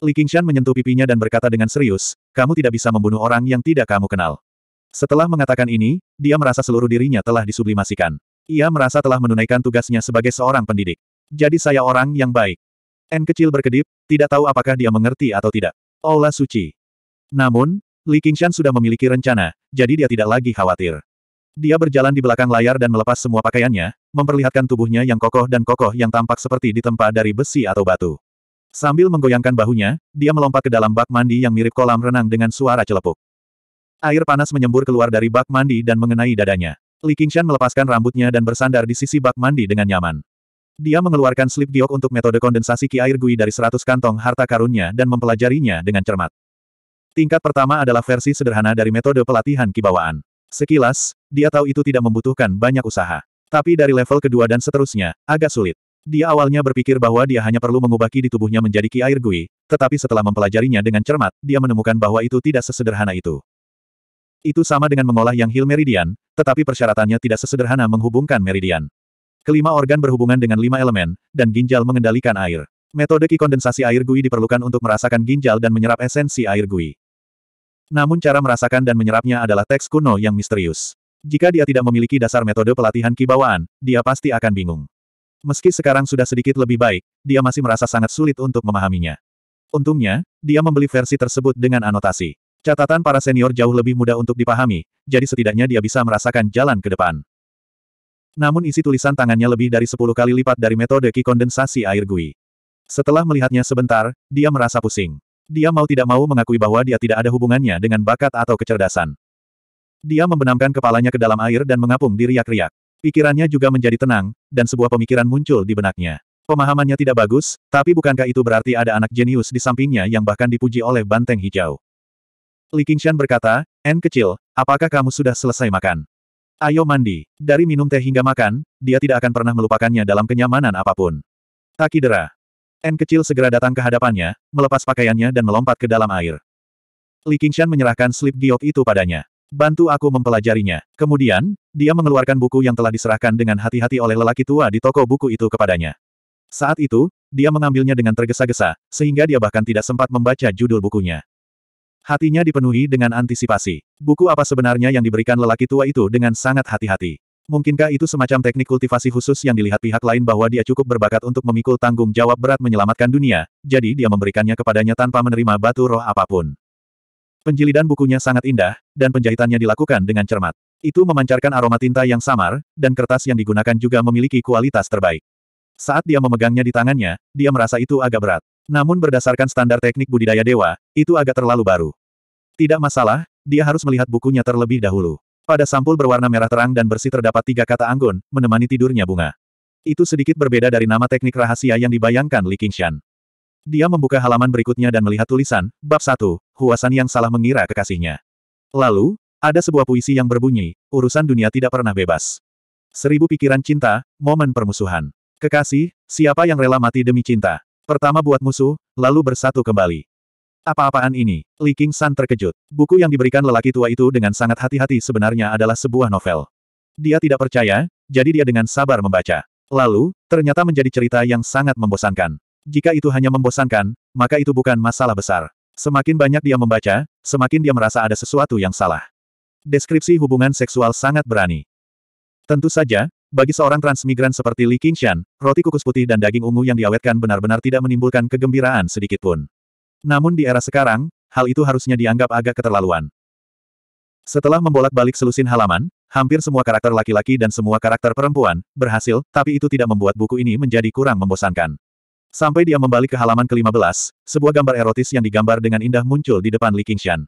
Li Qingshan menyentuh pipinya dan berkata dengan serius, kamu tidak bisa membunuh orang yang tidak kamu kenal. Setelah mengatakan ini, dia merasa seluruh dirinya telah disublimasikan. Ia merasa telah menunaikan tugasnya sebagai seorang pendidik. Jadi saya orang yang baik. N kecil berkedip, tidak tahu apakah dia mengerti atau tidak. Ola suci. Namun, Li Qingshan sudah memiliki rencana, jadi dia tidak lagi khawatir. Dia berjalan di belakang layar dan melepas semua pakaiannya, memperlihatkan tubuhnya yang kokoh dan kokoh yang tampak seperti ditempa dari besi atau batu. Sambil menggoyangkan bahunya, dia melompat ke dalam bak mandi yang mirip kolam renang dengan suara celepuk. Air panas menyembur keluar dari bak mandi dan mengenai dadanya. Li Qingshan melepaskan rambutnya dan bersandar di sisi bak mandi dengan nyaman. Dia mengeluarkan slip giok untuk metode kondensasi ki air gui dari seratus kantong harta karunnya dan mempelajarinya dengan cermat. Tingkat pertama adalah versi sederhana dari metode pelatihan kibawaan. Sekilas, dia tahu itu tidak membutuhkan banyak usaha. Tapi dari level kedua dan seterusnya, agak sulit. Dia awalnya berpikir bahwa dia hanya perlu mengubah ki di tubuhnya menjadi ki air gui, tetapi setelah mempelajarinya dengan cermat, dia menemukan bahwa itu tidak sesederhana itu. Itu sama dengan mengolah yang hil Meridian, tetapi persyaratannya tidak sesederhana menghubungkan meridian. Kelima organ berhubungan dengan lima elemen, dan ginjal mengendalikan air. Metode ki kondensasi air gui diperlukan untuk merasakan ginjal dan menyerap esensi air gui. Namun cara merasakan dan menyerapnya adalah teks kuno yang misterius. Jika dia tidak memiliki dasar metode pelatihan kibawaan, dia pasti akan bingung. Meski sekarang sudah sedikit lebih baik, dia masih merasa sangat sulit untuk memahaminya. Untungnya, dia membeli versi tersebut dengan anotasi. Catatan para senior jauh lebih mudah untuk dipahami, jadi setidaknya dia bisa merasakan jalan ke depan. Namun isi tulisan tangannya lebih dari 10 kali lipat dari metode ki kondensasi air gui. Setelah melihatnya sebentar, dia merasa pusing. Dia mau tidak mau mengakui bahwa dia tidak ada hubungannya dengan bakat atau kecerdasan. Dia membenamkan kepalanya ke dalam air dan mengapung di riak-riak. Pikirannya juga menjadi tenang, dan sebuah pemikiran muncul di benaknya. Pemahamannya tidak bagus, tapi bukankah itu berarti ada anak jenius di sampingnya yang bahkan dipuji oleh banteng hijau? Li Qingshan berkata, N kecil, apakah kamu sudah selesai makan? Ayo mandi. Dari minum teh hingga makan, dia tidak akan pernah melupakannya dalam kenyamanan apapun. Takidera. N kecil segera datang ke hadapannya, melepas pakaiannya dan melompat ke dalam air. Li Qingshan menyerahkan slip giok itu padanya. Bantu aku mempelajarinya. Kemudian, dia mengeluarkan buku yang telah diserahkan dengan hati-hati oleh lelaki tua di toko buku itu kepadanya. Saat itu, dia mengambilnya dengan tergesa-gesa, sehingga dia bahkan tidak sempat membaca judul bukunya. Hatinya dipenuhi dengan antisipasi. Buku apa sebenarnya yang diberikan lelaki tua itu dengan sangat hati-hati. Mungkinkah itu semacam teknik kultivasi khusus yang dilihat pihak lain bahwa dia cukup berbakat untuk memikul tanggung jawab berat menyelamatkan dunia, jadi dia memberikannya kepadanya tanpa menerima batu roh apapun. Penjilidan bukunya sangat indah, dan penjahitannya dilakukan dengan cermat. Itu memancarkan aroma tinta yang samar, dan kertas yang digunakan juga memiliki kualitas terbaik. Saat dia memegangnya di tangannya, dia merasa itu agak berat. Namun berdasarkan standar teknik budidaya dewa, itu agak terlalu baru. Tidak masalah, dia harus melihat bukunya terlebih dahulu. Pada sampul berwarna merah terang dan bersih terdapat tiga kata anggun, menemani tidurnya bunga. Itu sedikit berbeda dari nama teknik rahasia yang dibayangkan Li Qingshan. Dia membuka halaman berikutnya dan melihat tulisan, Bab 1, Huasan yang salah mengira kekasihnya. Lalu, ada sebuah puisi yang berbunyi, urusan dunia tidak pernah bebas. Seribu pikiran cinta, momen permusuhan. Kekasih, siapa yang rela mati demi cinta? Pertama buat musuh, lalu bersatu kembali. Apa-apaan ini? Li King San terkejut. Buku yang diberikan lelaki tua itu dengan sangat hati-hati sebenarnya adalah sebuah novel. Dia tidak percaya, jadi dia dengan sabar membaca. Lalu, ternyata menjadi cerita yang sangat membosankan. Jika itu hanya membosankan, maka itu bukan masalah besar. Semakin banyak dia membaca, semakin dia merasa ada sesuatu yang salah. Deskripsi hubungan seksual sangat berani. Tentu saja, bagi seorang transmigran seperti Li Qingshan, roti kukus putih dan daging ungu yang diawetkan benar-benar tidak menimbulkan kegembiraan sedikitpun. Namun di era sekarang, hal itu harusnya dianggap agak keterlaluan. Setelah membolak-balik selusin halaman, hampir semua karakter laki-laki dan semua karakter perempuan berhasil, tapi itu tidak membuat buku ini menjadi kurang membosankan. Sampai dia membalik ke halaman ke-15, sebuah gambar erotis yang digambar dengan indah muncul di depan Li Qingshan.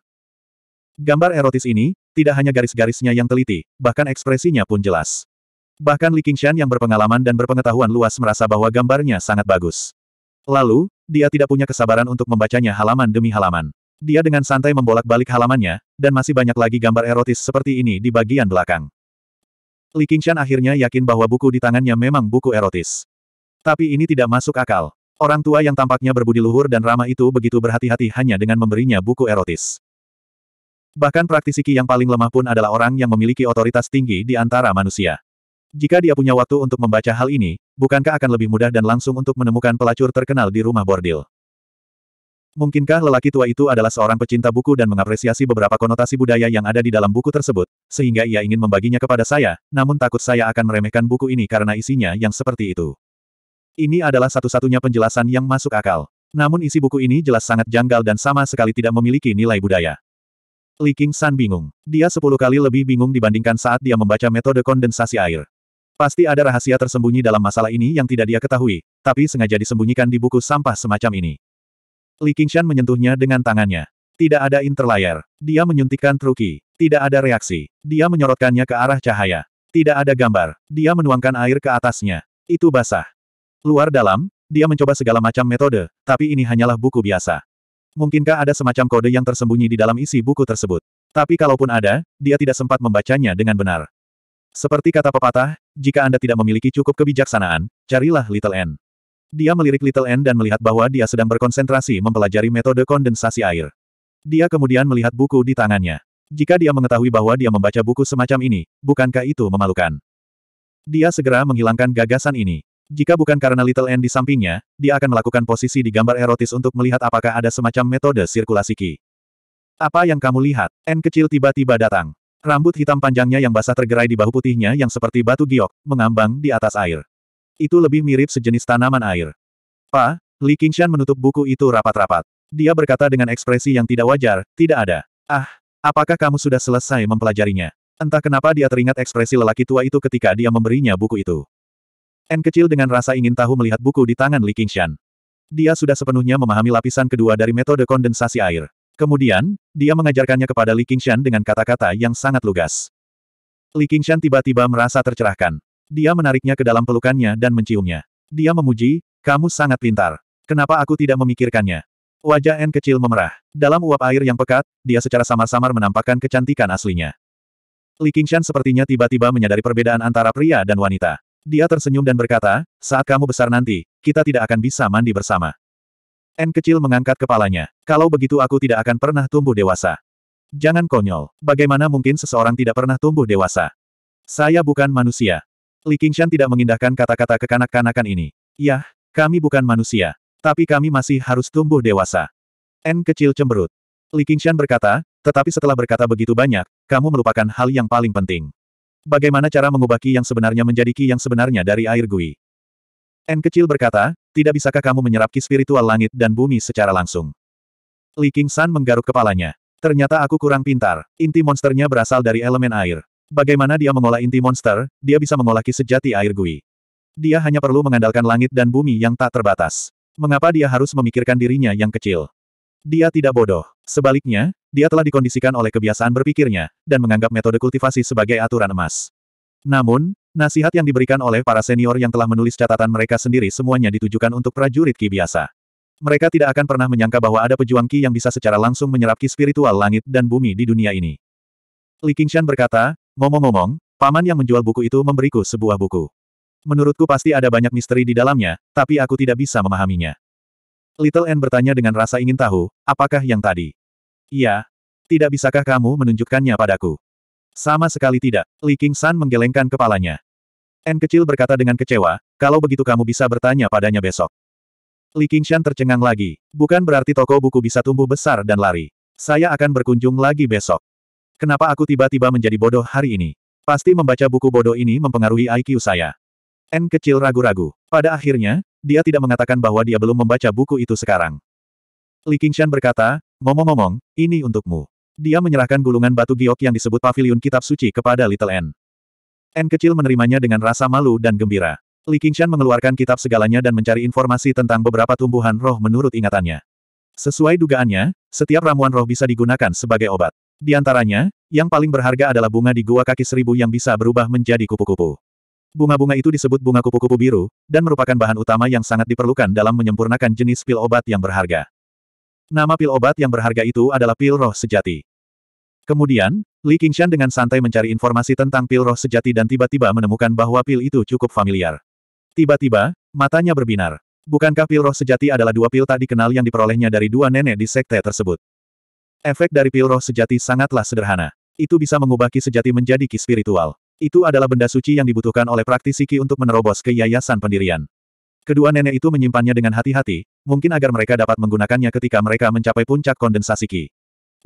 Gambar erotis ini, tidak hanya garis-garisnya yang teliti, bahkan ekspresinya pun jelas. Bahkan Li Qingshan yang berpengalaman dan berpengetahuan luas merasa bahwa gambarnya sangat bagus. Lalu, dia tidak punya kesabaran untuk membacanya halaman demi halaman. Dia dengan santai membolak-balik halamannya, dan masih banyak lagi gambar erotis seperti ini di bagian belakang. Li Qingshan akhirnya yakin bahwa buku di tangannya memang buku erotis. Tapi ini tidak masuk akal. Orang tua yang tampaknya berbudi luhur dan ramah itu begitu berhati-hati hanya dengan memberinya buku erotis. Bahkan praktisi Qi yang paling lemah pun adalah orang yang memiliki otoritas tinggi di antara manusia. Jika dia punya waktu untuk membaca hal ini, bukankah akan lebih mudah dan langsung untuk menemukan pelacur terkenal di rumah bordil? Mungkinkah lelaki tua itu adalah seorang pecinta buku dan mengapresiasi beberapa konotasi budaya yang ada di dalam buku tersebut, sehingga ia ingin membaginya kepada saya, namun takut saya akan meremehkan buku ini karena isinya yang seperti itu. Ini adalah satu-satunya penjelasan yang masuk akal. Namun isi buku ini jelas sangat janggal dan sama sekali tidak memiliki nilai budaya. Li King San bingung. Dia sepuluh kali lebih bingung dibandingkan saat dia membaca metode kondensasi air. Pasti ada rahasia tersembunyi dalam masalah ini yang tidak dia ketahui, tapi sengaja disembunyikan di buku sampah semacam ini. Li Qingshan menyentuhnya dengan tangannya. Tidak ada interlayer. Dia menyuntikkan truki. Tidak ada reaksi. Dia menyorotkannya ke arah cahaya. Tidak ada gambar. Dia menuangkan air ke atasnya. Itu basah. Luar dalam, dia mencoba segala macam metode, tapi ini hanyalah buku biasa. Mungkinkah ada semacam kode yang tersembunyi di dalam isi buku tersebut? Tapi kalaupun ada, dia tidak sempat membacanya dengan benar. Seperti kata pepatah, jika Anda tidak memiliki cukup kebijaksanaan, carilah Little N. Dia melirik Little N dan melihat bahwa dia sedang berkonsentrasi mempelajari metode kondensasi air. Dia kemudian melihat buku di tangannya. Jika dia mengetahui bahwa dia membaca buku semacam ini, bukankah itu memalukan? Dia segera menghilangkan gagasan ini. Jika bukan karena Little N di sampingnya, dia akan melakukan posisi di gambar erotis untuk melihat apakah ada semacam metode sirkulasi Ki. Apa yang kamu lihat? N kecil tiba-tiba datang. Rambut hitam panjangnya yang basah tergerai di bahu putihnya yang seperti batu giok, mengambang di atas air. Itu lebih mirip sejenis tanaman air. Pa, Li Qingshan menutup buku itu rapat-rapat. Dia berkata dengan ekspresi yang tidak wajar, tidak ada. Ah, apakah kamu sudah selesai mempelajarinya? Entah kenapa dia teringat ekspresi lelaki tua itu ketika dia memberinya buku itu. N kecil dengan rasa ingin tahu melihat buku di tangan Li Qingshan. Dia sudah sepenuhnya memahami lapisan kedua dari metode kondensasi air. Kemudian, dia mengajarkannya kepada Li Qingshan dengan kata-kata yang sangat lugas. Li Qingshan tiba-tiba merasa tercerahkan. Dia menariknya ke dalam pelukannya dan menciumnya. Dia memuji, kamu sangat pintar. Kenapa aku tidak memikirkannya? Wajah N kecil memerah. Dalam uap air yang pekat, dia secara samar-samar menampakkan kecantikan aslinya. Li Qingshan sepertinya tiba-tiba menyadari perbedaan antara pria dan wanita. Dia tersenyum dan berkata, saat kamu besar nanti, kita tidak akan bisa mandi bersama. N kecil mengangkat kepalanya. Kalau begitu aku tidak akan pernah tumbuh dewasa. Jangan konyol. Bagaimana mungkin seseorang tidak pernah tumbuh dewasa? Saya bukan manusia. Li Qingshan tidak mengindahkan kata-kata kekanak-kanakan ini. Yah, kami bukan manusia. Tapi kami masih harus tumbuh dewasa. N kecil cemberut. Li Qingshan berkata, tetapi setelah berkata begitu banyak, kamu melupakan hal yang paling penting. Bagaimana cara mengubah ki yang sebenarnya menjadi ki yang sebenarnya dari air gui? N kecil berkata, tidak bisakah kamu menyerap ki spiritual langit dan bumi secara langsung? Li King San menggaruk kepalanya. Ternyata aku kurang pintar. Inti monsternya berasal dari elemen air. Bagaimana dia mengolah inti monster, dia bisa mengolah ki sejati air gui. Dia hanya perlu mengandalkan langit dan bumi yang tak terbatas. Mengapa dia harus memikirkan dirinya yang kecil? Dia tidak bodoh. Sebaliknya, dia telah dikondisikan oleh kebiasaan berpikirnya, dan menganggap metode kultivasi sebagai aturan emas. Namun, nasihat yang diberikan oleh para senior yang telah menulis catatan mereka sendiri semuanya ditujukan untuk prajurit Ki biasa. Mereka tidak akan pernah menyangka bahwa ada pejuang Ki yang bisa secara langsung menyerap Ki spiritual langit dan bumi di dunia ini. Li Qingshan berkata, ngomong-ngomong, paman yang menjual buku itu memberiku sebuah buku. Menurutku pasti ada banyak misteri di dalamnya, tapi aku tidak bisa memahaminya. Little N bertanya dengan rasa ingin tahu, apakah yang tadi? Iya. Tidak bisakah kamu menunjukkannya padaku? Sama sekali tidak. Li King San menggelengkan kepalanya. N kecil berkata dengan kecewa, kalau begitu kamu bisa bertanya padanya besok. Li Shan tercengang lagi. Bukan berarti toko buku bisa tumbuh besar dan lari. Saya akan berkunjung lagi besok. Kenapa aku tiba-tiba menjadi bodoh hari ini? Pasti membaca buku bodoh ini mempengaruhi IQ saya. N kecil ragu-ragu. Pada akhirnya, dia tidak mengatakan bahwa dia belum membaca buku itu sekarang. Li Qingshan berkata, Ngomong-ngomong, ini untukmu. Dia menyerahkan gulungan batu giok yang disebut pavilion kitab suci kepada Little N. N kecil menerimanya dengan rasa malu dan gembira. Li Qingshan mengeluarkan kitab segalanya dan mencari informasi tentang beberapa tumbuhan roh menurut ingatannya. Sesuai dugaannya, setiap ramuan roh bisa digunakan sebagai obat. Di antaranya, yang paling berharga adalah bunga di gua kaki seribu yang bisa berubah menjadi kupu-kupu. Bunga-bunga itu disebut bunga kupu-kupu biru, dan merupakan bahan utama yang sangat diperlukan dalam menyempurnakan jenis pil obat yang berharga. Nama pil obat yang berharga itu adalah pil roh sejati. Kemudian, Li Qingshan dengan santai mencari informasi tentang pil roh sejati dan tiba-tiba menemukan bahwa pil itu cukup familiar. Tiba-tiba, matanya berbinar. Bukankah pil roh sejati adalah dua pil tak dikenal yang diperolehnya dari dua nenek di sekte tersebut? Efek dari pil roh sejati sangatlah sederhana. Itu bisa mengubah ki sejati menjadi ki spiritual. Itu adalah benda suci yang dibutuhkan oleh praktisi ki untuk menerobos ke yayasan pendirian. Kedua nenek itu menyimpannya dengan hati-hati, mungkin agar mereka dapat menggunakannya ketika mereka mencapai puncak kondensasi Qi.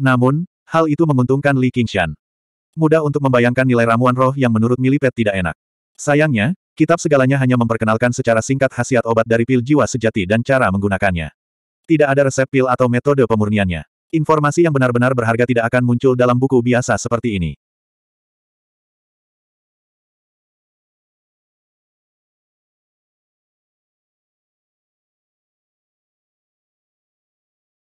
Namun, hal itu menguntungkan Li Qingshan. Mudah untuk membayangkan nilai ramuan roh yang menurut Milipet tidak enak. Sayangnya, kitab segalanya hanya memperkenalkan secara singkat khasiat obat dari pil jiwa sejati dan cara menggunakannya. Tidak ada resep pil atau metode pemurniannya. Informasi yang benar-benar berharga tidak akan muncul dalam buku biasa seperti ini.